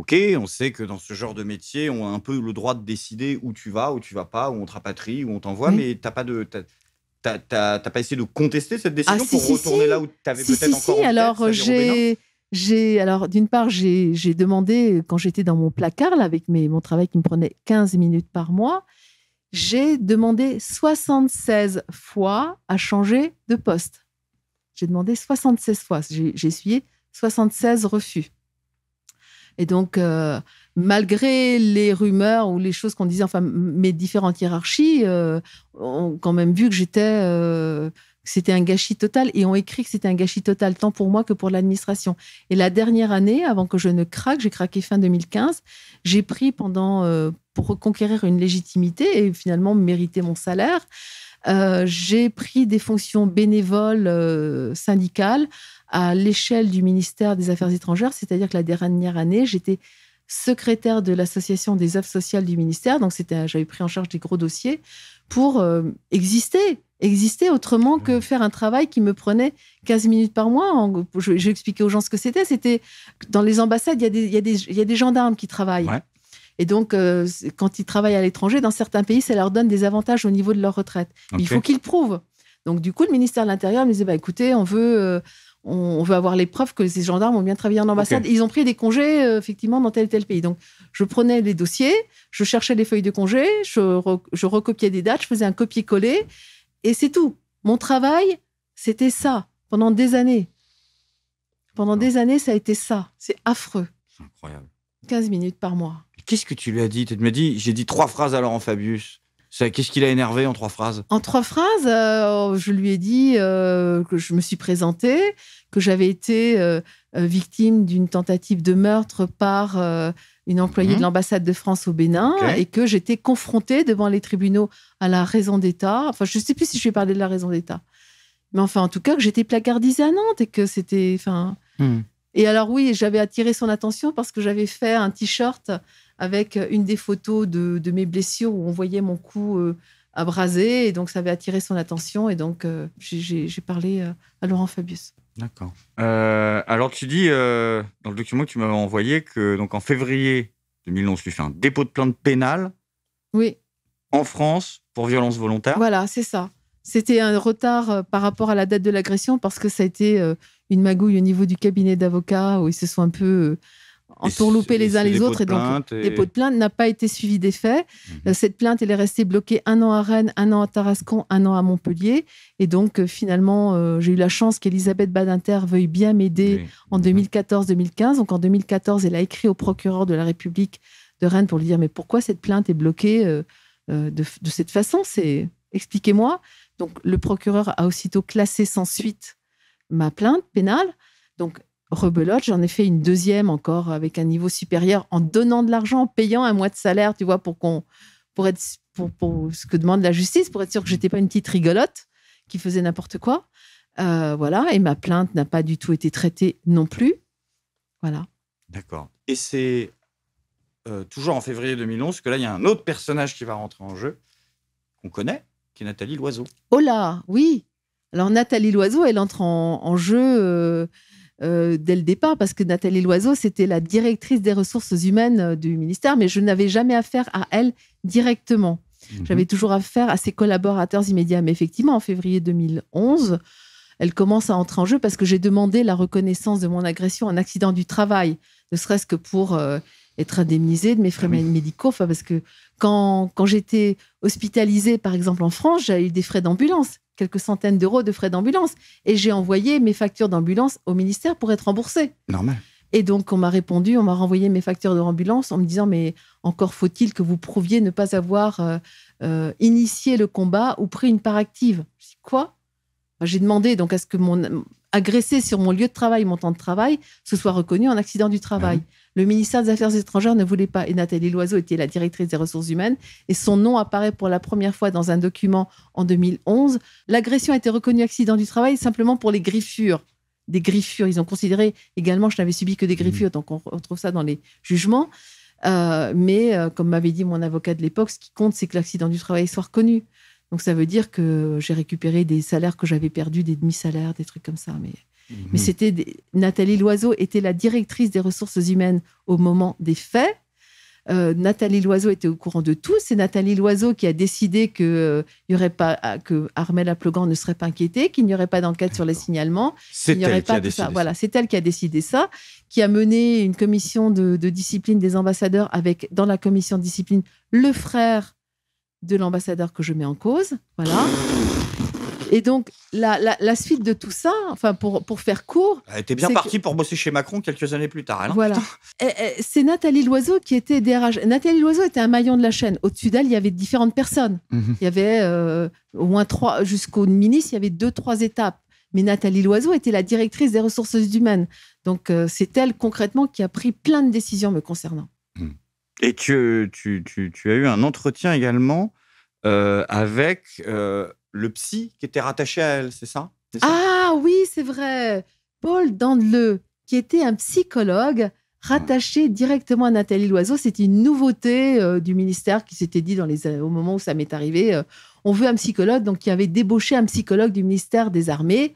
OK, on sait que dans ce genre de métier, on a un peu le droit de décider où tu vas, où tu vas pas, où on te rapatrie, où on t'envoie, mmh. mais t'as pas de. T'as pas essayé de contester cette ah, décision pour retourner là où tu avais peut-être encore. Si, si. alors j'ai.
J'ai alors d'une part j'ai demandé quand j'étais dans mon placard avec mes, mon travail qui me prenait 15 minutes par mois, j'ai demandé 76 fois à changer de poste. J'ai demandé 76 fois, j'ai essuyé 76 refus. Et donc, euh, malgré les rumeurs ou les choses qu'on disait, enfin, mes différentes hiérarchies euh, ont quand même vu que j'étais, euh, c'était un gâchis total et ont écrit que c'était un gâchis total tant pour moi que pour l'administration. Et la dernière année, avant que je ne craque, j'ai craqué fin 2015, j'ai pris pendant pour reconquérir une légitimité et finalement mériter mon salaire. j'ai pris des fonctions bénévoles syndicales à l'échelle du ministère des Affaires étrangères, c'est-à-dire que la dernière année, j'étais secrétaire de l'association des œuvres sociales du ministère, donc j'avais pris en charge des gros dossiers pour euh, exister, exister autrement que faire un travail qui me prenait 15 minutes par mois. J'ai je, aux gens ce que c'était. C'était dans les ambassades, il y, a des, y gendarmes qui travaillent. Et donc, euh, quand ils travaillent à l'étranger, dans certains pays, ça leur donne des avantages au niveau de leur retraite. Il faut qu'ils prouvent. Donc, du coup, le ministère de l'Intérieur me disait bah, écoutez, on veut, euh, on veut avoir les preuves que ces gendarmes ont bien travaillé en ambassade. Ils ont pris des congés, euh, effectivement, dans tel tel pays. Donc, je prenais les dossiers, je cherchais les feuilles de congés je, recopiais des dates, je faisais un copier-coller, et c'est tout. Mon travail, c'était ça, pendant des années. Pendant des années, ça a été ça. C'est affreux. C'est incroyable. 15 minutes par mois.
Qu'est-ce que tu lui as dit Tu me dis, j'ai dit trois phrases alors en Fabius. Qu'est-ce qui l'a énervé en trois phrases En
trois phrases, euh, je lui ai dit euh, que je me suis présentée, que j'avais été euh, victime d'une tentative de meurtre par une employée de mhm. l'ambassade de France au Bénin et que j'étais confrontée devant les tribunaux à la raison d'État. Enfin, je ne sais plus si je vais parler de la raison d'État. Mais enfin, en tout cas, que j'étais placardisée à Nantes et que c'était. Hmm. Et alors, oui, j'avais attiré son attention parce que j'avais fait un t-shirt avec une des photos de, mes blessures où on voyait mon cou euh, abrasé. Et donc, ça avait attiré son attention. Et donc, euh, j'ai parlé euh, à Laurent Fabius.
D'accord. alors, tu dis dans le document que tu m'avais envoyé que, donc, en février 2011, tu fais un dépôt de plainte pénale. Oui. En France, pour violence volontaire.
Voilà, c'est ça. C'était un retard par rapport à la date de l'agression parce que ça a été une magouille au niveau du cabinet d'avocats où ils se sont un peu entourloupés les uns les, autres et donc et... dépôt de plainte, n'a pas été suivi des faits. Mhm. Euh, cette plainte, elle est restée bloquée un an à Rennes, un an à Tarascon, un an à Montpellier. Et donc, euh, finalement, euh, j'ai eu la chance qu'Elisabeth Badinter veuille bien m'aider en 2014-2015. Mhm. Donc, en 2014, elle a écrit au procureur de la République de Rennes pour lui dire, mais pourquoi cette plainte est bloquée de, de cette façon C'est Expliquez-moi. Donc, le procureur a aussitôt classé sans suite ma plainte pénale. Donc, rebelote, j'en ai fait une deuxième encore avec un niveau supérieur en donnant de l'argent, en payant un mois de salaire, tu vois, pour qu'on pour être pour, ce que demande la justice, pour être sûr que j'étais pas une petite rigolote qui faisait n'importe quoi. Euh, voilà, et ma plainte n'a pas du tout été traitée non plus. Voilà.
D'accord. Et c'est euh, toujours en février 2011 que là, il y a un autre personnage qui va rentrer en jeu, qu'on connaît, qui est Nathalie Loiseau.
Oh là, oui. Alors Nathalie Loiseau, elle entre en, jeu. Euh, euh, dès le départ, parce que Nathalie Loiseau, c'était la directrice des ressources humaines euh, du ministère, mais je n'avais jamais affaire à elle directement. Mhm. J'avais toujours affaire à ses collaborateurs immédiats. Mais effectivement, en février 2011, elle commence à entrer en jeu parce que j'ai demandé la reconnaissance de mon agression en accident du travail, ne serait-ce que pour euh, être indemnisée de mes frais ah médicaux. parce que quand, quand j'étais hospitalisée, par exemple, en France, j'ai eu des frais d'ambulance quelques centaines d'euros de frais d'ambulance. Et j'ai envoyé mes factures d'ambulance au ministère pour être remboursé. Normal. Et donc, on m'a répondu, on m'a renvoyé mes factures d'ambulance en me disant, mais encore faut-il que vous prouviez ne pas avoir euh, euh, initié le combat ou pris une part active. Je dis, quoi bah, J'ai demandé donc à ce que mon agressé sur mon lieu de travail, mon temps de travail, se soit reconnu en accident du travail. Ah le ministère des Affaires étrangères ne voulait pas, et Nathalie Loiseau était la directrice des ressources humaines, et son nom apparaît pour la première fois dans un document en 2011. L'agression a été reconnue accident du travail simplement pour les griffures. Des griffures, ils ont considéré également, je n'avais subi que des mmh. griffures, donc on retrouve ça dans les jugements. Euh, mais euh, comme m'avait dit mon avocat de l'époque, ce qui compte, c'est que l'accident du travail soit reconnu. Donc ça veut dire que j'ai récupéré des salaires que j'avais perdus, des demi-salaires, des trucs comme ça. Mais Mhm. Mais c'était Nathalie Loiseau était la directrice des ressources humaines au moment des faits. Euh, Nathalie Loiseau était au courant de tout. C'est Nathalie Loiseau qui a décidé que euh, aurait pas ah, que Armel Aplogan ne serait pas inquiété, qu'il n'y aurait pas d'enquête sur les signalements. C'est elle, pas qui a décidé ça. Voilà, c'est elle qui a décidé ça, qui a mené une commission de, de, discipline des ambassadeurs avec dans la commission de discipline le frère de l'ambassadeur que je mets en cause. Voilà. Et donc, la, suite de tout ça, enfin, pour, pour faire court. Elle était bien partie
pour bosser chez Macron quelques années plus tard. Hein. voilà.
Eh, eh, c'est Nathalie Loiseau qui était DRH. Nathalie Loiseau était un maillon de la chaîne. Au-dessus d'elle, il y avait différentes personnes. Mhm. Il y avait euh, au moins trois, jusqu'au ministre, il y avait deux, trois étapes. Mais Nathalie Loiseau était la directrice des ressources humaines. Donc, euh, c'est elle concrètement qui a pris plein de décisions me concernant. Mhm.
Et tu, tu, tu, tu as eu un entretien également euh, avec le psy qui était rattaché à elle, c'est ça,
Ah oui, c'est vrai. Paul Dandleu, qui était un psychologue rattaché directement à Nathalie Loiseau, c'était une nouveauté euh, du ministère qui s'était dit dans les, euh, au moment où ça m'est arrivé. Euh, on veut un psychologue, donc qui avait débauché un psychologue du ministère des Armées,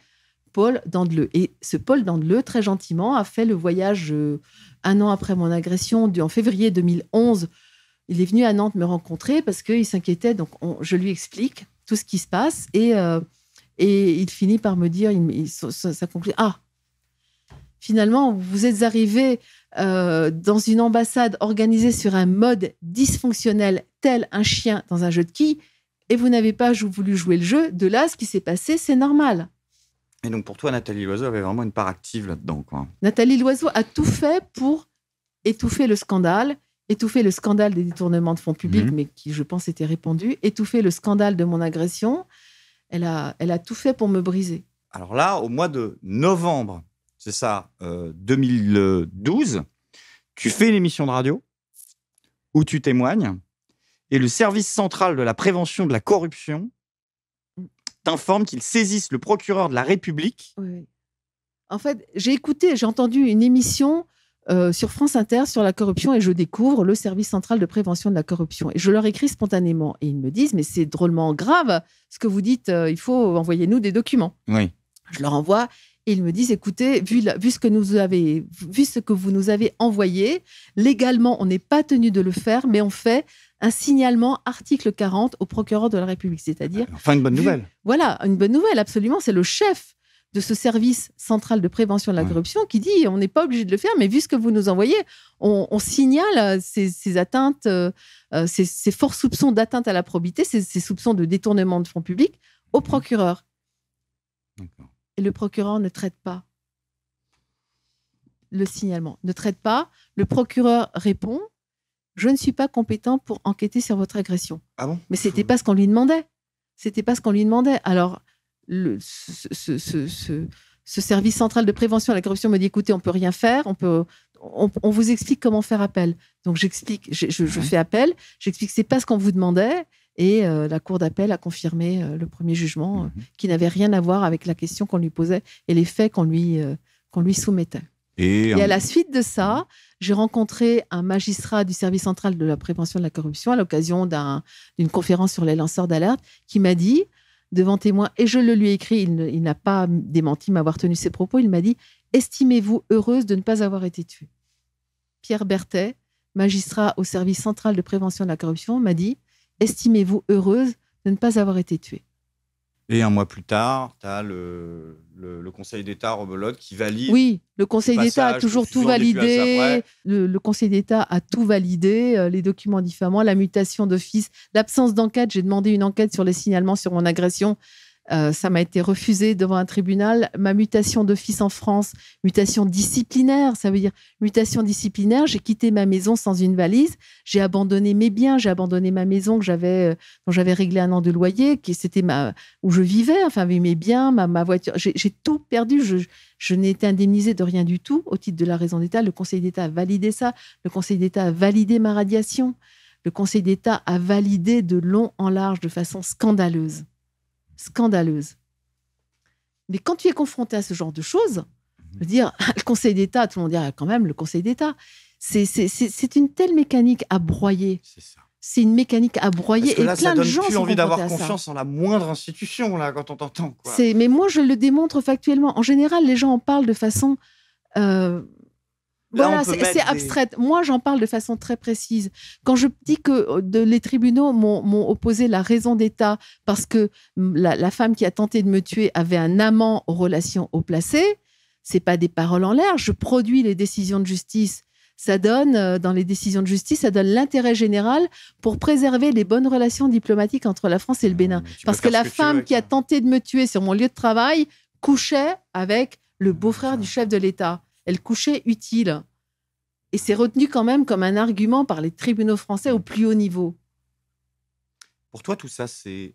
Paul Dandleu. Et ce Paul Dandleu, très gentiment, a fait le voyage un an après mon agression, en février 2011. Il est venu à Nantes me rencontrer parce qu'il s'inquiétait. Donc, je lui explique tout ce qui se passe. Et, euh, et il finit par me dire, il, ça, conclut, ah, finalement, vous êtes arrivé euh, dans une ambassade organisée sur un mode dysfonctionnel tel un chien dans un jeu de qui, et vous n'avez pas voulu jouer le jeu, de là, ce qui s'est passé, c'est normal.
Et donc pour toi, Nathalie Loiseau avait vraiment une part active là-dedans.
Nathalie Loiseau a tout fait pour étouffer le scandale étouffer le scandale des détournements de fonds publics, mhm. mais qui, je pense, était répandu, étouffer le scandale de mon agression. Elle a, elle a tout fait pour me briser.
Alors là, au mois de novembre, c'est ça, 2012, euh, tu fais une émission de radio où tu témoignes et le service central de la prévention de la corruption t'informe qu'ils saisissent le procureur de la République. En fait, j'ai écouté,
j'ai entendu une émission euh, sur France Inter sur la corruption et je découvre le service central de prévention de la corruption. Et je leur écris spontanément et ils me disent mais c'est drôlement grave ce que vous dites, euh, il faut envoyer nous des documents. Oui. Je leur envoie et ils me disent écoutez, vu, ce que vous nous avez envoyé, légalement on n'est pas tenu de le faire, mais on fait un signalement article 40 au procureur de la République, c'est-à-dire.
Enfin, une bonne nouvelle.
voilà, une bonne nouvelle, absolument. C'est le chef de ce service central de prévention de la corruption qui dit on n'est pas obligé de le faire, mais vu ce que vous nous envoyez, on, signale euh, ces, atteintes, euh, euh, ces, forts soupçons d'atteinte à la probité, ces, soupçons de détournement de fonds publics au procureur. Et le procureur ne traite pas le signalement, ne traite pas. Le procureur répond je ne suis pas compétent pour enquêter sur votre agression. Ah bon mais c'était pas ce qu'on lui demandait. C'était pas ce qu'on lui demandait. Alors, le, ce, ce, service central de prévention de la corruption me dit écoutez, on peut rien faire, on peut. On, vous explique comment faire appel. Donc j'explique, je, fais appel, j'explique c'est pas ce qu'on vous demandait, et euh, la cour d'appel a confirmé euh, le premier jugement euh, mhm. qui n'avait rien à voir avec la question qu'on lui posait et les faits qu'on lui, qu'on lui soumettait. Et, à la suite de ça, j'ai rencontré un magistrat du service central de la prévention de la corruption à l'occasion d'une conférence sur les lanceurs d'alerte qui m'a dit devant témoin, et je le lui ai écrit, il n'a pas démenti m'avoir tenu ses propos, il m'a dit Estimez-vous heureuse de ne pas avoir été tuée Pierre Berthet, magistrat au service central de prévention de la corruption, m'a dit Estimez-vous heureuse de ne pas avoir été tuée
et un mois plus tard, tu as le, Conseil d'État Robolote qui valide. Oui, le Conseil d'État a toujours tout validé.
Le, Conseil d'État a tout validé, euh, les documents diffamants, la mutation d'office, l'absence d'enquête. J'ai demandé une enquête sur les signalements sur mon agression euh, ça m'a été refusé devant un tribunal. Ma mutation d'office en France, mutation disciplinaire, ça veut dire mutation disciplinaire. J'ai quitté ma maison sans une valise. J'ai abandonné mes biens. J'ai abandonné ma maison que j'avais, euh, dont j'avais réglé un an de loyer, qui c'était ma où je vivais. Enfin, mes biens, ma, voiture. J'ai tout perdu. Je, je n'ai été indemnisée de rien du tout au titre de la raison d'État. Le Conseil d'État a validé ça. Le Conseil d'État a validé ma radiation. Le Conseil d'État a validé de long en large de façon scandaleuse scandaleuse. Mais quand tu es confronté à ce genre de choses, mhm. dire, le Conseil d'État, tout le monde dirait quand même le Conseil d'État. C'est une telle mécanique à broyer. C'est ça c'est une mécanique à broyer Parce que là, et plein donne de gens plus envie d'avoir confiance
en la moindre institution là quand on t'entend. C'est
mais moi je le démontre factuellement. En général, les gens en parlent de façon euh,
voilà, c'est abstrait.
Moi, j'en parle de façon très précise. Quand je dis que euh, les tribunaux m'ont opposé la raison d'État parce que mm, la, femme qui a tenté de me tuer avait un amant aux relations haut placées, c'est pas des paroles en l'air. Je produis les décisions de justice. Ça donne, euh, dans les décisions de justice, ça donne l'intérêt général pour préserver les bonnes relations diplomatiques entre la France et le ah, Bénin. Parce que la femme qui a hein. tenté de me tuer sur mon lieu de travail couchait avec le beau-frère du chef de l'État elle couchait utile. Et c'est retenu quand même comme un argument par les tribunaux français au plus haut niveau.
Pour toi, tout ça, c'est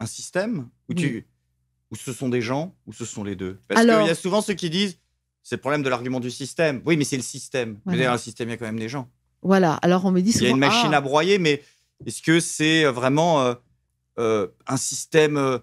un système où tu, ou ce sont des gens ou ce sont les deux Parce qu'il y a souvent ceux qui disent c'est le problème de l'argument du système. Oui, mais c'est le système. Mais derrière le système, il y a quand même des gens.
Voilà, alors on me dit c'est y a une machine ah. à
broyer, mais est-ce que c'est vraiment euh, euh, un système euh,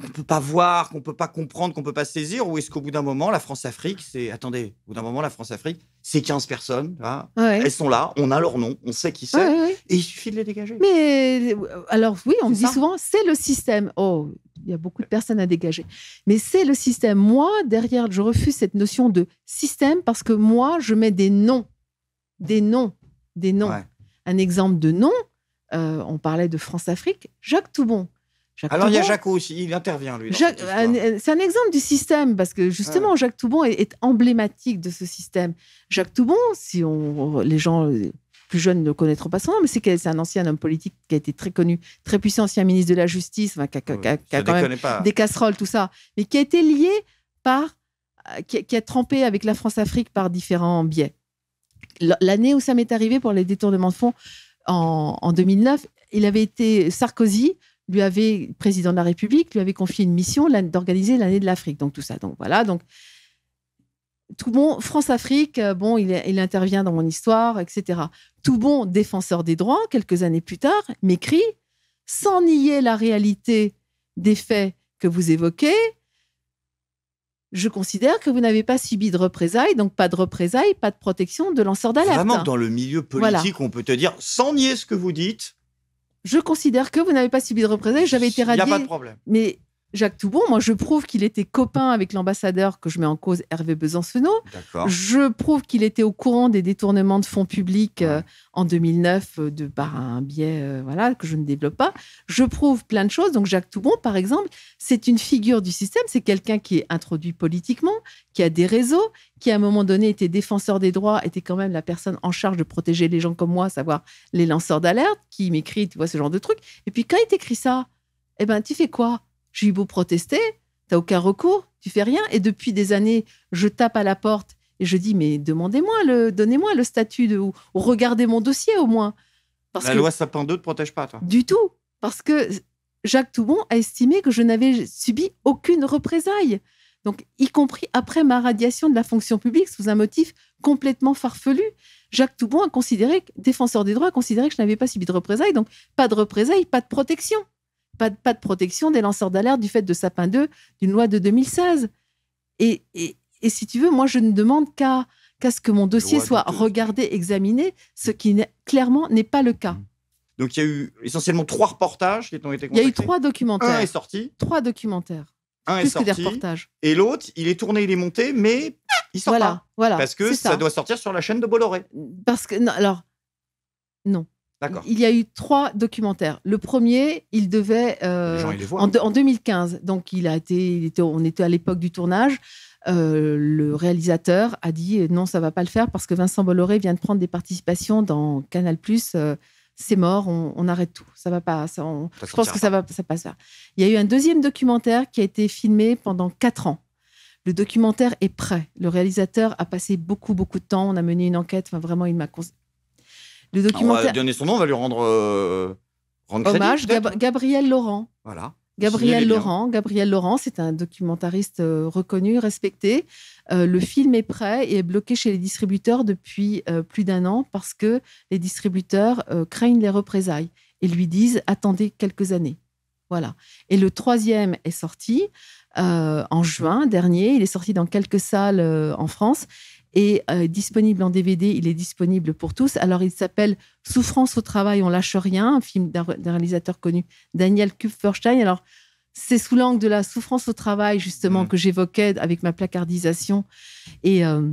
qu'on peut pas voir, qu'on ne peut pas comprendre, qu'on ne peut pas saisir Ou est-ce qu'au bout d'un moment, la France-Afrique, c'est. Attendez, au bout d'un moment, la France-Afrique, c'est 15 personnes. Elles sont là, on a leur nom, on sait qui c'est. et il suffit de les dégager. Mais
euh, alors, oui, on me dit souvent, c'est le système. Oh, il y a beaucoup de personnes à dégager. Mais c'est le système. Moi, derrière, je refuse cette notion de système parce que moi, je mets des noms. Des noms. Des noms. Un exemple de nom, euh, on parlait de France-Afrique, Jacques Toubon. Alors il y a Jacques
aussi, il intervient lui. Euh,
c'est un exemple du système parce que justement Jacques Toubon est, emblématique de ce système. Jacques Toubon, si on, les gens euh, plus jeunes ne connaîtront pas son nom, mais c'est un ancien homme politique qui a été très connu, très puissant, ancien ministre de la Justice, qui a, quand même des casseroles, tout ça, mais qui a été lié par, euh, qui a, trempé avec la France-Afrique par différents biais. L'année où ça m'est arrivé pour les détournements de fonds en, en 2009, il avait été Sarkozy lui avait, président de la République, lui avait confié une mission d'organiser l'année de l'Afrique. Donc tout ça. Donc voilà. Donc tout bon, France-Afrique, euh, bon, il, intervient dans mon histoire, etc. Tout bon défenseur des droits, quelques années plus tard, m'écrit, sans nier la réalité des faits que vous évoquez, je considère que vous n'avez pas subi de représailles, donc pas de représailles, pas de protection de lanceurs d'alerte. Vraiment, dans le
milieu politique, on peut te dire,
sans nier ce que vous dites, je considère que vous n'avez pas subi de représailles. J'avais été radié. Il n'y a pas de problème. Mais Jacques Toubon, moi je prouve qu'il était copain avec l'ambassadeur que je mets en cause, Hervé Besancenot. Je prouve qu'il était au courant des détournements de fonds publics euh, en 2009 euh, de par un biais euh, voilà que je ne développe pas. Je prouve plein de choses. Donc Jacques Toubon, par exemple, c'est une figure du système. C'est quelqu'un qui est introduit politiquement, qui a des réseaux, qui à un moment donné était défenseur des droits, était quand même la personne en charge de protéger les gens comme moi, savoir les lanceurs d'alerte, qui m'écrit, tu ce genre de trucs. Et puis quand il t'écrit ça, eh ben tu fais quoi j'ai eu beau protester, t'as aucun recours, tu fais rien. Et depuis des années, je tape à la porte et je dis mais demandez-moi le, donnez-moi le statut de ou, regardez mon dossier au moins. la loi
Sapin 2 ne protège pas toi. Du
tout, parce que Jacques Toubon a estimé que je n'avais subi aucune représailles. Donc, y compris après ma radiation de la fonction publique sous un motif complètement farfelu, Jacques Toubon a considéré, défenseur des droits, a considéré que je n'avais pas subi de représailles, donc pas de représailles, pas de protection pas de, pas de protection des lanceurs d'alerte du fait de Sapin 2, d'une loi de 2016. Et, et, si tu veux, moi, je ne demande qu'à ce que mon dossier soit regardé, examiné, ce mm. qui clairement n'est pas le cas. Mm.
Donc il y a eu essentiellement trois reportages qui ont été Il y a eu trois
documentaires. Un est sorti. Trois documentaires.
Un est sorti. Que des reportages. Et l'autre, il est tourné, il est monté, mais il sort voilà, pas. Voilà, Parce que ça. doit sortir sur la chaîne de Bolloré.
Parce que, alors,
non. Il y a eu trois
documentaires. Le premier, il devait euh, en, hein. en, 2015. Donc, il a été, on était à l'époque du tournage. Euh, le réalisateur a dit euh, non, ça va pas le faire parce que Vincent Bolloré vient de prendre des participations dans Canal+. c'est mort, on, arrête tout. Ça va pas. je pense que ça va, ça faire. Il y a eu un deuxième documentaire qui a été filmé pendant quatre ans. Le documentaire est prêt. Le réalisateur a passé beaucoup, beaucoup de temps. On a mené une enquête. vraiment, il m'a
le On va donner son nom, on va lui rendre, euh, hommage.
Gabriel Laurent.
Voilà. Gabriel Laurent.
Gabriel Laurent, c'est un documentariste euh, reconnu, respecté. Euh, le film est prêt et est bloqué chez les distributeurs depuis plus d'un an parce que les distributeurs craignent les représailles et lui disent attendez quelques années. Voilà. Et le troisième est sorti en juin dernier. Il est sorti dans quelques salles en France et euh, disponible en DVD, il est disponible pour tous. Alors il s'appelle Souffrance au travail, on lâche rien, un film d'un réalisateur connu, Daniel Kupferstein. Alors c'est sous l'angle de la souffrance au travail justement que j'évoquais avec ma placardisation et euh,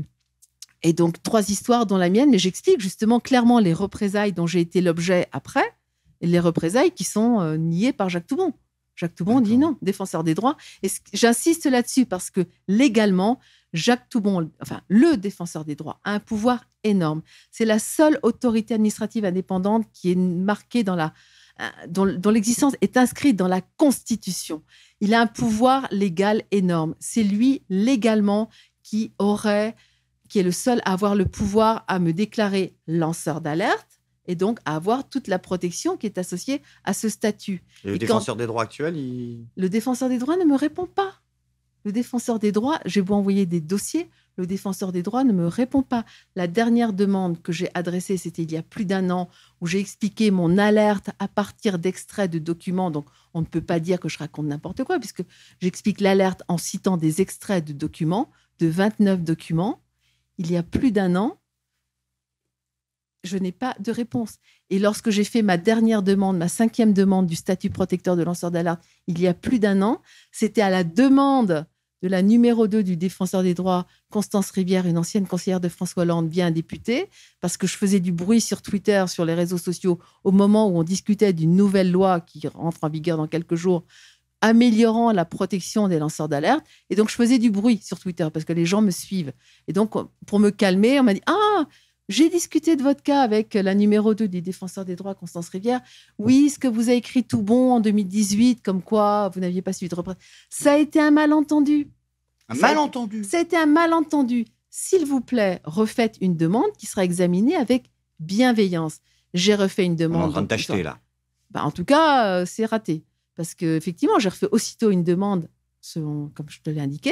et donc trois histoires dont la mienne, mais j'explique justement clairement les représailles dont j'ai été l'objet après, les représailles qui sont euh, niées par Jacques Toubon. Jacques Toubon dit non, défenseur des droits. Et j'insiste là-dessus parce que légalement, Jacques Toubon, enfin le défenseur des droits, a un pouvoir énorme. C'est la seule autorité administrative indépendante qui est marquée dans la euh, dont, l'existence est inscrite dans la Constitution. Il a un pouvoir légal énorme. C'est lui légalement qui aurait, qui est le seul à avoir le pouvoir à me déclarer lanceur d'alerte et donc à avoir toute la protection qui est associée à ce statut. le défenseur
des droits actuel,
Le défenseur des droits ne me répond pas. Le défenseur des droits, j'ai beau envoyer des dossiers, le défenseur des droits ne me répond pas. La dernière demande que j'ai adressée, c'était il y a plus d'un an, où j'ai expliqué mon alerte à partir d'extraits de documents. Donc, on ne peut pas dire que je raconte n'importe quoi, puisque j'explique l'alerte en citant des extraits de documents, de 29 documents. Il y a plus d'un an, je n'ai pas de réponse. Et lorsque j'ai fait ma dernière demande, ma cinquième demande du statut protecteur de lanceur d'alerte, il y a plus d'un an, c'était à la demande de la numéro 2 du défenseur des droits, Constance Rivière, une ancienne conseillère de François Hollande, bien députée, parce que je faisais du bruit sur Twitter, sur les réseaux sociaux, au moment où on discutait d'une nouvelle loi qui rentre en vigueur dans quelques jours, améliorant la protection des lanceurs d'alerte. Et donc, je faisais du bruit sur Twitter parce que les gens me suivent. Et donc, pour me calmer, on m'a dit Ah, j'ai discuté de votre cas avec la numéro 2 des défenseurs des droits, Constance Rivière. Oui, ce que vous avez écrit tout bon en 2018, comme quoi vous n'aviez pas suivi de reprise. ça a été un malentendu.
Un malentendu
Ça a été un malentendu. S'il vous plaît, refaites une demande qui sera examinée avec bienveillance. J'ai refait une demande. On est en train de t'acheter, là. Bah, en tout cas, euh, c'est raté. Parce que effectivement, j'ai refait aussitôt une demande, selon, comme je te l'ai indiqué,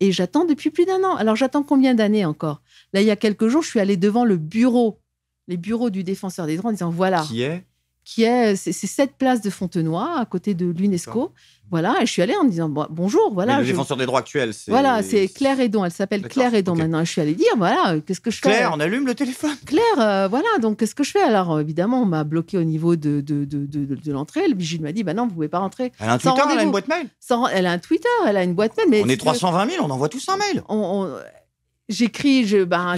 et j'attends depuis plus d'un an. Alors j'attends combien d'années encore Là, il y a quelques jours, je suis allée devant le bureau, les bureaux du défenseur des droits, en disant voilà. Qui est Qui est, c'est cette place de Fontenoy, à côté de l'UNESCO. Voilà, et je suis allée en disant bonjour. Voilà, mais le défenseur des
droits actuels. c'est. Voilà, c'est
Claire Edon. Elle s'appelle Claire et Don. maintenant. Je suis allée dire voilà, qu'est-ce que je fais Claire, on
allume le téléphone.
Claire, euh, voilà, donc qu'est-ce que je fais Alors évidemment, on m'a bloqué au niveau de, de, de, de, l'entrée. Le vigile m'a dit bah non, vous pouvez pas rentrer. Elle a un Twitter, elle a une boîte mail. Elle a un Twitter, elle a une boîte mail. on est 320 000, on envoie tous un mail. j'écris, je, ben,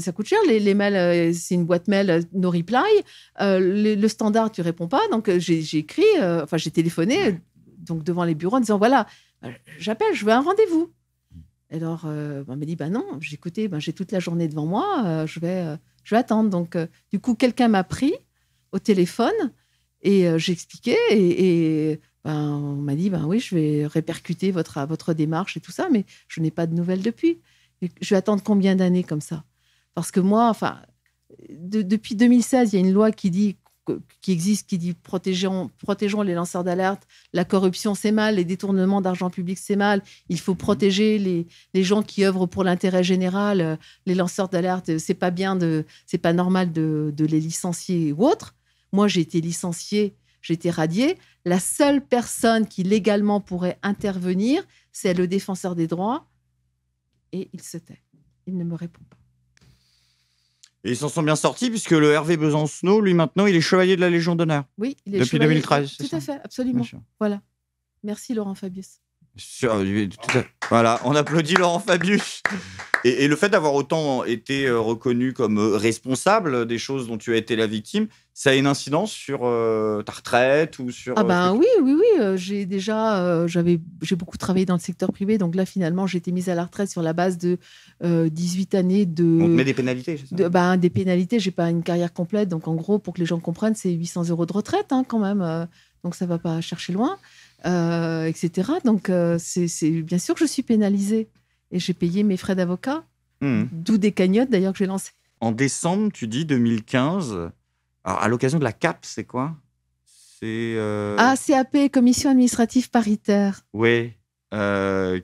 ça coûte cher. Les, mails, euh, c'est une boîte mail euh, no reply. le, standard, tu réponds pas. Donc j'ai, écrit, enfin j'ai téléphoné donc devant les bureaux en disant voilà, euh, j'appelle, je veux un rendez-vous. Alors, euh, on m'a dit, bah non, j'ai écouté, bah, j'ai toute la journée devant moi, euh, je, vais, je vais attendre. Donc, du coup, quelqu'un m'a pris au téléphone et j'ai Et, ben, on m'a dit, ben oui, je vais répercuter votre, votre démarche et tout ça, mais je n'ai pas de nouvelles depuis. je vais attendre combien d'années comme ça Parce que moi, enfin, depuis 2016, il y a une loi qui dit qui existe qui dit protégeons, les lanceurs d'alerte, la corruption c'est mal, les détournements d'argent public c'est mal, il faut mhm. protéger les, gens qui œuvrent pour l'intérêt général, les lanceurs d'alerte, c'est pas bien, c'est pas normal de, de, les licencier ou autre. Moi j'ai été licencié, j'ai été radiée. La seule personne qui légalement pourrait intervenir, c'est le défenseur des droits et il se tait. Il ne me répond pas.
Et ils s'en sont bien sortis puisque le Hervé Besancenot, lui maintenant, il est chevalier de la Légion d'honneur.
Oui, il est Depuis 2013. Tout à fait, absolument. Voilà. Merci Laurent Fabius.
Euh, voilà, on applaudit Laurent Fabius. Et, le fait d'avoir autant été euh, reconnu comme euh, responsable des choses dont tu as été la victime, ça a une incidence sur ta retraite ou sur. Ah ben oui,
oui, oui. J'ai déjà, j'avais, j'ai beaucoup travaillé dans le secteur privé, donc là finalement j'ai été mise à la retraite sur la base de 18 années de. On te met des pénalités. Bah, des pénalités. J'ai pas une carrière complète, donc en gros pour que les gens comprennent, c'est 800 euros de retraite hein, quand même. donc ça va pas chercher loin. Euh, etc. Donc, euh, c'est bien sûr que je suis pénalisée. Et j'ai payé mes frais d'avocat, hmm. d'où des cagnottes d'ailleurs que j'ai lancées.
En décembre, tu dis 2015, à l'occasion de la CAP, c'est quoi C'est. Euh, ah,
CAP, Commission administrative paritaire.
Oui.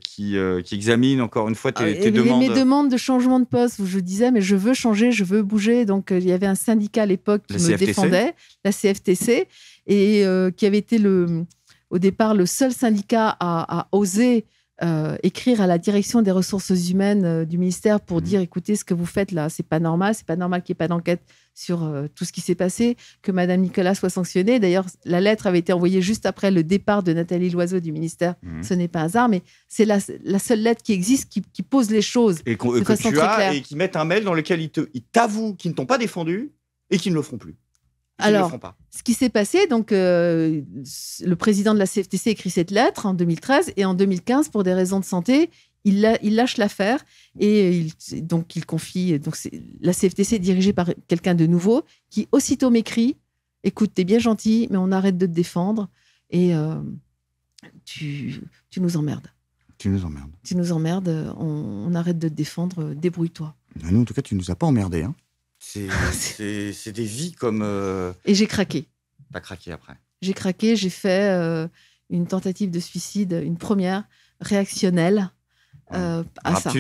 qui, qui, examine encore une fois tes, ah, demandes. Mes
demandes de changement de poste, où je disais, mais je veux changer, je veux bouger. Donc, il y avait un syndicat à l'époque qui me défendait, la CFTC, et qui avait été le, au départ le seul syndicat a osé euh, écrire à la direction des ressources humaines euh, du ministère pour mhm. dire écoutez ce que vous faites là c'est pas normal c'est pas normal qu'il n'y ait pas d'enquête sur euh, tout ce qui s'est passé que madame Nicolas soit sanctionnée d'ailleurs la lettre avait été envoyée juste après le départ de Nathalie Loiseau du ministère mhm. ce n'est pas un hasard mais c'est la, seule lettre qui existe qui, pose les choses et et qui
mettent un mail dans lequel ils t'avouent qu'ils ne t'ont pas défendu et qu'ils ne le feront plus
alors, ce qui s'est passé, donc, euh, le président de la CFTC écrit cette lettre en 2013 et en 2015, pour des raisons de santé, il, lâche l'affaire et donc il confie. Donc, la CFTC est dirigée par quelqu'un de nouveau qui aussitôt m'écrit Écoute, t'es bien gentil, mais on arrête de te défendre et euh, tu, nous emmerdes. Tu nous emmerdes. Tu nous emmerdes, on, arrête de te défendre, débrouille-toi.
Nous, en tout cas, tu nous as pas emmerdés. Hein. Ah, c'est des vies comme. Euh, et j'ai craqué. T'as craqué après.
J'ai craqué, j'ai fait euh, une tentative de suicide, une première réactionnelle euh, à ça.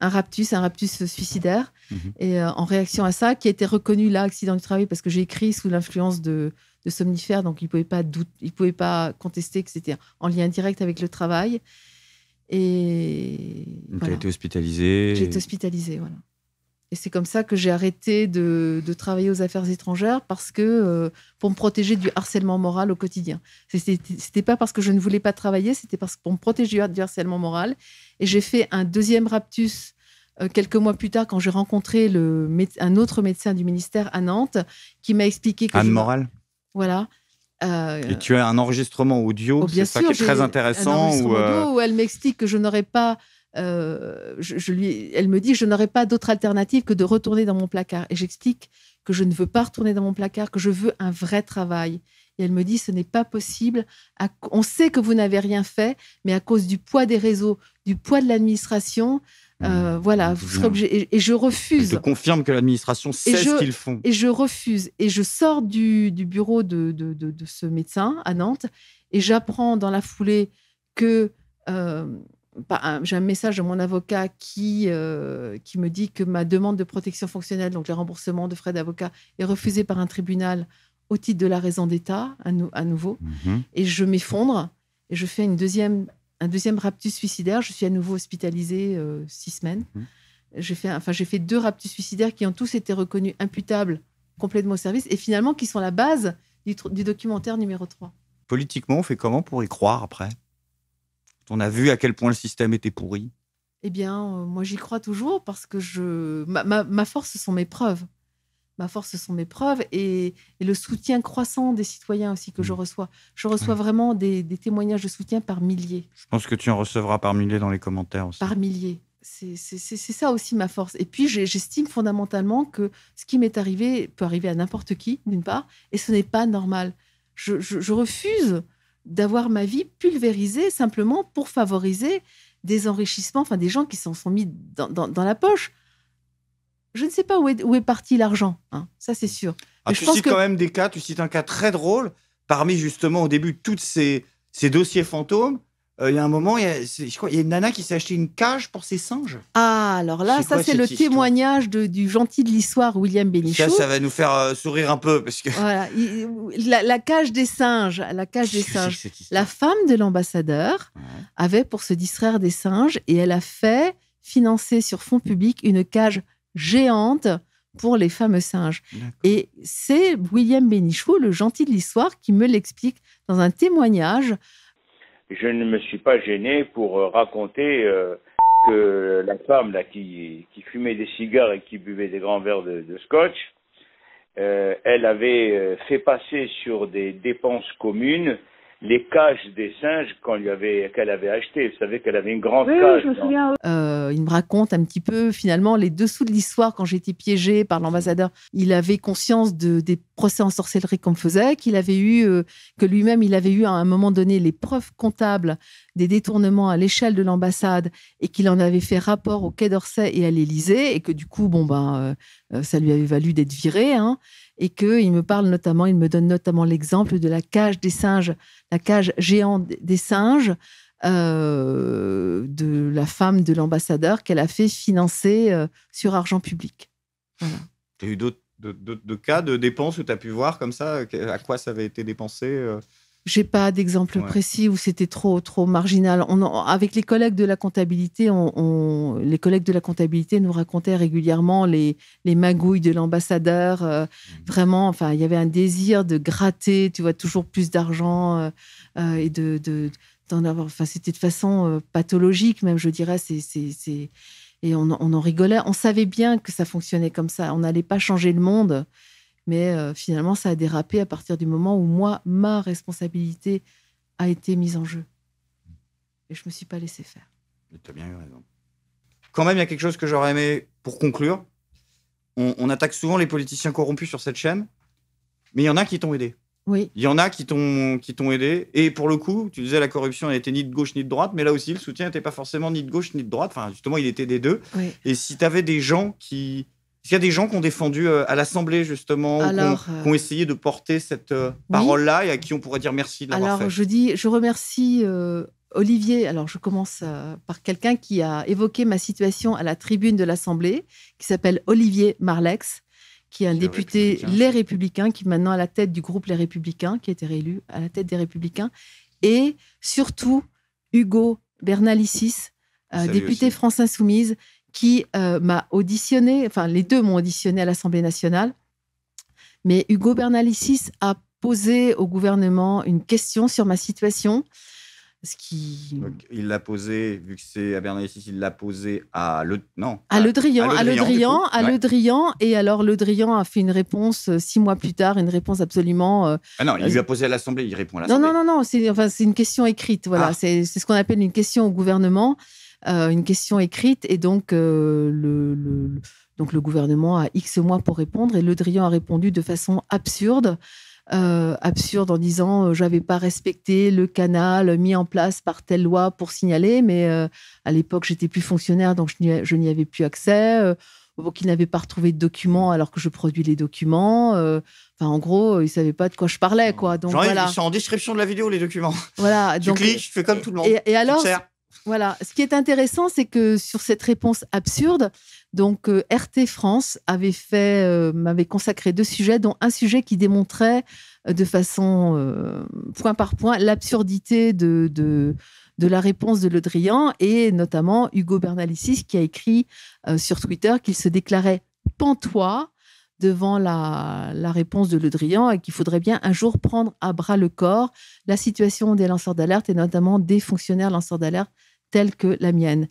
Un raptus, un raptus suicidaire. raptus mhm. suicidaire. Et en réaction à ça, qui a été reconnu là, accident du travail, parce que j'ai écrit sous l'influence de, somnifères, donc il ne pouvait, pas il pouvait pas contester que c'était en lien direct avec le travail. Et. Donc tu as été
hospitalisé J'ai été
hospitalisée, voilà. Et c'est comme ça que j'ai arrêté de, travailler aux affaires étrangères parce que euh, pour me protéger du harcèlement moral au quotidien. C'était pas parce que je ne voulais pas travailler, c'était parce pour me protéger du harcèlement moral. Et j'ai fait un deuxième raptus euh, quelques mois plus tard quand j'ai rencontré le un autre médecin du ministère à Nantes qui m'a expliqué que Anne Moral. Voilà. Euh, et
tu as un enregistrement audio, oh, c'est ça qui est très intéressant. Un où, audio où
elle m'explique que je n'aurais pas euh, je, lui, elle me dit, je n'aurais pas d'autre alternative que de retourner dans mon placard. Et j'explique que je ne veux pas retourner dans mon placard, que je veux un vrai travail. Et elle me dit, ce n'est pas possible. On sait que vous n'avez rien fait, mais à cause du poids des réseaux, du poids de l'administration, euh, mmh, voilà, vous serez obligé. Et, je refuse. Je
confirme que l'administration sait ce qu'ils font. Et
je refuse. Et je sors du, bureau de, ce médecin à Nantes et j'apprends dans la foulée que euh, j'ai un message de mon avocat qui, euh, qui me dit que ma demande de protection fonctionnelle, donc les remboursements de frais d'avocat, est refusée par un tribunal au titre de la raison d'État, à, nouveau. Mhm. Et je m'effondre et je fais une deuxième, un deuxième raptus suicidaire. Je suis à nouveau hospitalisée euh, six semaines. Mhm. J'ai fait, enfin, fait deux raptus suicidaires qui ont tous été reconnus imputables complètement au service et finalement qui sont la base du documentaire numéro 3.
Politiquement, on fait comment pour y croire après on a vu à quel point le système était pourri.
Eh bien, euh, moi, j'y crois toujours parce que je... ma, force, ce sont mes preuves. Ma force, ce sont mes preuves et, le soutien croissant des citoyens aussi que je mm. reçois. Je reçois mm. vraiment des, témoignages de soutien par milliers.
Je pense que tu en recevras par milliers dans les commentaires aussi.
Par milliers. C'est ça aussi ma force. Et puis, j'estime fondamentalement que ce qui m'est arrivé peut arriver à n'importe qui, d'une part, et ce n'est pas normal. je, je refuse d'avoir ma vie pulvérisée simplement pour favoriser des enrichissements, enfin des gens qui s'en sont mis dans, la poche. Je ne sais pas où est, parti l'argent, hein, ça c'est sûr. Ah, tu je pense cites quand même
des cas, tu cites un cas très drôle, parmi justement au début toutes ces, ces dossiers fantômes, euh, il y a un moment, il y, a une nana qui s'est acheté une cage pour ses singes.
Ah, alors là, ça, c'est le témoignage du gentil de l'histoire, William Benichou. Ça, ça va
nous faire euh, sourire un peu. parce que
la, cage des singes, la cage des singes. La femme de l'ambassadeur avait, pour se distraire des singes, et elle a fait financer sur fonds public une cage géante pour les fameux singes. Et c'est William Benichou, le gentil de l'histoire, qui me l'explique dans un témoignage
je ne me suis pas gêné pour euh, raconter euh, que la femme là qui, fumait des cigares et qui buvait des grands verres de, scotch, euh, elle avait fait passer sur des dépenses communes les cages des singes qu'on lui avait, qu'elle avait achetées. Vous savez qu'elle avait une grande cage.
Euh, il me raconte un petit peu finalement les dessous de l'histoire quand j'étais piégée par l'ambassadeur. Il avait conscience de, des procès en sorcellerie qu'on faisait, qu'il avait eu, euh, que lui-même il avait eu à un moment donné les preuves comptables des détournements à l'échelle de l'ambassade et qu'il en avait fait rapport au Quai d'Orsay et à l'Élysée et que du coup bon ben euh, ça lui avait valu d'être viré hein. et qu'il me parle notamment, il me donne notamment l'exemple de la cage des singes la cage géante des singes euh, de la femme de l'ambassadeur qu'elle a fait financer euh, sur argent public.
Tu as eu d'autres de, cas de dépenses où tu as pu voir comme ça À quoi ça avait été dépensé euh
j'ai pas d'exemple précis où c'était trop trop marginal. avec les collègues de la comptabilité, les collègues de la comptabilité nous racontaient régulièrement les, les magouilles de l'ambassadeur. Euh, mmh. vraiment, enfin, il y avait un désir de gratter, tu vois, toujours plus d'argent euh, euh, et de, d'en avoir. Enfin, c'était de façon pathologique même, je dirais. C'est, et on, on en rigolait. On savait bien que ça fonctionnait comme ça. On n'allait pas changer le monde. Mais euh, finalement, ça a dérapé à partir du moment où moi, ma responsabilité a été mise en jeu. Et je ne me suis pas laissé faire.
Tu as bien eu raison. Quand même, il y a quelque chose que j'aurais aimé pour conclure. On, attaque souvent les politiciens corrompus sur cette chaîne, mais il y en a qui t'ont aidé. Oui. Il y en a qui t'ont qui t'ont aidé. Et pour le coup, tu disais la corruption n'était ni de gauche ni de droite, mais là aussi le soutien n'était pas forcément ni de gauche ni de droite. Enfin, justement, il était des deux. Et si tu avais des gens qui est-ce qu'il y a des gens qui ont défendu euh, à l'Assemblée, justement, qui, ont, essayé de porter cette euh, parole-là et à qui on pourrait dire merci de l'avoir Alors, je
dis, je remercie euh, Olivier. Alors, je commence par quelqu'un qui a évoqué ma situation à la tribune de l'Assemblée, qui s'appelle Olivier Marlex, qui est un député Les Républicains, qui est maintenant à la tête du groupe Les Républicains, qui a été réélu à la tête des Républicains. Et surtout, Hugo Bernalicis, député France Insoumise, qui euh, m'a auditionné, enfin les deux m'ont auditionné à l'Assemblée nationale. Mais Hugo Bernalicis a posé au gouvernement une question sur ma situation.
Ce qui... il l'a posé, vu que c'est à Bernalicis, il l'a posé à Le... À, Drian, à Le
à Et alors, Le Drian a fait une réponse euh, six mois plus tard, une réponse absolument... Euh, ah non, il lui a
posé à l'Assemblée, il répond à l'Assemblée.
Non, non, non, non c'est enfin, une question écrite, voilà. Ah. C'est ce qu'on appelle une question au gouvernement. Euh, une question écrite et donc euh, le, donc le gouvernement a X mois pour répondre et Le Drian a répondu de façon absurde. Euh, absurde en disant j'avais pas respecté le canal mis en place par telle loi pour signaler, mais à l'époque j'étais plus fonctionnaire donc je n'y avais plus accès qu'il n'avait pas retrouvé de documents alors que je produis les documents. enfin, en gros, il savait pas de quoi je parlais, quoi. Donc Genre, voilà. Ils sont
en description de la vidéo les documents. Voilà. tu donc, cliques, tu fais comme tout le monde. et alors,
voilà, ce qui est intéressant, c'est que sur cette réponse absurde, donc euh, RT France avait fait, euh, m'avait consacré deux sujets, dont un sujet qui démontrait euh, de façon point par point l'absurdité de, de, la réponse de Le Drian et notamment Hugo Bernalicis qui a écrit sur Twitter qu'il se déclarait pantois devant la, la, réponse de Le Drian et qu'il faudrait bien un jour prendre à bras le corps la situation des lanceurs d'alerte et notamment des fonctionnaires lanceurs d'alerte telles que la mienne.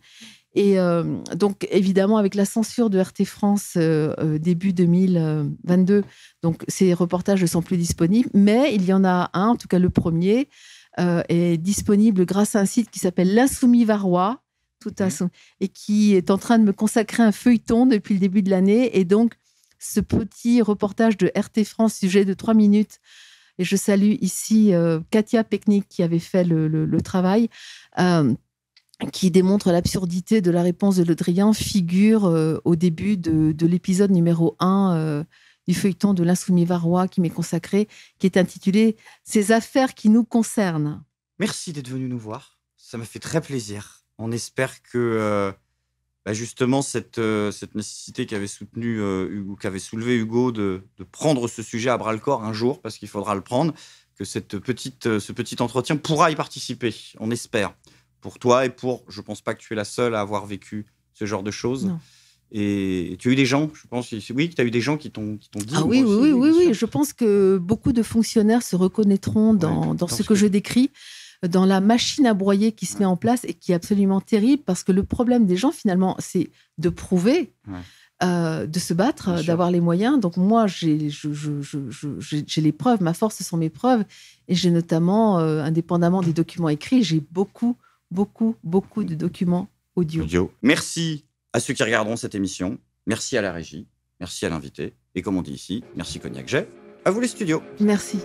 Et euh, donc, évidemment, avec la censure de RT France euh, euh, début 2022, donc ces reportages ne sont plus disponibles, mais il y en a un, en tout cas le premier, est disponible grâce à un site qui s'appelle L'Insoumis Varois, tout à son, et qui est en train de me consacrer un feuilleton depuis le début de l'année. Et donc, ce petit reportage de RT France, sujet de trois minutes, et je salue ici Katia Pecknik qui avait fait le, travail. Euh, qui démontre l'absurdité de la réponse de Le Drian figure euh, au début de, l'épisode numéro 1 euh, du feuilleton de l'insoumis varois qui m'est consacré, qui est intitulé Ces affaires qui nous concernent.
Merci d'être venu nous voir. Ça m'a fait très plaisir. On espère que euh, bah, justement cette, cette nécessité qu'avait soutenu Hugo, qu'avait soulevé Hugo de, prendre ce sujet à bras le corps un jour, parce qu'il faudra le prendre, que cette petite, ce petit entretien pourra y participer. On espère pour toi et pour, je pense pas que tu es la seule à avoir vécu ce genre de choses. Et tu as eu des gens, je pense, oui, tu as eu des gens qui t'ont dit. Ah oui, oui,
oui, oui, je pense que beaucoup de fonctionnaires se reconnaîtront dans, dans ce que, je décris, dans la machine à broyer qui se met en place et qui est absolument terrible parce que le problème des gens, finalement, c'est de prouver. Euh, de se battre, euh, d'avoir les moyens. Donc moi, j'ai les preuves, ma force, ce sont mes preuves. Et j'ai notamment, euh, indépendamment des documents écrits, j'ai beaucoup beaucoup, beaucoup de documents
audio. audio. Merci à ceux qui regarderont cette émission. Merci à la régie. Merci à l'invité. Et comme on dit ici, merci Cognac Jet. À vous les studios. Merci.